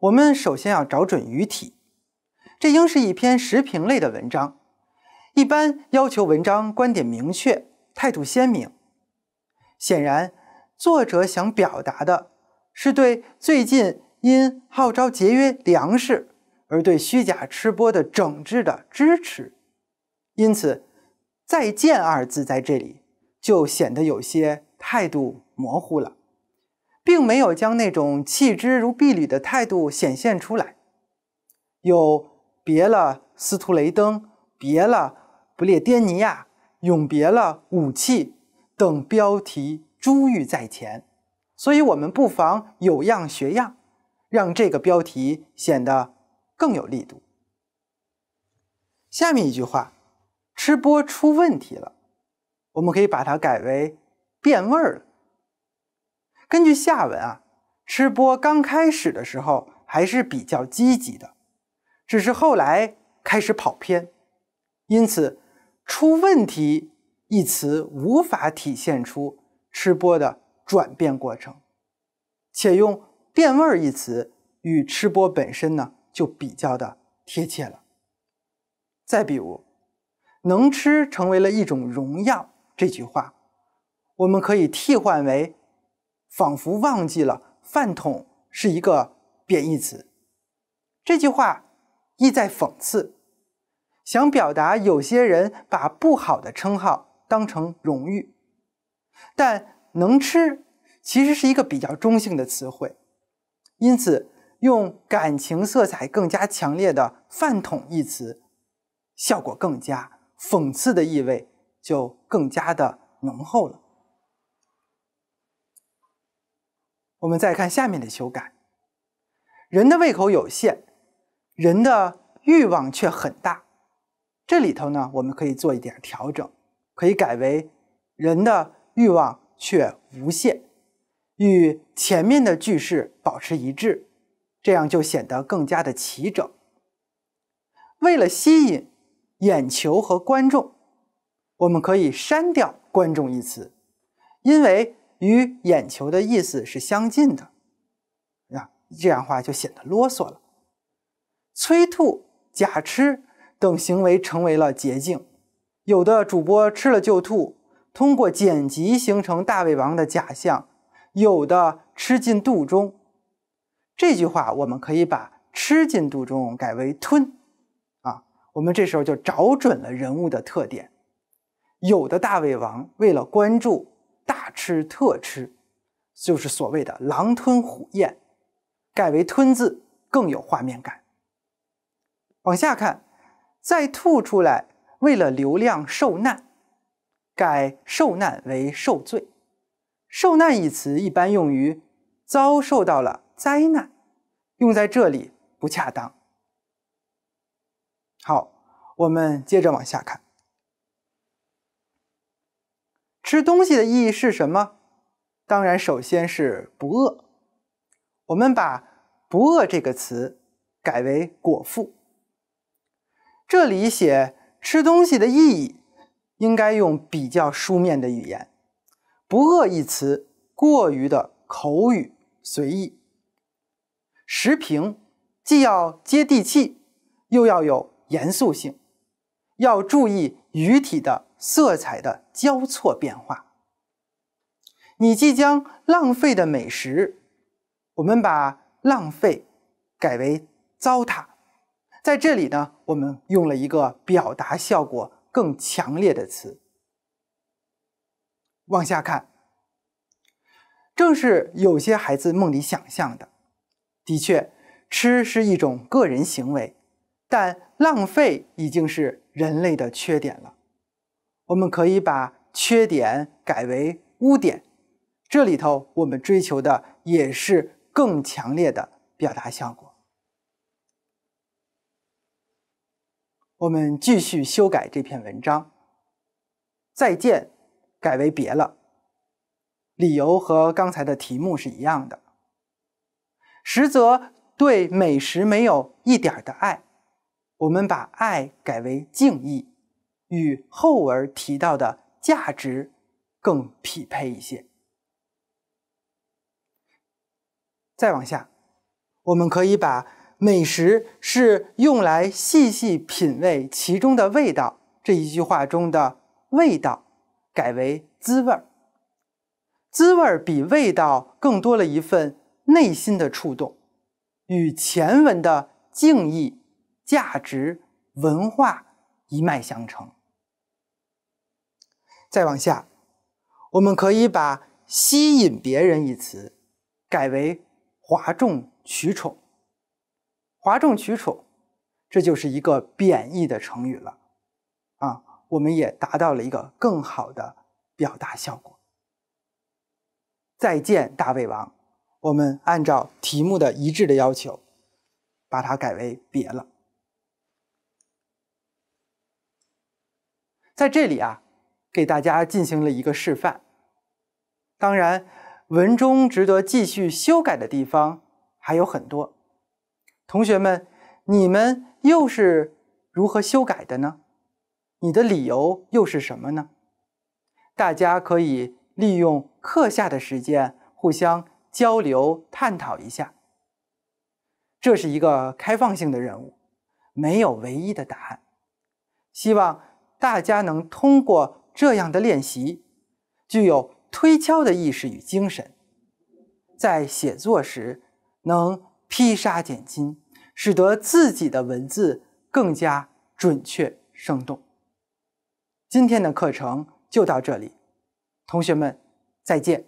我们首先要找准语体。这应是一篇时评类的文章，一般要求文章观点明确，态度鲜明。显然，作者想表达的是对最近因号召节约粮食而对虚假吃播的整治的支持，因此“再见”二字在这里就显得有些态度模糊了，并没有将那种弃之如敝履的态度显现出来，有。别了，司徒雷登，别了，不列颠尼亚，永别了，武器等标题珠玉在前，所以我们不妨有样学样，让这个标题显得更有力度。下面一句话，吃播出问题了，我们可以把它改为变味儿了。根据下文啊，吃播刚开始的时候还是比较积极的。只是后来开始跑偏，因此“出问题”一词无法体现出吃播的转变过程，且用“电味儿”一词与吃播本身呢就比较的贴切了。再比如，“能吃成为了一种荣耀”这句话，我们可以替换为“仿佛忘记了饭桶是一个贬义词”，这句话。意在讽刺，想表达有些人把不好的称号当成荣誉，但“能吃”其实是一个比较中性的词汇，因此用感情色彩更加强烈的“饭桶”一词，效果更佳，讽刺的意味就更加的浓厚了。我们再看下面的修改：人的胃口有限。人的欲望却很大，这里头呢，我们可以做一点调整，可以改为人的欲望却无限，与前面的句式保持一致，这样就显得更加的齐整。为了吸引眼球和观众，我们可以删掉“观众”一词，因为与“眼球”的意思是相近的，啊，这样的话就显得啰嗦了。催吐、假吃等行为成为了捷径，有的主播吃了就吐，通过剪辑形成大胃王的假象；有的吃进肚中。这句话我们可以把“吃进肚中”改为“吞”，啊，我们这时候就找准了人物的特点。有的大胃王为了关注，大吃特吃，就是所谓的狼吞虎咽，改为“吞”字更有画面感。往下看，再吐出来，为了流量受难，改受难为受罪。受难一词一般用于遭受到了灾难，用在这里不恰当。好，我们接着往下看。吃东西的意义是什么？当然，首先是不饿。我们把“不饿”这个词改为“果腹”。这里写吃东西的意义，应该用比较书面的语言。不饿一词过于的口语随意。时评既要接地气，又要有严肃性，要注意语体的色彩的交错变化。你即将浪费的美食，我们把浪费改为糟蹋。在这里呢，我们用了一个表达效果更强烈的词。往下看，正是有些孩子梦里想象的。的确，吃是一种个人行为，但浪费已经是人类的缺点了。我们可以把缺点改为污点。这里头，我们追求的也是更强烈的表达效果。我们继续修改这篇文章。再见，改为别了。理由和刚才的题目是一样的。实则对美食没有一点的爱，我们把爱改为敬意，与后文提到的价值更匹配一些。再往下，我们可以把。美食是用来细细品味其中的味道。这一句话中的“味道”改为“滋味儿”，“滋味儿”比“味道”更多了一份内心的触动，与前文的敬意、价值、文化一脉相承。再往下，我们可以把“吸引别人”一词改为“哗众取宠”。哗众取宠，这就是一个贬义的成语了，啊，我们也达到了一个更好的表达效果。再见，大胃王，我们按照题目的一致的要求，把它改为别了。在这里啊，给大家进行了一个示范。当然，文中值得继续修改的地方还有很多。同学们，你们又是如何修改的呢？你的理由又是什么呢？大家可以利用课下的时间互相交流探讨一下。这是一个开放性的任务，没有唯一的答案。希望大家能通过这样的练习，具有推敲的意识与精神，在写作时能。披沙拣金，使得自己的文字更加准确生动。今天的课程就到这里，同学们再见。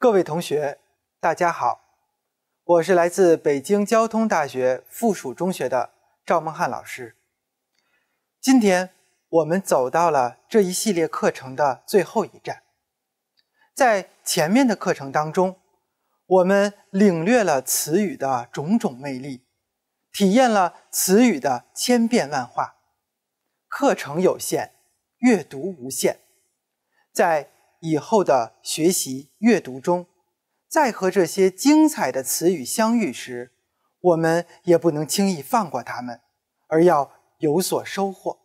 各位同学。大家好，我是来自北京交通大学附属中学的赵梦汉老师。今天我们走到了这一系列课程的最后一站。在前面的课程当中，我们领略了词语的种种魅力，体验了词语的千变万化。课程有限，阅读无限。在以后的学习阅读中。在和这些精彩的词语相遇时，我们也不能轻易放过它们，而要有所收获。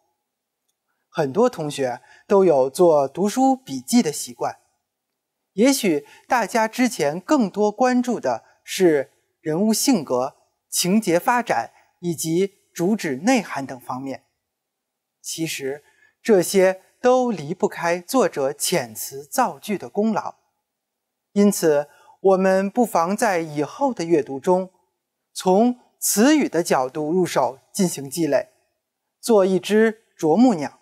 很多同学都有做读书笔记的习惯，也许大家之前更多关注的是人物性格、情节发展以及主旨内涵等方面，其实这些都离不开作者遣词造句的功劳，因此。我们不妨在以后的阅读中，从词语的角度入手进行积累，做一只啄木鸟，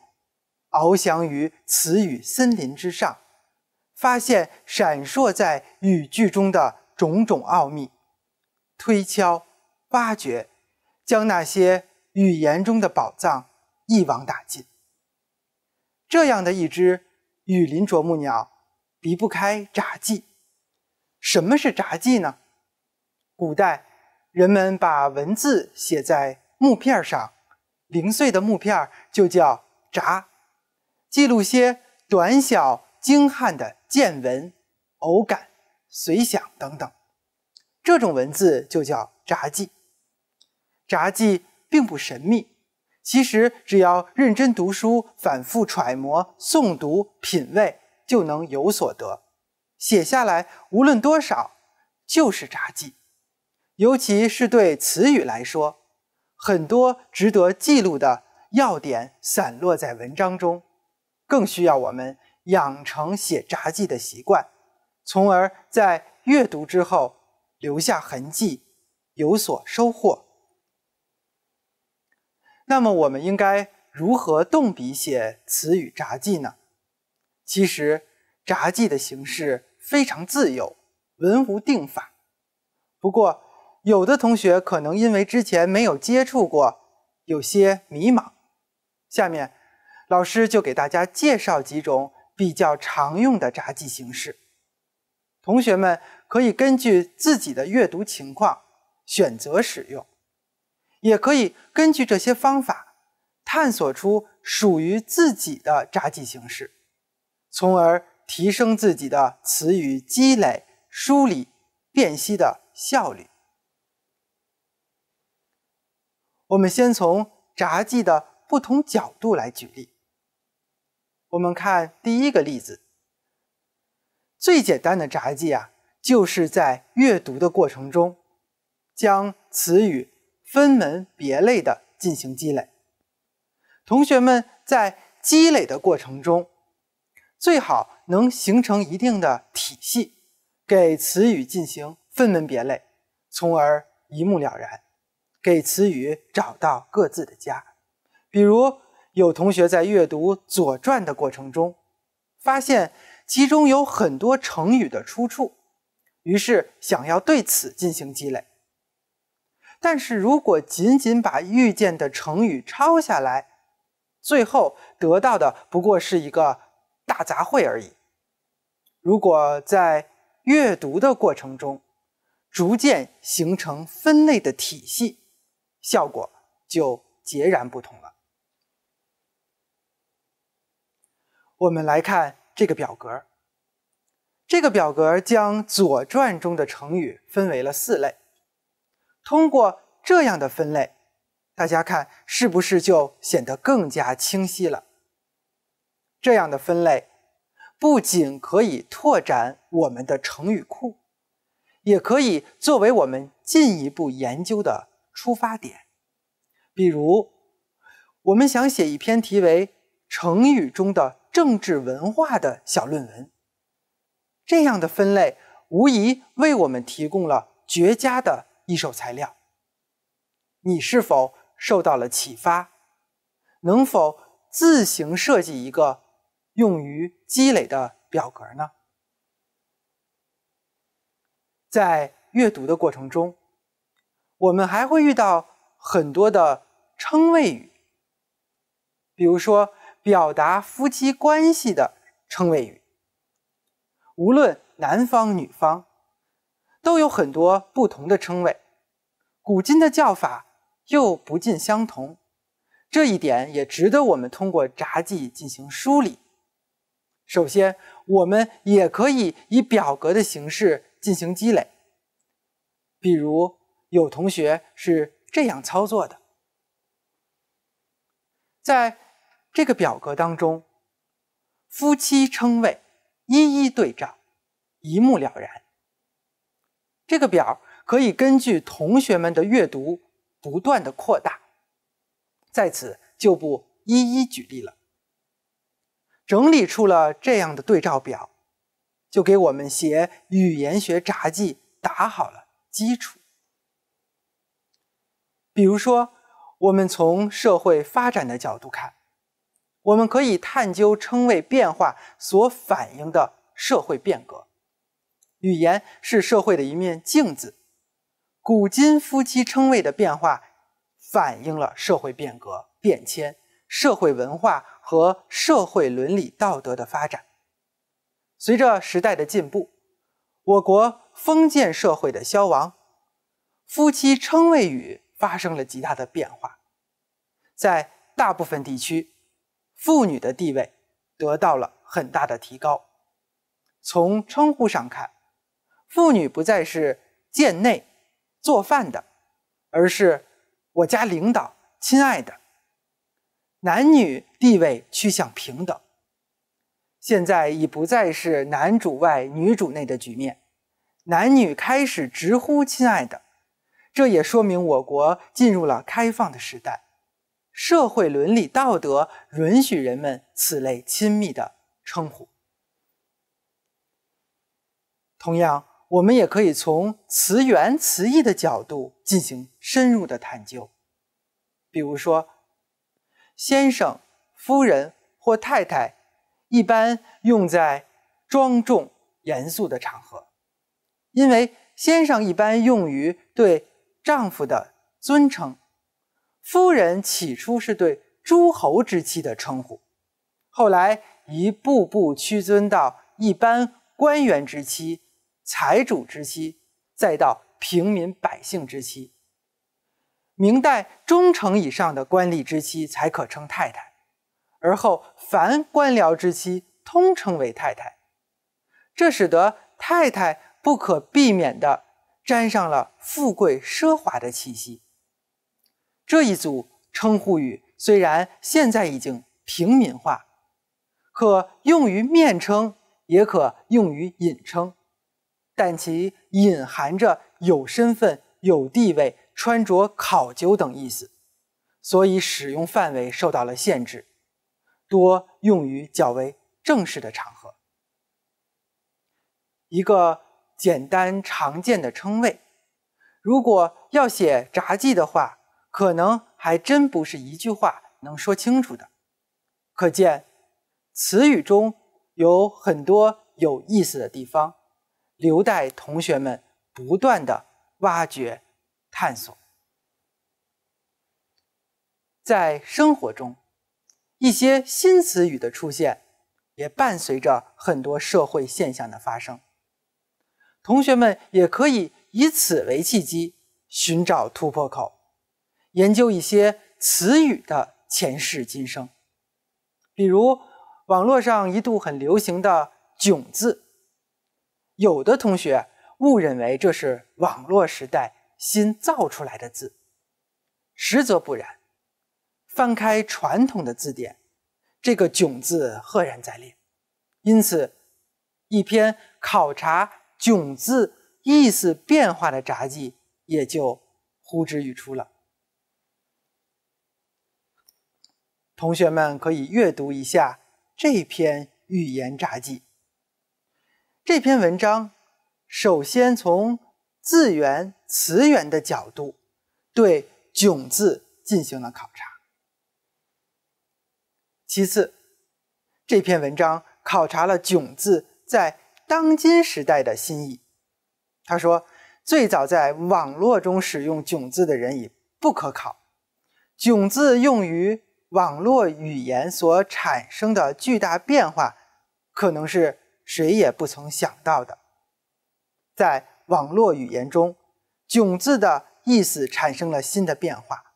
翱翔于词语森林之上，发现闪烁在语句中的种种奥秘，推敲、挖掘，将那些语言中的宝藏一网打尽。这样的一只雨林啄木鸟，离不开札记。什么是札记呢？古代人们把文字写在木片上，零碎的木片就叫札，记录些短小精悍的见闻、偶感、随想等等，这种文字就叫札记。札记并不神秘，其实只要认真读书、反复揣摩、诵读品味，就能有所得。写下来，无论多少，就是札记。尤其是对词语来说，很多值得记录的要点散落在文章中，更需要我们养成写札记的习惯，从而在阅读之后留下痕迹，有所收获。那么，我们应该如何动笔写词语札记呢？其实，札记的形式。非常自由，文无定法。不过，有的同学可能因为之前没有接触过，有些迷茫。下面，老师就给大家介绍几种比较常用的札记形式，同学们可以根据自己的阅读情况选择使用，也可以根据这些方法探索出属于自己的札记形式，从而。提升自己的词语积累、梳理、辨析的效率。我们先从札记的不同角度来举例。我们看第一个例子，最简单的札记啊，就是在阅读的过程中，将词语分门别类的进行积累。同学们在积累的过程中。最好能形成一定的体系，给词语进行分门别类，从而一目了然，给词语找到各自的家。比如有同学在阅读《左传》的过程中，发现其中有很多成语的出处，于是想要对此进行积累。但是如果仅仅把遇见的成语抄下来，最后得到的不过是一个。大杂烩而已。如果在阅读的过程中逐渐形成分类的体系，效果就截然不同了。我们来看这个表格，这个表格将《左传》中的成语分为了四类。通过这样的分类，大家看是不是就显得更加清晰了？这样的分类不仅可以拓展我们的成语库，也可以作为我们进一步研究的出发点。比如，我们想写一篇题为《成语中的政治文化》的小论文，这样的分类无疑为我们提供了绝佳的一手材料。你是否受到了启发？能否自行设计一个？用于积累的表格呢？在阅读的过程中，我们还会遇到很多的称谓语，比如说表达夫妻关系的称谓语。无论男方女方，都有很多不同的称谓，古今的叫法又不尽相同。这一点也值得我们通过札记进行梳理。首先，我们也可以以表格的形式进行积累。比如，有同学是这样操作的：在这个表格当中，夫妻称谓一一对照，一目了然。这个表可以根据同学们的阅读不断的扩大，在此就不一一举例了。整理出了这样的对照表，就给我们写《语言学札记》打好了基础。比如说，我们从社会发展的角度看，我们可以探究称谓变化所反映的社会变革。语言是社会的一面镜子，古今夫妻称谓的变化反映了社会变革变迁、社会文化。和社会伦理道德的发展，随着时代的进步，我国封建社会的消亡，夫妻称谓语发生了极大的变化。在大部分地区，妇女的地位得到了很大的提高。从称呼上看，妇女不再是“贱内”、“做饭的”，而是“我家领导”、“亲爱的”。男女地位趋向平等，现在已不再是男主外女主内的局面，男女开始直呼“亲爱的”，这也说明我国进入了开放的时代，社会伦理道德允许人们此类亲密的称呼。同样，我们也可以从词源词义的角度进行深入的探究，比如说。先生、夫人或太太，一般用在庄重严肃的场合，因为先生一般用于对丈夫的尊称，夫人起初是对诸侯之妻的称呼，后来一步步屈尊到一般官员之妻、财主之妻，再到平民百姓之妻。明代中丞以上的官吏之妻才可称太太，而后凡官僚之妻通称为太太，这使得太太不可避免地沾上了富贵奢华的气息。这一组称呼语虽然现在已经平民化，可用于面称，也可用于引称，但其隐含着有身份、有地位。穿着考究等意思，所以使用范围受到了限制，多用于较为正式的场合。一个简单常见的称谓，如果要写札记的话，可能还真不是一句话能说清楚的。可见，词语中有很多有意思的地方，留待同学们不断的挖掘。探索，在生活中，一些新词语的出现，也伴随着很多社会现象的发生。同学们也可以以此为契机，寻找突破口，研究一些词语的前世今生。比如，网络上一度很流行的“囧”字，有的同学误认为这是网络时代。新造出来的字，实则不然。翻开传统的字典，这个“囧”字赫然在列，因此，一篇考察“囧”字意思变化的札记也就呼之欲出了。同学们可以阅读一下这篇寓言札记。这篇文章首先从。字源、词源的角度，对“囧”字进行了考察。其次，这篇文章考察了“囧”字在当今时代的新意。他说，最早在网络中使用“囧”字的人已不可考，“囧”字用于网络语言所产生的巨大变化，可能是谁也不曾想到的。在网络语言中“囧”字的意思产生了新的变化。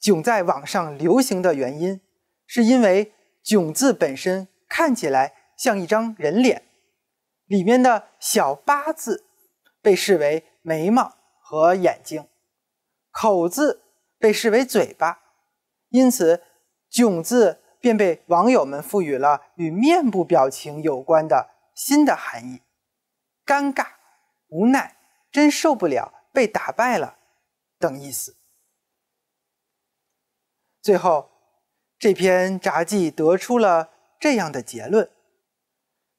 囧在网上流行的原因，是因为“囧”字本身看起来像一张人脸，里面的小八字被视为眉毛和眼睛，口字被视为嘴巴，因此“囧”字便被网友们赋予了与面部表情有关的新的含义——尴尬。无奈，真受不了，被打败了，等意思。最后，这篇札记得出了这样的结论：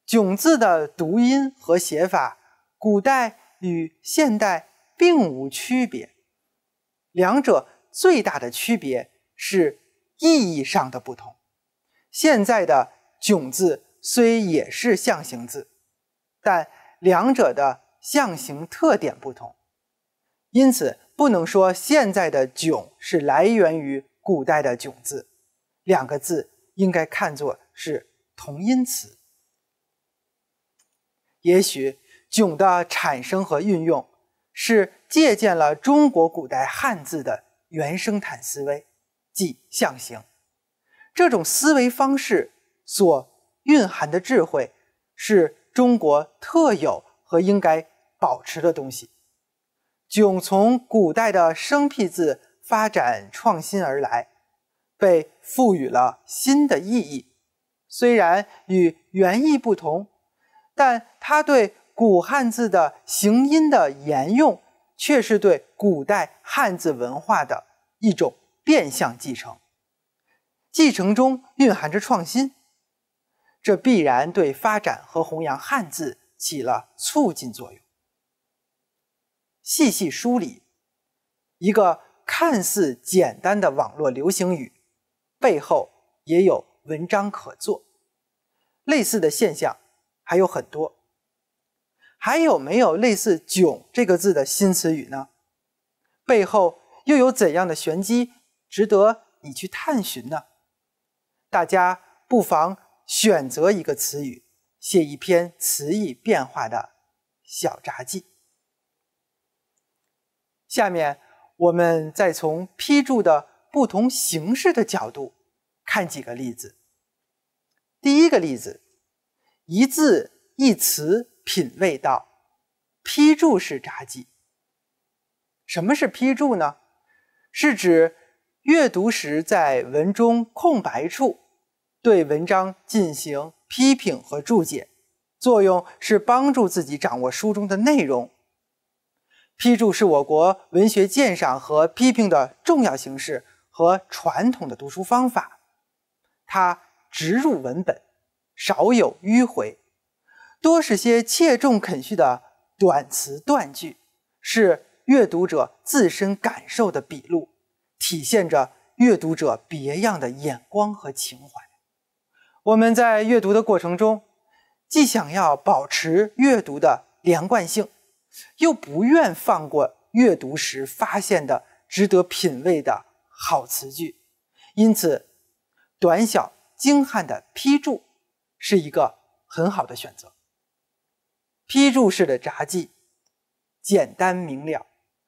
囧字的读音和写法，古代与现代并无区别，两者最大的区别是意义上的不同。现在的囧字虽也是象形字，但两者的。象形特点不同，因此不能说现在的“囧”是来源于古代的“囧”字，两个字应该看作是同音词。也许“囧”的产生和运用是借鉴了中国古代汉字的原生态思维，即象形。这种思维方式所蕴含的智慧是中国特有和应该。保持的东西，囧从古代的生僻字发展创新而来，被赋予了新的意义。虽然与原意不同，但它对古汉字的形音的沿用，却是对古代汉字文化的一种变相继承。继承中蕴含着创新，这必然对发展和弘扬汉字起了促进作用。细细梳理，一个看似简单的网络流行语，背后也有文章可做。类似的现象还有很多。还有没有类似“囧”这个字的新词语呢？背后又有怎样的玄机值得你去探寻呢？大家不妨选择一个词语，写一篇词义变化的小札记。下面我们再从批注的不同形式的角度看几个例子。第一个例子，一字一词品味道，批注式札记。什么是批注呢？是指阅读时在文中空白处对文章进行批评和注解，作用是帮助自己掌握书中的内容。批注是我国文学鉴赏和批评的重要形式和传统的读书方法，它直入文本，少有迂回，多是些切中肯序的短词断句，是阅读者自身感受的笔录，体现着阅读者别样的眼光和情怀。我们在阅读的过程中，既想要保持阅读的连贯性。又不愿放过阅读时发现的值得品味的好词句，因此，短小精悍的批注是一个很好的选择。批注式的札记，简单明了，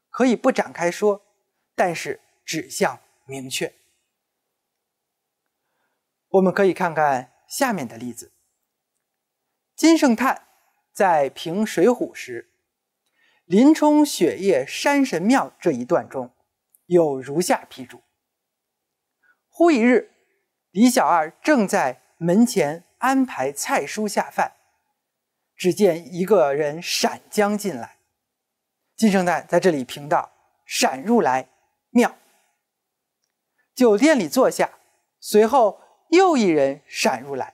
可以不展开说，但是指向明确。我们可以看看下面的例子：金圣叹在评《水浒》时。林冲雪夜山神庙这一段中，有如下批注：忽一日，李小二正在门前安排菜蔬下饭，只见一个人闪将进来。金圣叹在这里评道：“闪入来，妙。”酒店里坐下，随后又一人闪入来，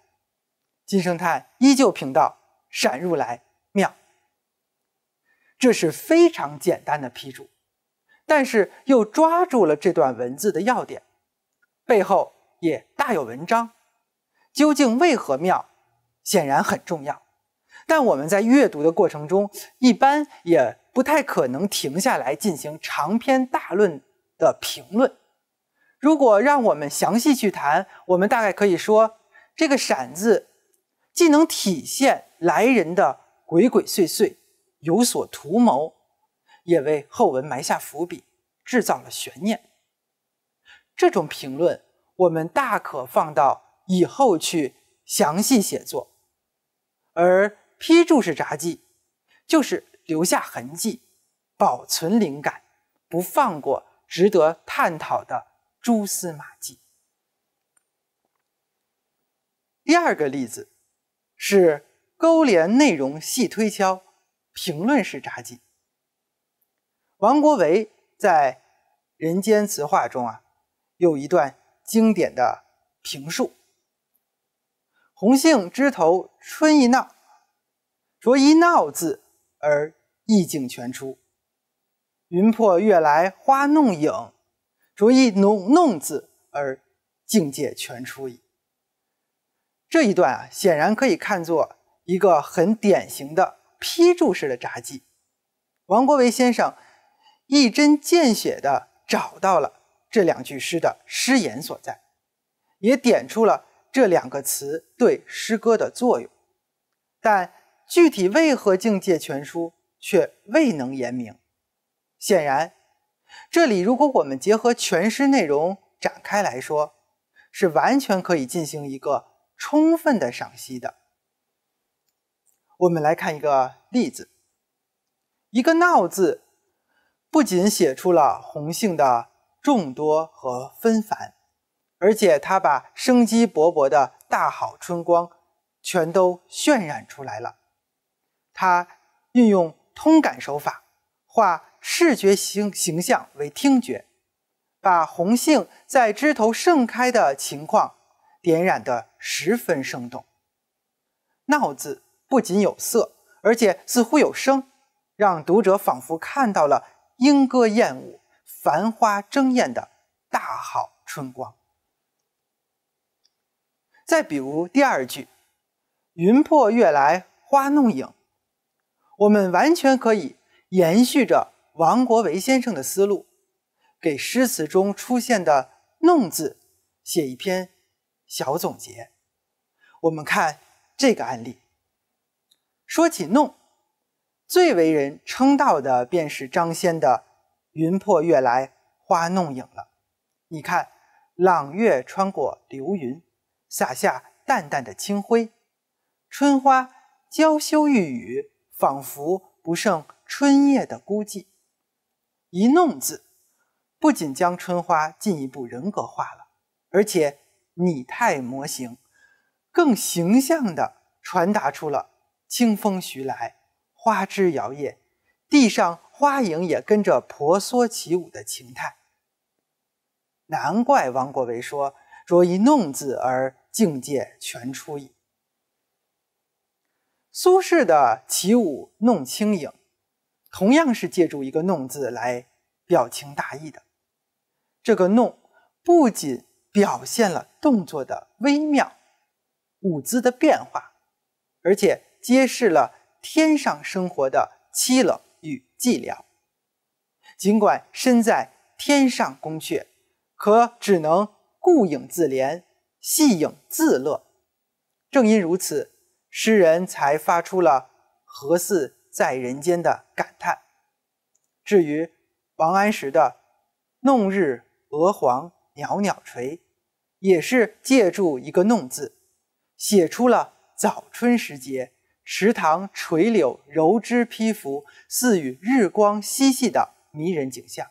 金圣叹依旧评道：“闪入来。”这是非常简单的批注，但是又抓住了这段文字的要点，背后也大有文章。究竟为何妙，显然很重要。但我们在阅读的过程中，一般也不太可能停下来进行长篇大论的评论。如果让我们详细去谈，我们大概可以说，这个“闪”字，既能体现来人的鬼鬼祟祟。有所图谋，也为后文埋下伏笔，制造了悬念。这种评论我们大可放到以后去详细写作，而批注式札记就是留下痕迹，保存灵感，不放过值得探讨的蛛丝马迹。第二个例子是勾连内容，细推敲。评论式札记，王国维在《人间词话》中啊，有一段经典的评述：“红杏枝头春意闹，着一闹字而意境全出；云破月来花弄影，着一弄弄字而境界全出矣。”这一段啊，显然可以看作一个很典型的。批注式的札记，王国维先生一针见血地找到了这两句诗的诗言所在，也点出了这两个词对诗歌的作用，但具体为何境界全书却未能言明。显然，这里如果我们结合全诗内容展开来说，是完全可以进行一个充分的赏析的。我们来看一个例子，一个“闹”字，不仅写出了红杏的众多和纷繁，而且它把生机勃勃的大好春光全都渲染出来了。它运用通感手法，化视觉形形象为听觉，把红杏在枝头盛开的情况点染的十分生动，“闹”字。不仅有色，而且似乎有声，让读者仿佛看到了莺歌燕舞、繁花争艳的大好春光。再比如第二句“云破月来花弄影”，我们完全可以延续着王国维先生的思路，给诗词中出现的“弄”字写一篇小总结。我们看这个案例。说起弄，最为人称道的便是张先的“云破月来花弄影”了。你看，朗月穿过流云，洒下淡淡的清辉，春花娇羞欲语，仿佛不胜春夜的孤寂。一“弄”字，不仅将春花进一步人格化了，而且拟态模型，更形象地传达出了。清风徐来，花枝摇曳，地上花影也跟着婆娑起舞的情态。难怪王国维说：“着一弄字而境界全出矣。”苏轼的起舞弄清影，同样是借助一个弄字来表情大意的。这个弄不仅表现了动作的微妙、舞姿的变化，而且。揭示了天上生活的凄冷与寂寥。尽管身在天上宫阙，可只能顾影自怜、戏影自乐。正因如此，诗人才发出了“何似在人间”的感叹。至于王安石的“弄日鹅黄袅袅垂”，也是借助一个“弄”字，写出了早春时节。池塘垂柳柔枝披拂，似与日光嬉戏的迷人景象，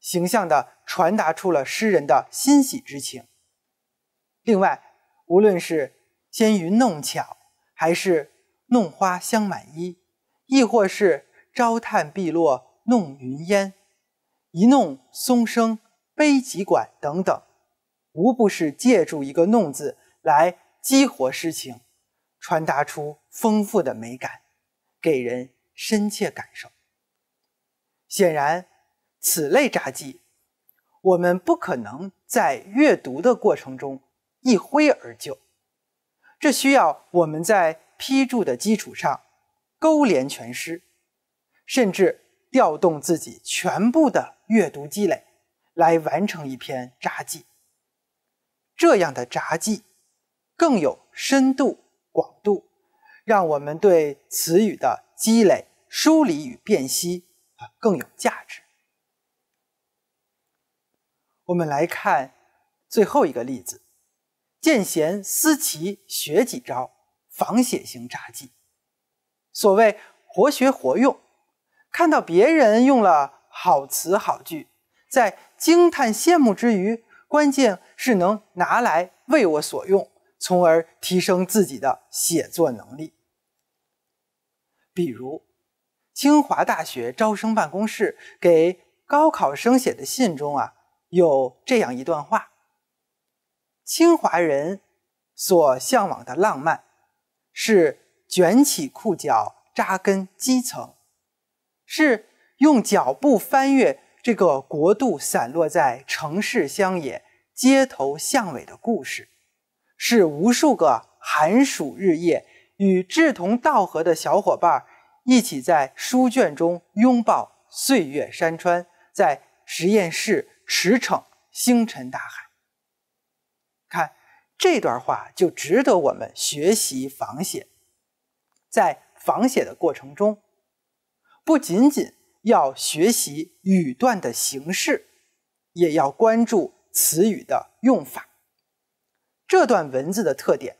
形象地传达出了诗人的欣喜之情。另外，无论是纤云弄巧，还是弄花香满衣，亦或是朝探碧落弄云烟，一弄松声悲极管等等，无不是借助一个“弄”字来激活诗情。传达出丰富的美感，给人深切感受。显然，此类札记，我们不可能在阅读的过程中一挥而就，这需要我们在批注的基础上勾连全诗，甚至调动自己全部的阅读积累来完成一篇札记。这样的札记更有深度。广度，让我们对词语的积累、梳理与辨析啊更有价值。我们来看最后一个例子：见贤思齐，学几招，仿写型札记。所谓活学活用，看到别人用了好词好句，在惊叹羡慕之余，关键是能拿来为我所用。从而提升自己的写作能力。比如，清华大学招生办公室给高考生写的信中啊，有这样一段话：“清华人所向往的浪漫，是卷起裤脚扎根基层，是用脚步翻越这个国度散落在城市、乡野、街头、巷尾的故事。”是无数个寒暑日夜，与志同道合的小伙伴一起在书卷中拥抱岁月山川，在实验室驰骋星辰大海。看这段话就值得我们学习仿写。在仿写的过程中，不仅仅要学习语段的形式，也要关注词语的用法。这段文字的特点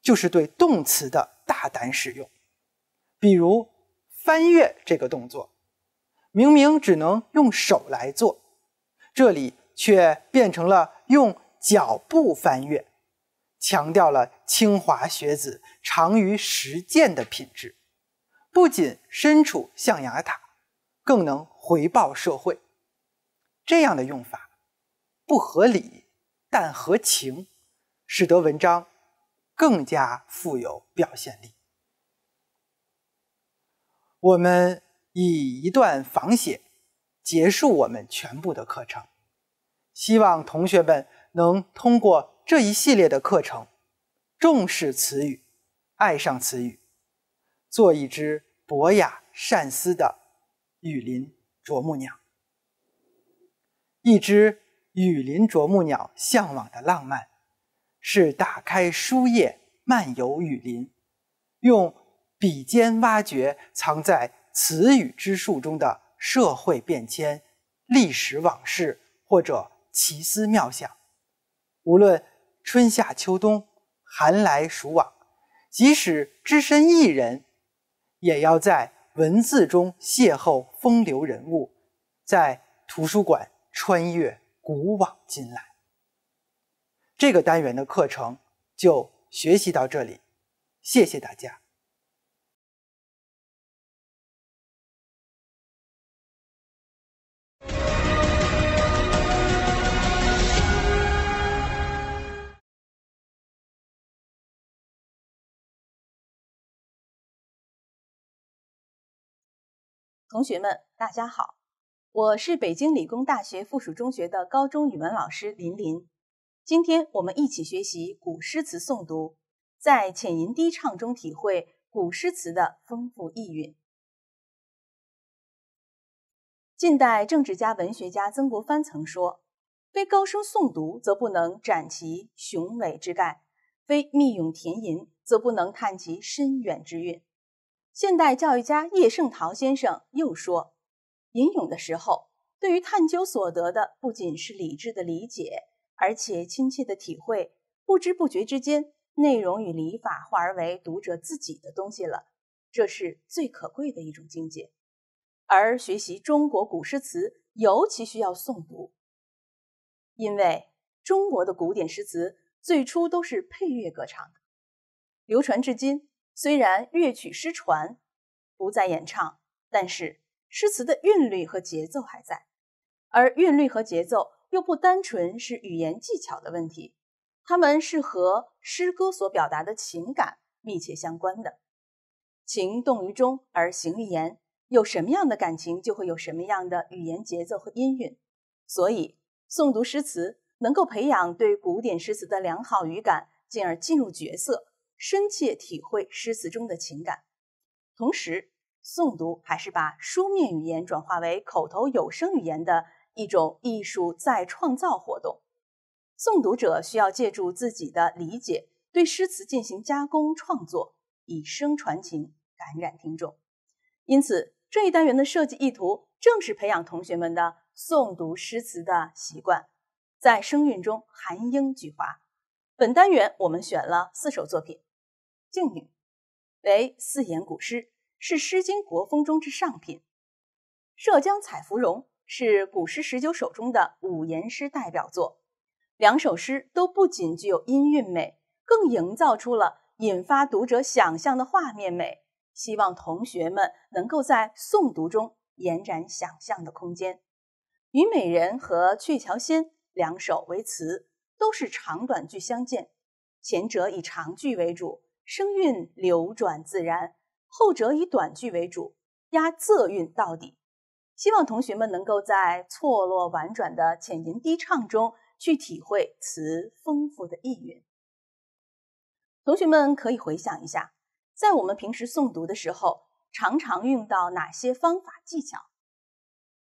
就是对动词的大胆使用，比如“翻阅”这个动作，明明只能用手来做，这里却变成了用脚步翻阅，强调了清华学子长于实践的品质。不仅身处象牙塔，更能回报社会。这样的用法不合理，但合情。使得文章更加富有表现力。我们以一段仿写结束我们全部的课程。希望同学们能通过这一系列的课程，重视词语，爱上词语，做一只博雅善思的雨林啄木鸟。一只雨林啄木鸟向往的浪漫。是打开书页漫游雨林，用笔尖挖掘藏在词语之树中的社会变迁、历史往事或者奇思妙想。无论春夏秋冬、寒来暑往，即使只身一人，也要在文字中邂逅风流人物，在图书馆穿越古往今来。这个单元的课程就学习到这里，谢谢大家。同学们，大家好，我是北京理工大学附属中学的高中语文老师林林。今天我们一起学习古诗词诵读，在浅吟低唱中体会古诗词的丰富意蕴。近代政治家、文学家曾国藩曾说：“非高声诵读，则不能展其雄伟之概；非密咏填吟，则不能探其深远之韵。”现代教育家叶圣陶先生又说：“吟咏的时候，对于探究所得的，不仅是理智的理解。”而且亲切的体会，不知不觉之间，内容与礼法化而为读者自己的东西了。这是最可贵的一种境界。而学习中国古诗词，尤其需要诵读，因为中国的古典诗词最初都是配乐歌唱的，流传至今。虽然乐曲失传，不再演唱，但是诗词的韵律和节奏还在，而韵律和节奏。又不单纯是语言技巧的问题，它们是和诗歌所表达的情感密切相关的。情动于中而行于言，有什么样的感情，就会有什么样的语言节奏和音韵。所以，诵读诗词能够培养对古典诗词的良好语感，进而进入角色，深切体会诗词中的情感。同时，诵读还是把书面语言转化为口头有声语言的。一种艺术再创造活动，诵读者需要借助自己的理解对诗词进行加工创作，以声传情，感染听众。因此，这一单元的设计意图正是培养同学们的诵读诗词的习惯，在声韵中含英聚华。本单元我们选了四首作品，《静女》为四言古诗，是《诗经·国风》中之上品，《涉江采芙蓉》。是《古诗十九首》中的五言诗代表作，两首诗都不仅具有音韵美，更营造出了引发读者想象的画面美。希望同学们能够在诵读中延展想象的空间。《虞美人》和《鹊桥仙》两首为词，都是长短句相间，前者以长句为主，声韵流转自然；后者以短句为主，押仄韵到底。希望同学们能够在错落婉转的浅吟低唱中去体会词丰富的意蕴。同学们可以回想一下，在我们平时诵读的时候，常常用到哪些方法技巧？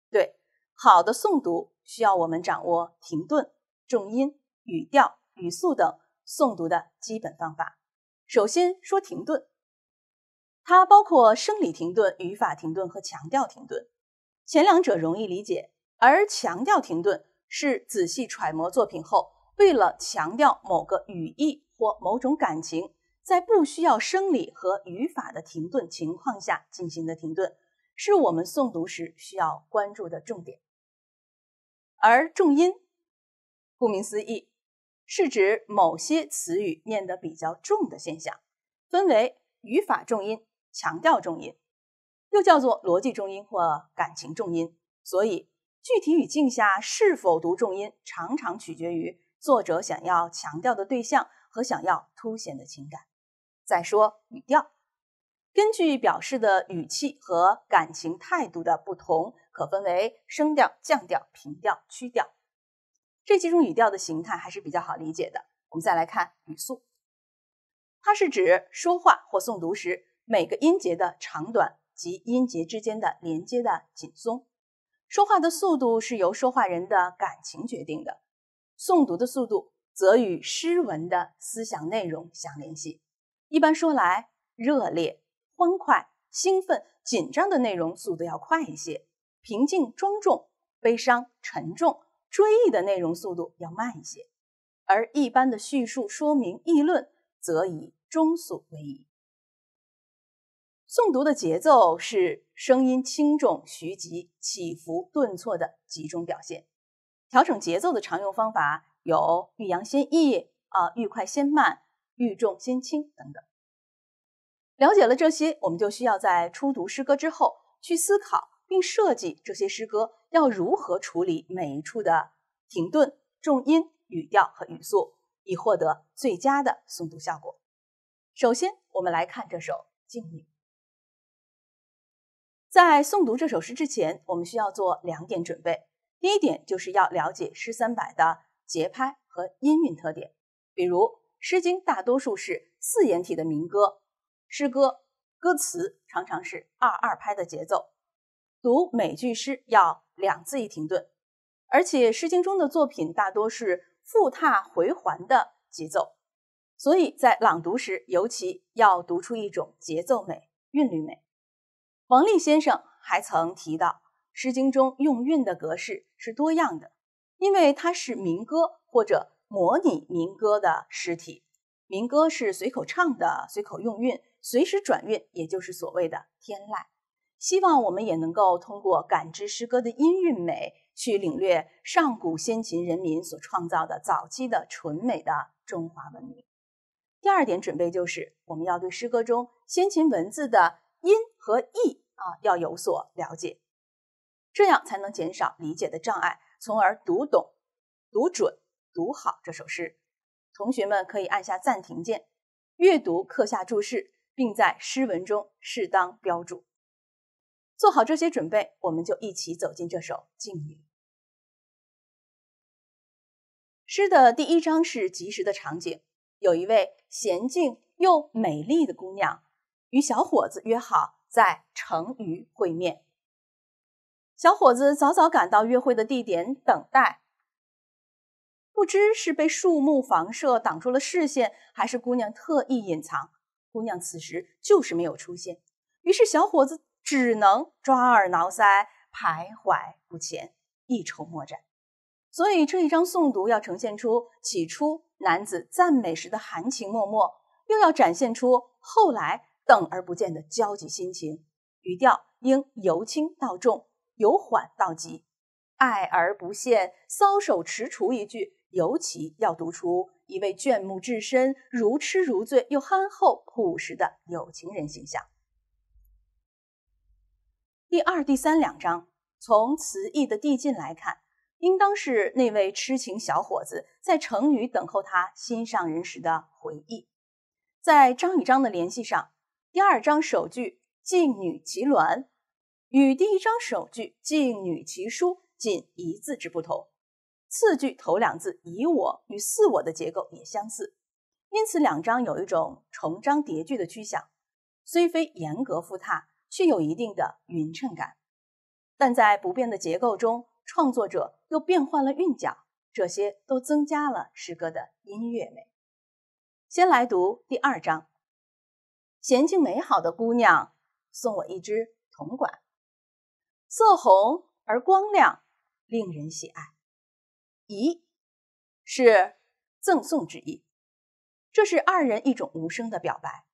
对，好的诵读需要我们掌握停顿、重音、语调、语速等诵读的基本方法。首先说停顿，它包括生理停顿、语法停顿和强调停顿。前两者容易理解，而强调停顿是仔细揣摩作品后，为了强调某个语义或某种感情，在不需要生理和语法的停顿情况下进行的停顿，是我们诵读时需要关注的重点。而重音，顾名思义，是指某些词语念得比较重的现象，分为语法重音、强调重音。又叫做逻辑重音或感情重音，所以具体语境下是否读重音，常常取决于作者想要强调的对象和想要凸显的情感。再说语调，根据表示的语气和感情态度的不同，可分为升调、降调、平调、曲调。这几种语调的形态还是比较好理解的。我们再来看语速，它是指说话或诵读时每个音节的长短。及音节之间的连接的紧松，说话的速度是由说话人的感情决定的。诵读的速度则与诗文的思想内容相联系。一般说来，热烈、欢快、兴奋、紧张的内容速度要快一些；平静、庄重、悲伤、沉重、追忆的内容速度要慢一些。而一般的叙述、说明、议论，则以中速为宜。诵读的节奏是声音轻重徐急起伏顿挫的集中表现。调整节奏的常用方法有欲扬先抑啊，欲快先慢，欲重先轻等等。了解了这些，我们就需要在初读诗歌之后去思考，并设计这些诗歌要如何处理每一处的停顿、重音、语调和语速，以获得最佳的诵读效果。首先，我们来看这首《静女》。在诵读这首诗之前，我们需要做两点准备。第一点就是要了解《诗三百》的节拍和音韵特点。比如，《诗经》大多数是四言体的民歌，诗歌歌词常常是二二拍的节奏，读每句诗要两字一停顿。而且，《诗经》中的作品大多是复踏回环的节奏，所以在朗读时尤其要读出一种节奏美、韵律美。王力先生还曾提到，《诗经》中用韵的格式是多样的，因为它是民歌或者模拟民歌的诗体。民歌是随口唱的，随口用韵，随时转韵，也就是所谓的天籁。希望我们也能够通过感知诗歌的音韵美，去领略上古先秦人民所创造的早期的纯美的中华文明。第二点准备就是，我们要对诗歌中先秦文字的。音和意啊，要有所了解，这样才能减少理解的障碍，从而读懂、读准、读好这首诗。同学们可以按下暂停键，阅读课下注释，并在诗文中适当标注。做好这些准备，我们就一起走进这首《静女》诗的第一章是及时的场景，有一位娴静又美丽的姑娘。与小伙子约好在成渝会面。小伙子早早赶到约会的地点等待，不知是被树木房舍挡住了视线，还是姑娘特意隐藏。姑娘此时就是没有出现，于是小伙子只能抓耳挠腮，徘徊不前，一筹莫展。所以这一章诵读要呈现出起初男子赞美时的含情脉脉，又要展现出后来。等而不见的焦急心情，语调应由轻到重，由缓到急。爱而不献，搔首踟蹰一句，尤其要读出一位眷慕至深、如痴如醉又憨厚朴实的有情人形象。第二、第三两章从词义的递进来看，应当是那位痴情小伙子在城隅等候他心上人时的回忆。在章与章的联系上。第二章首句“静女其鸾”，与第一章首句“静女其姝”仅一字之不同，次句头两字“以我”与“似我”的结构也相似，因此两章有一种重章叠句的趋向，虽非严格复沓，却有一定的匀称感。但在不变的结构中，创作者又变换了韵脚，这些都增加了诗歌的音乐美。先来读第二章。娴静美好的姑娘送我一只铜管，色红而光亮，令人喜爱。咦，是赠送之意，这是二人一种无声的表白。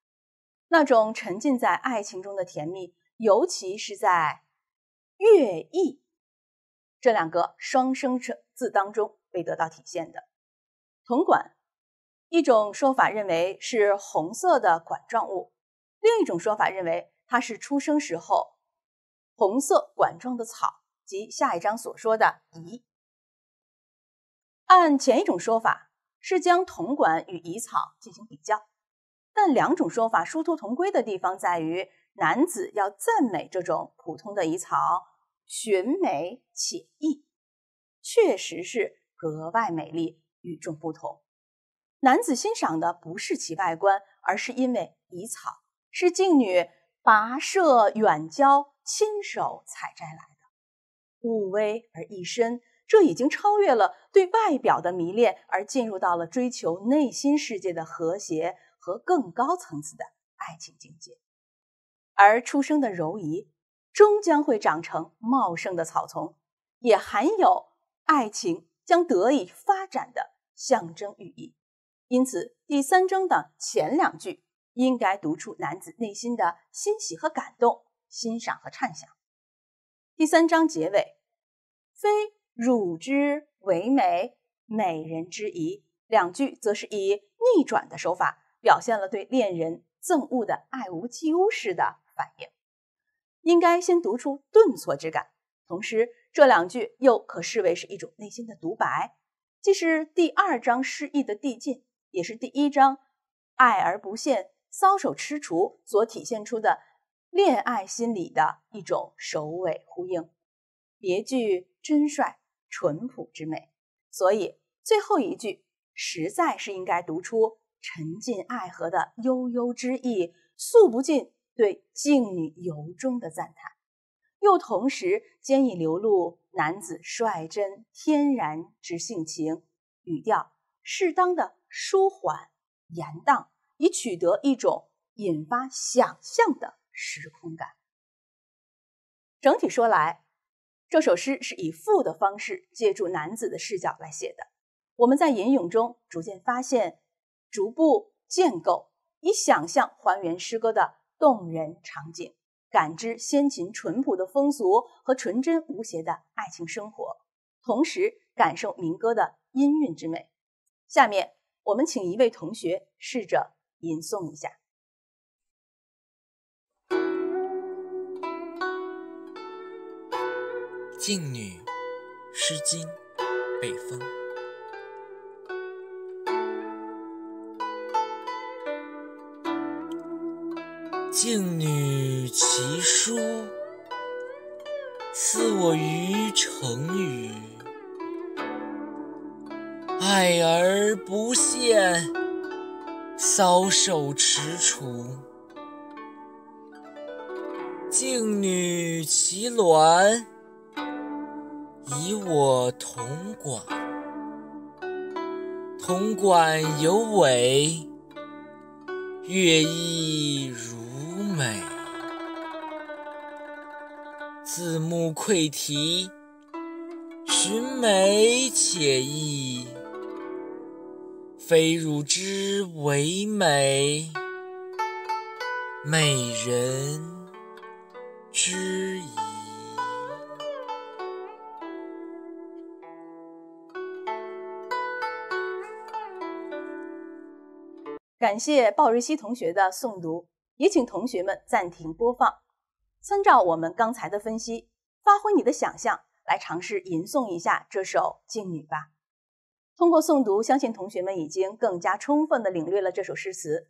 那种沉浸在爱情中的甜蜜，尤其是在“乐意”这两个双声字当中被得到体现的铜管，一种说法认为是红色的管状物。另一种说法认为它是出生时候红色管状的草，即下一章所说的荑。按前一种说法，是将铜管与荑草进行比较，但两种说法殊途同归的地方在于，男子要赞美这种普通的荑草，寻美且异，确实是格外美丽，与众不同。男子欣赏的不是其外观，而是因为荑草。是静女跋涉远郊，亲手采摘来的，物微而一深。这已经超越了对外表的迷恋，而进入到了追求内心世界的和谐和更高层次的爱情境界。而出生的柔夷，终将会长成茂盛的草丛，也含有爱情将得以发展的象征寓意。因此，第三章的前两句。应该读出男子内心的欣喜和感动、欣赏和畅想。第三章结尾“非汝之为美，美人之贻”两句，则是以逆转的手法，表现了对恋人憎恶的爱无及乌式的反应。应该先读出顿挫之感，同时这两句又可视为是一种内心的独白，既是第二章诗意的递进，也是第一章爱而不见。搔首踟蹰所体现出的恋爱心理的一种首尾呼应，别具真率淳朴之美。所以最后一句实在是应该读出沉浸爱河的悠悠之意，诉不尽对静女由衷的赞叹，又同时兼以流露男子率真天然之性情。语调适当的舒缓、延当。以取得一种引发想象的时空感。整体说来，这首诗是以赋的方式，借助男子的视角来写的。我们在吟咏中逐渐发现，逐步建构，以想象还原诗歌的动人场景，感知先秦淳朴的风俗和纯真无邪的爱情生活，同时感受民歌的音韵之美。下面我们请一位同学试着。吟诵一下，《静女》《诗经·北风》。静女其姝，赐我于城隅。爱而不见。搔首踟蹰，静女其娈，以我彤管。彤管有炜，说怿如美。自牧归啼，寻美且异。非汝之为美，美人之贻。感谢鲍瑞希同学的诵读，也请同学们暂停播放。参照我们刚才的分析，发挥你的想象，来尝试吟诵一下这首《静女》吧。通过诵读，相信同学们已经更加充分地领略了这首诗词，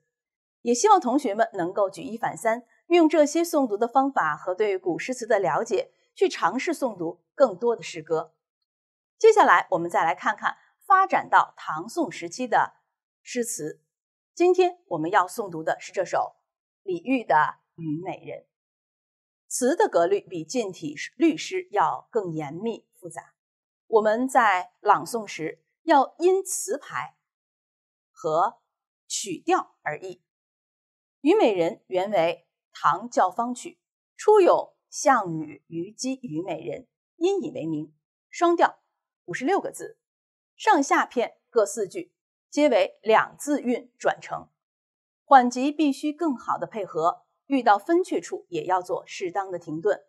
也希望同学们能够举一反三，运用这些诵读的方法和对古诗词的了解，去尝试诵读更多的诗歌。接下来，我们再来看看发展到唐宋时期的诗词。今天我们要诵读的是这首李煜的《虞美人》。词的格律比近体律诗要更严密复杂，我们在朗诵时。要因词牌和曲调而异，《虞美人》原为唐教坊曲，初有项羽、虞姬《虞美人》，因以为名。双调，五十六个字，上下片各四句，皆为两字韵转成。缓急必须更好的配合，遇到分却处也要做适当的停顿。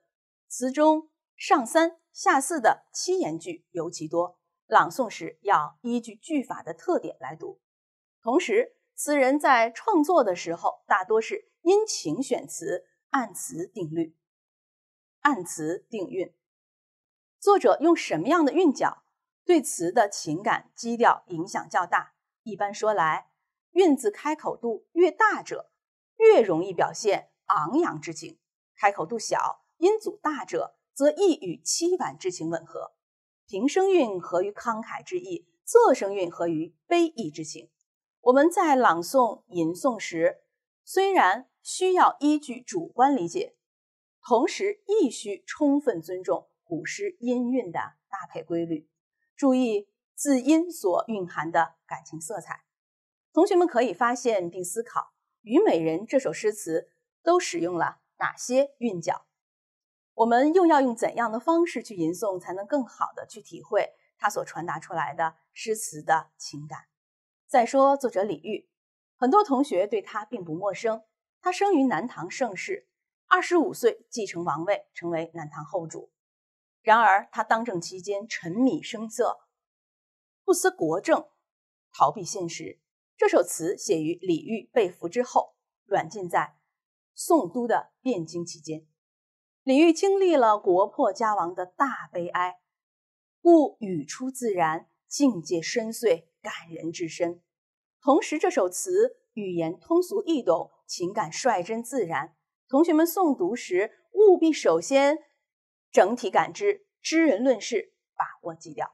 词中上三下四的七言句尤其多。朗诵时要依据句法的特点来读，同时，词人在创作的时候大多是因情选词，按词定律，按词定韵。作者用什么样的韵脚，对词的情感基调影响较大。一般说来，韵字开口度越大者，越容易表现昂扬之情；开口度小、音阻大者，则易与凄婉之情吻合。平声韵合于慷慨之意，仄声韵合于悲意之情。我们在朗诵、吟诵时，虽然需要依据主观理解，同时亦需充分尊重古诗音韵的搭配规律，注意字音所蕴含的感情色彩。同学们可以发现并思考，《虞美人》这首诗词都使用了哪些韵脚？我们又要用怎样的方式去吟诵，才能更好的去体会他所传达出来的诗词的情感？再说作者李煜，很多同学对他并不陌生。他生于南唐盛世，二十五岁继承王位，成为南唐后主。然而他当政期间沉迷声色，不思国政，逃避现实。这首词写于李煜被俘之后，软禁在宋都的汴京期间。李煜经历了国破家亡的大悲哀，故语出自然，境界深邃，感人至深。同时，这首词语言通俗易懂，情感率真自然。同学们诵读时务必首先整体感知，知人论事，把握基调。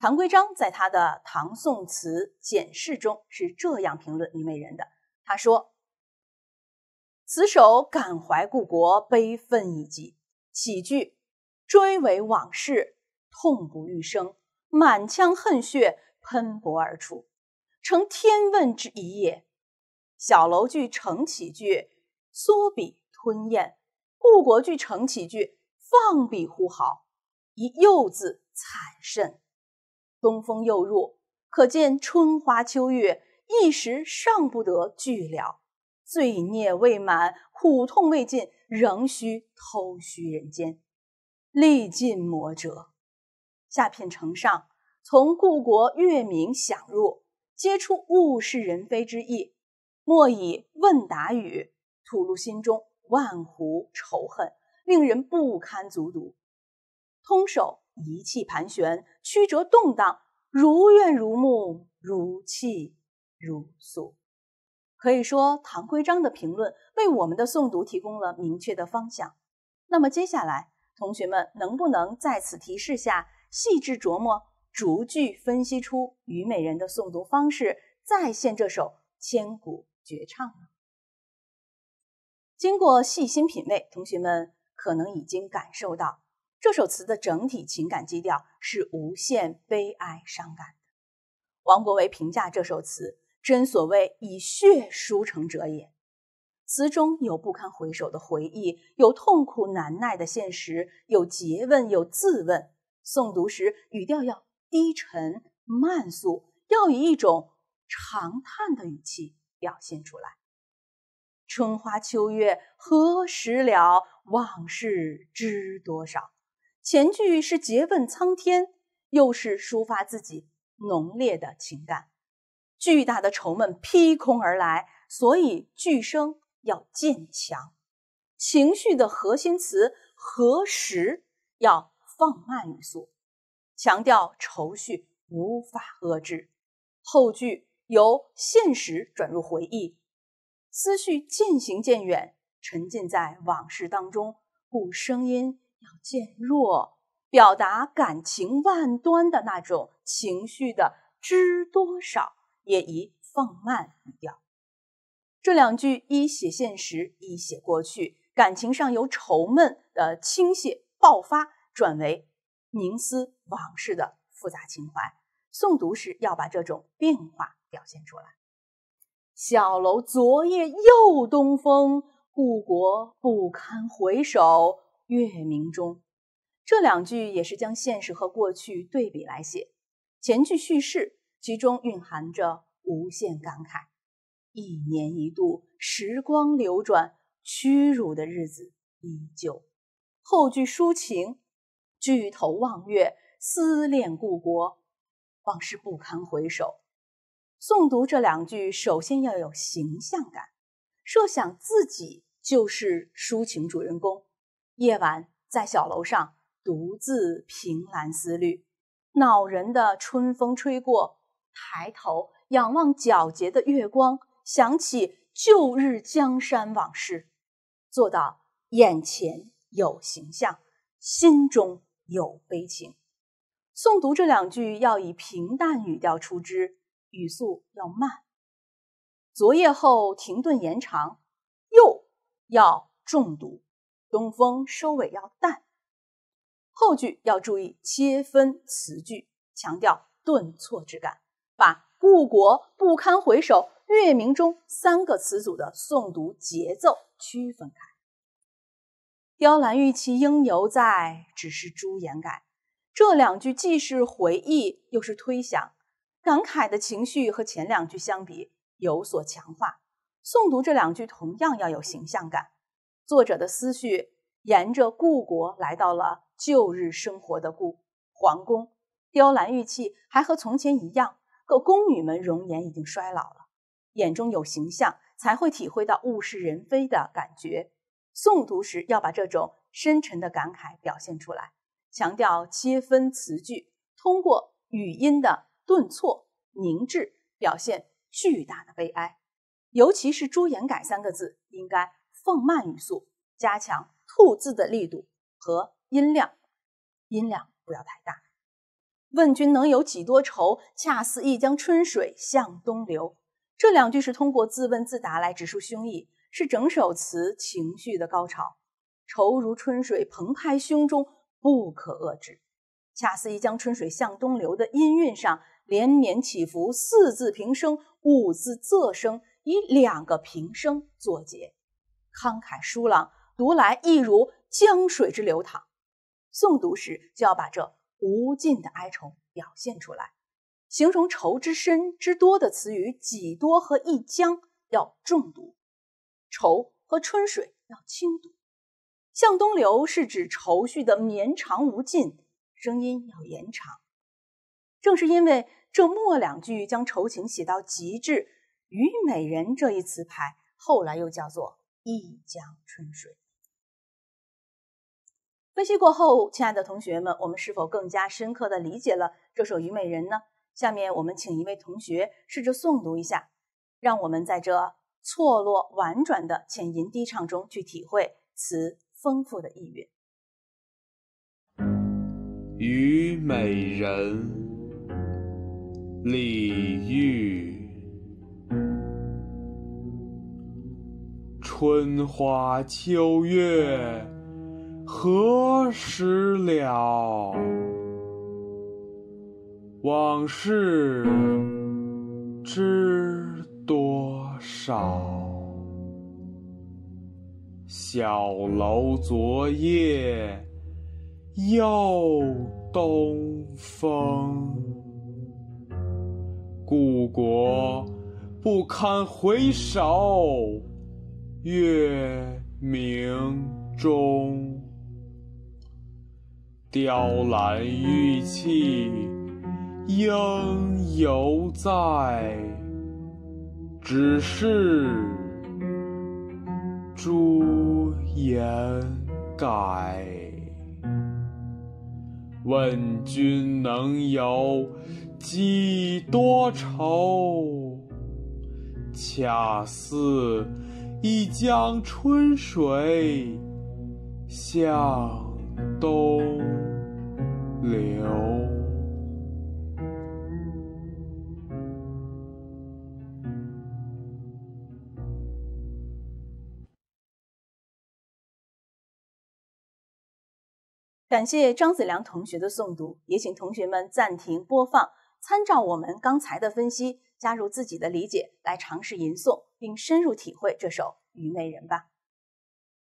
唐圭章在他的《唐宋词简释》中是这样评论《虞美人》的，他说。死守感怀故国，悲愤已极；起句追尾往事，痛不欲生，满腔恨血喷薄而出，成天问之一也。小楼句成起句，缩笔吞咽；故国句成起句，放笔呼号，以幼字惨甚。东风又入，可见春花秋月，一时尚不得句了。罪孽未满，苦痛未尽，仍需偷虚人间，历尽磨折。下片承上，从故国月明想入，皆出物是人非之意。莫以问答语吐露心中万湖仇恨，令人不堪卒读。通手一气盘旋，曲折动荡，如怨如慕，如泣如诉。可以说，唐圭章的评论为我们的诵读提供了明确的方向。那么，接下来，同学们能不能在此提示下，细致琢磨，逐句分析出《虞美人》的诵读方式，再现这首千古绝唱呢？经过细心品味，同学们可能已经感受到这首词的整体情感基调是无限悲哀、伤感的。王国维评价这首词。真所谓以血书成者也。词中有不堪回首的回忆，有痛苦难耐的现实，有诘问，有自问。诵读时语调要低沉、慢速，要以一种长叹的语气表现出来。春花秋月何时了？往事知多少。前句是诘问苍天，又是抒发自己浓烈的情感。巨大的愁闷劈空而来，所以句声要渐强。情绪的核心词何时要放慢语速，强调愁绪无法遏制。后句由现实转入回忆，思绪渐行渐远，沉浸在往事当中，故声音要渐弱，表达感情万端的那种情绪的知多少。也宜放慢语调。这两句一写现实，一写过去，感情上由愁闷的倾泻爆发，转为凝思往事的复杂情怀。诵读时要把这种变化表现出来。小楼昨夜又东风，故国不堪回首月明中。这两句也是将现实和过去对比来写，前句叙事。其中蕴含着无限感慨。一年一度，时光流转，屈辱的日子依旧。后句抒情，举头望月，思念故国，往事不堪回首。诵读这两句，首先要有形象感，设想自己就是抒情主人公，夜晚在小楼上独自凭栏思虑，恼人的春风吹过。抬头仰望皎洁的月光，想起旧日江山往事，做到眼前有形象，心中有悲情。诵读这两句要以平淡语调出之，语速要慢。昨夜后停顿延长，又要重读“东风”，收尾要淡。后句要注意切分词句，强调顿挫之感。把“故国不堪回首月明中”三个词组的诵读节奏区分开。雕栏玉砌应犹在，只是朱颜改。这两句既是回忆，又是推想，感慨的情绪和前两句相比有所强化。诵读这两句同样要有形象感。作者的思绪沿着故国来到了旧日生活的故皇宫，雕栏玉砌还和从前一样。各宫女们容颜已经衰老了，眼中有形象，才会体会到物是人非的感觉。诵读时要把这种深沉的感慨表现出来，强调切分词句，通过语音的顿挫凝滞表现巨大的悲哀。尤其是“朱颜改”三个字，应该放慢语速，加强“吐”字的力度和音量，音量不要太大。问君能有几多愁？恰似一江春水向东流。这两句是通过自问自答来直抒胸臆，是整首词情绪的高潮。愁如春水澎湃胸中，不可遏制。恰似一江春水向东流的音韵上连绵起伏，四字平声，五字仄声，以两个平声作结，慷慨疏朗，读来亦如江水之流淌。诵读时就要把这。无尽的哀愁表现出来，形容愁之深之多的词语“几多”和“一江”要重读，“愁”和“春水”要轻读。“向东流”是指愁绪的绵长无尽，声音要延长。正是因为这末两句将愁情写到极致，《虞美人》这一词牌后来又叫做“一江春水”。分析过后，亲爱的同学们，我们是否更加深刻的理解了这首《虞美人》呢？下面我们请一位同学试着诵读一下，让我们在这错落婉转的浅吟低唱中去体会词丰富的意蕴。《虞美人》，李煜，春花秋月。何时了？往事知多少？小楼昨夜又东风，故国不堪回首月明中。雕栏玉砌应犹在，只是朱颜改。问君能有几多愁？恰似一江春水向东。留。感谢张子良同学的诵读，也请同学们暂停播放，参照我们刚才的分析，加入自己的理解来尝试吟诵，并深入体会这首《虞美人》吧。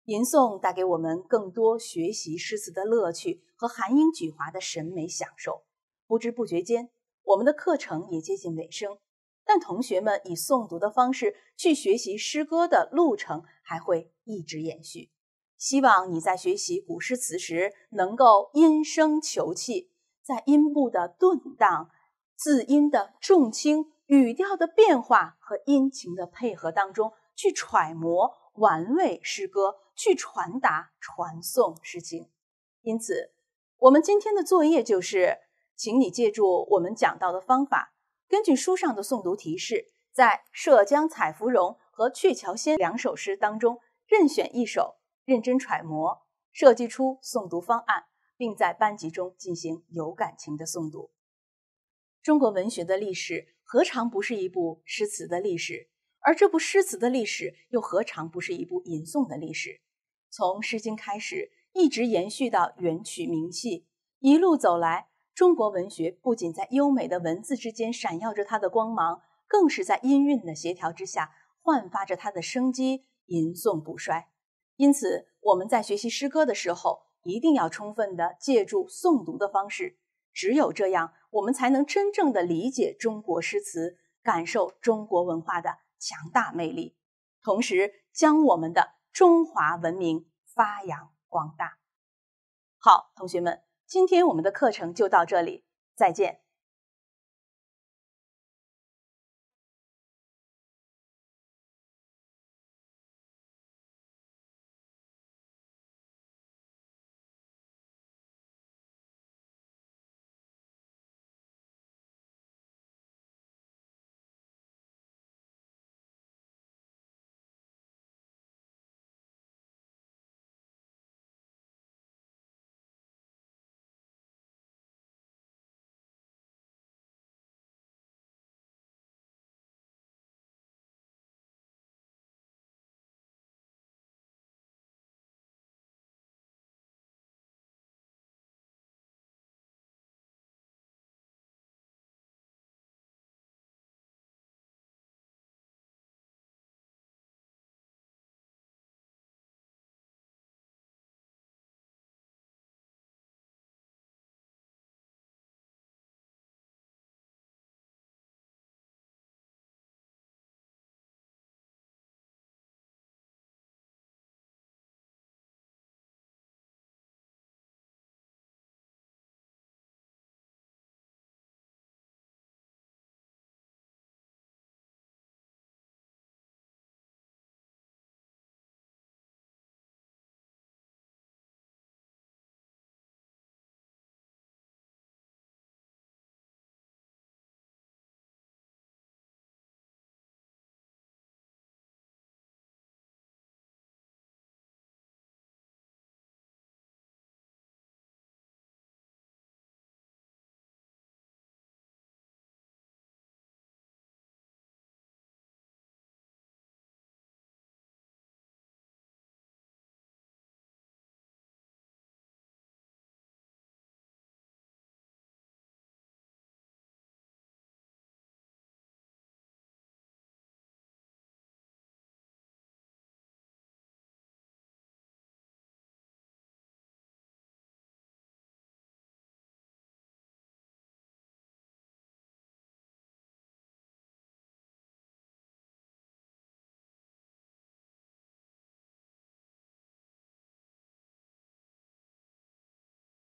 吟诵带给我们更多学习诗词的乐趣和含英举华的审美享受。不知不觉间，我们的课程也接近尾声，但同学们以诵读的方式去学习诗歌的路程还会一直延续。希望你在学习古诗词时，能够音声求气，在音步的顿荡、字音的重轻、语调的变化和音情的配合当中去揣摩。玩味诗歌，去传达、传颂诗情。因此，我们今天的作业就是，请你借助我们讲到的方法，根据书上的诵读提示，在《涉江采芙蓉》和《鹊桥仙》两首诗当中任选一首，认真揣摩，设计出诵读方案，并在班级中进行有感情的诵读。中国文学的历史，何尝不是一部诗词的历史？而这部诗词的历史又何尝不是一部吟诵的历史？从《诗经》开始，一直延续到元曲名戏，一路走来，中国文学不仅在优美的文字之间闪耀着它的光芒，更是在音韵的协调之下焕发着它的生机，吟诵不衰。因此，我们在学习诗歌的时候，一定要充分的借助诵读的方式，只有这样，我们才能真正的理解中国诗词，感受中国文化的。强大魅力，同时将我们的中华文明发扬光大。好，同学们，今天我们的课程就到这里，再见。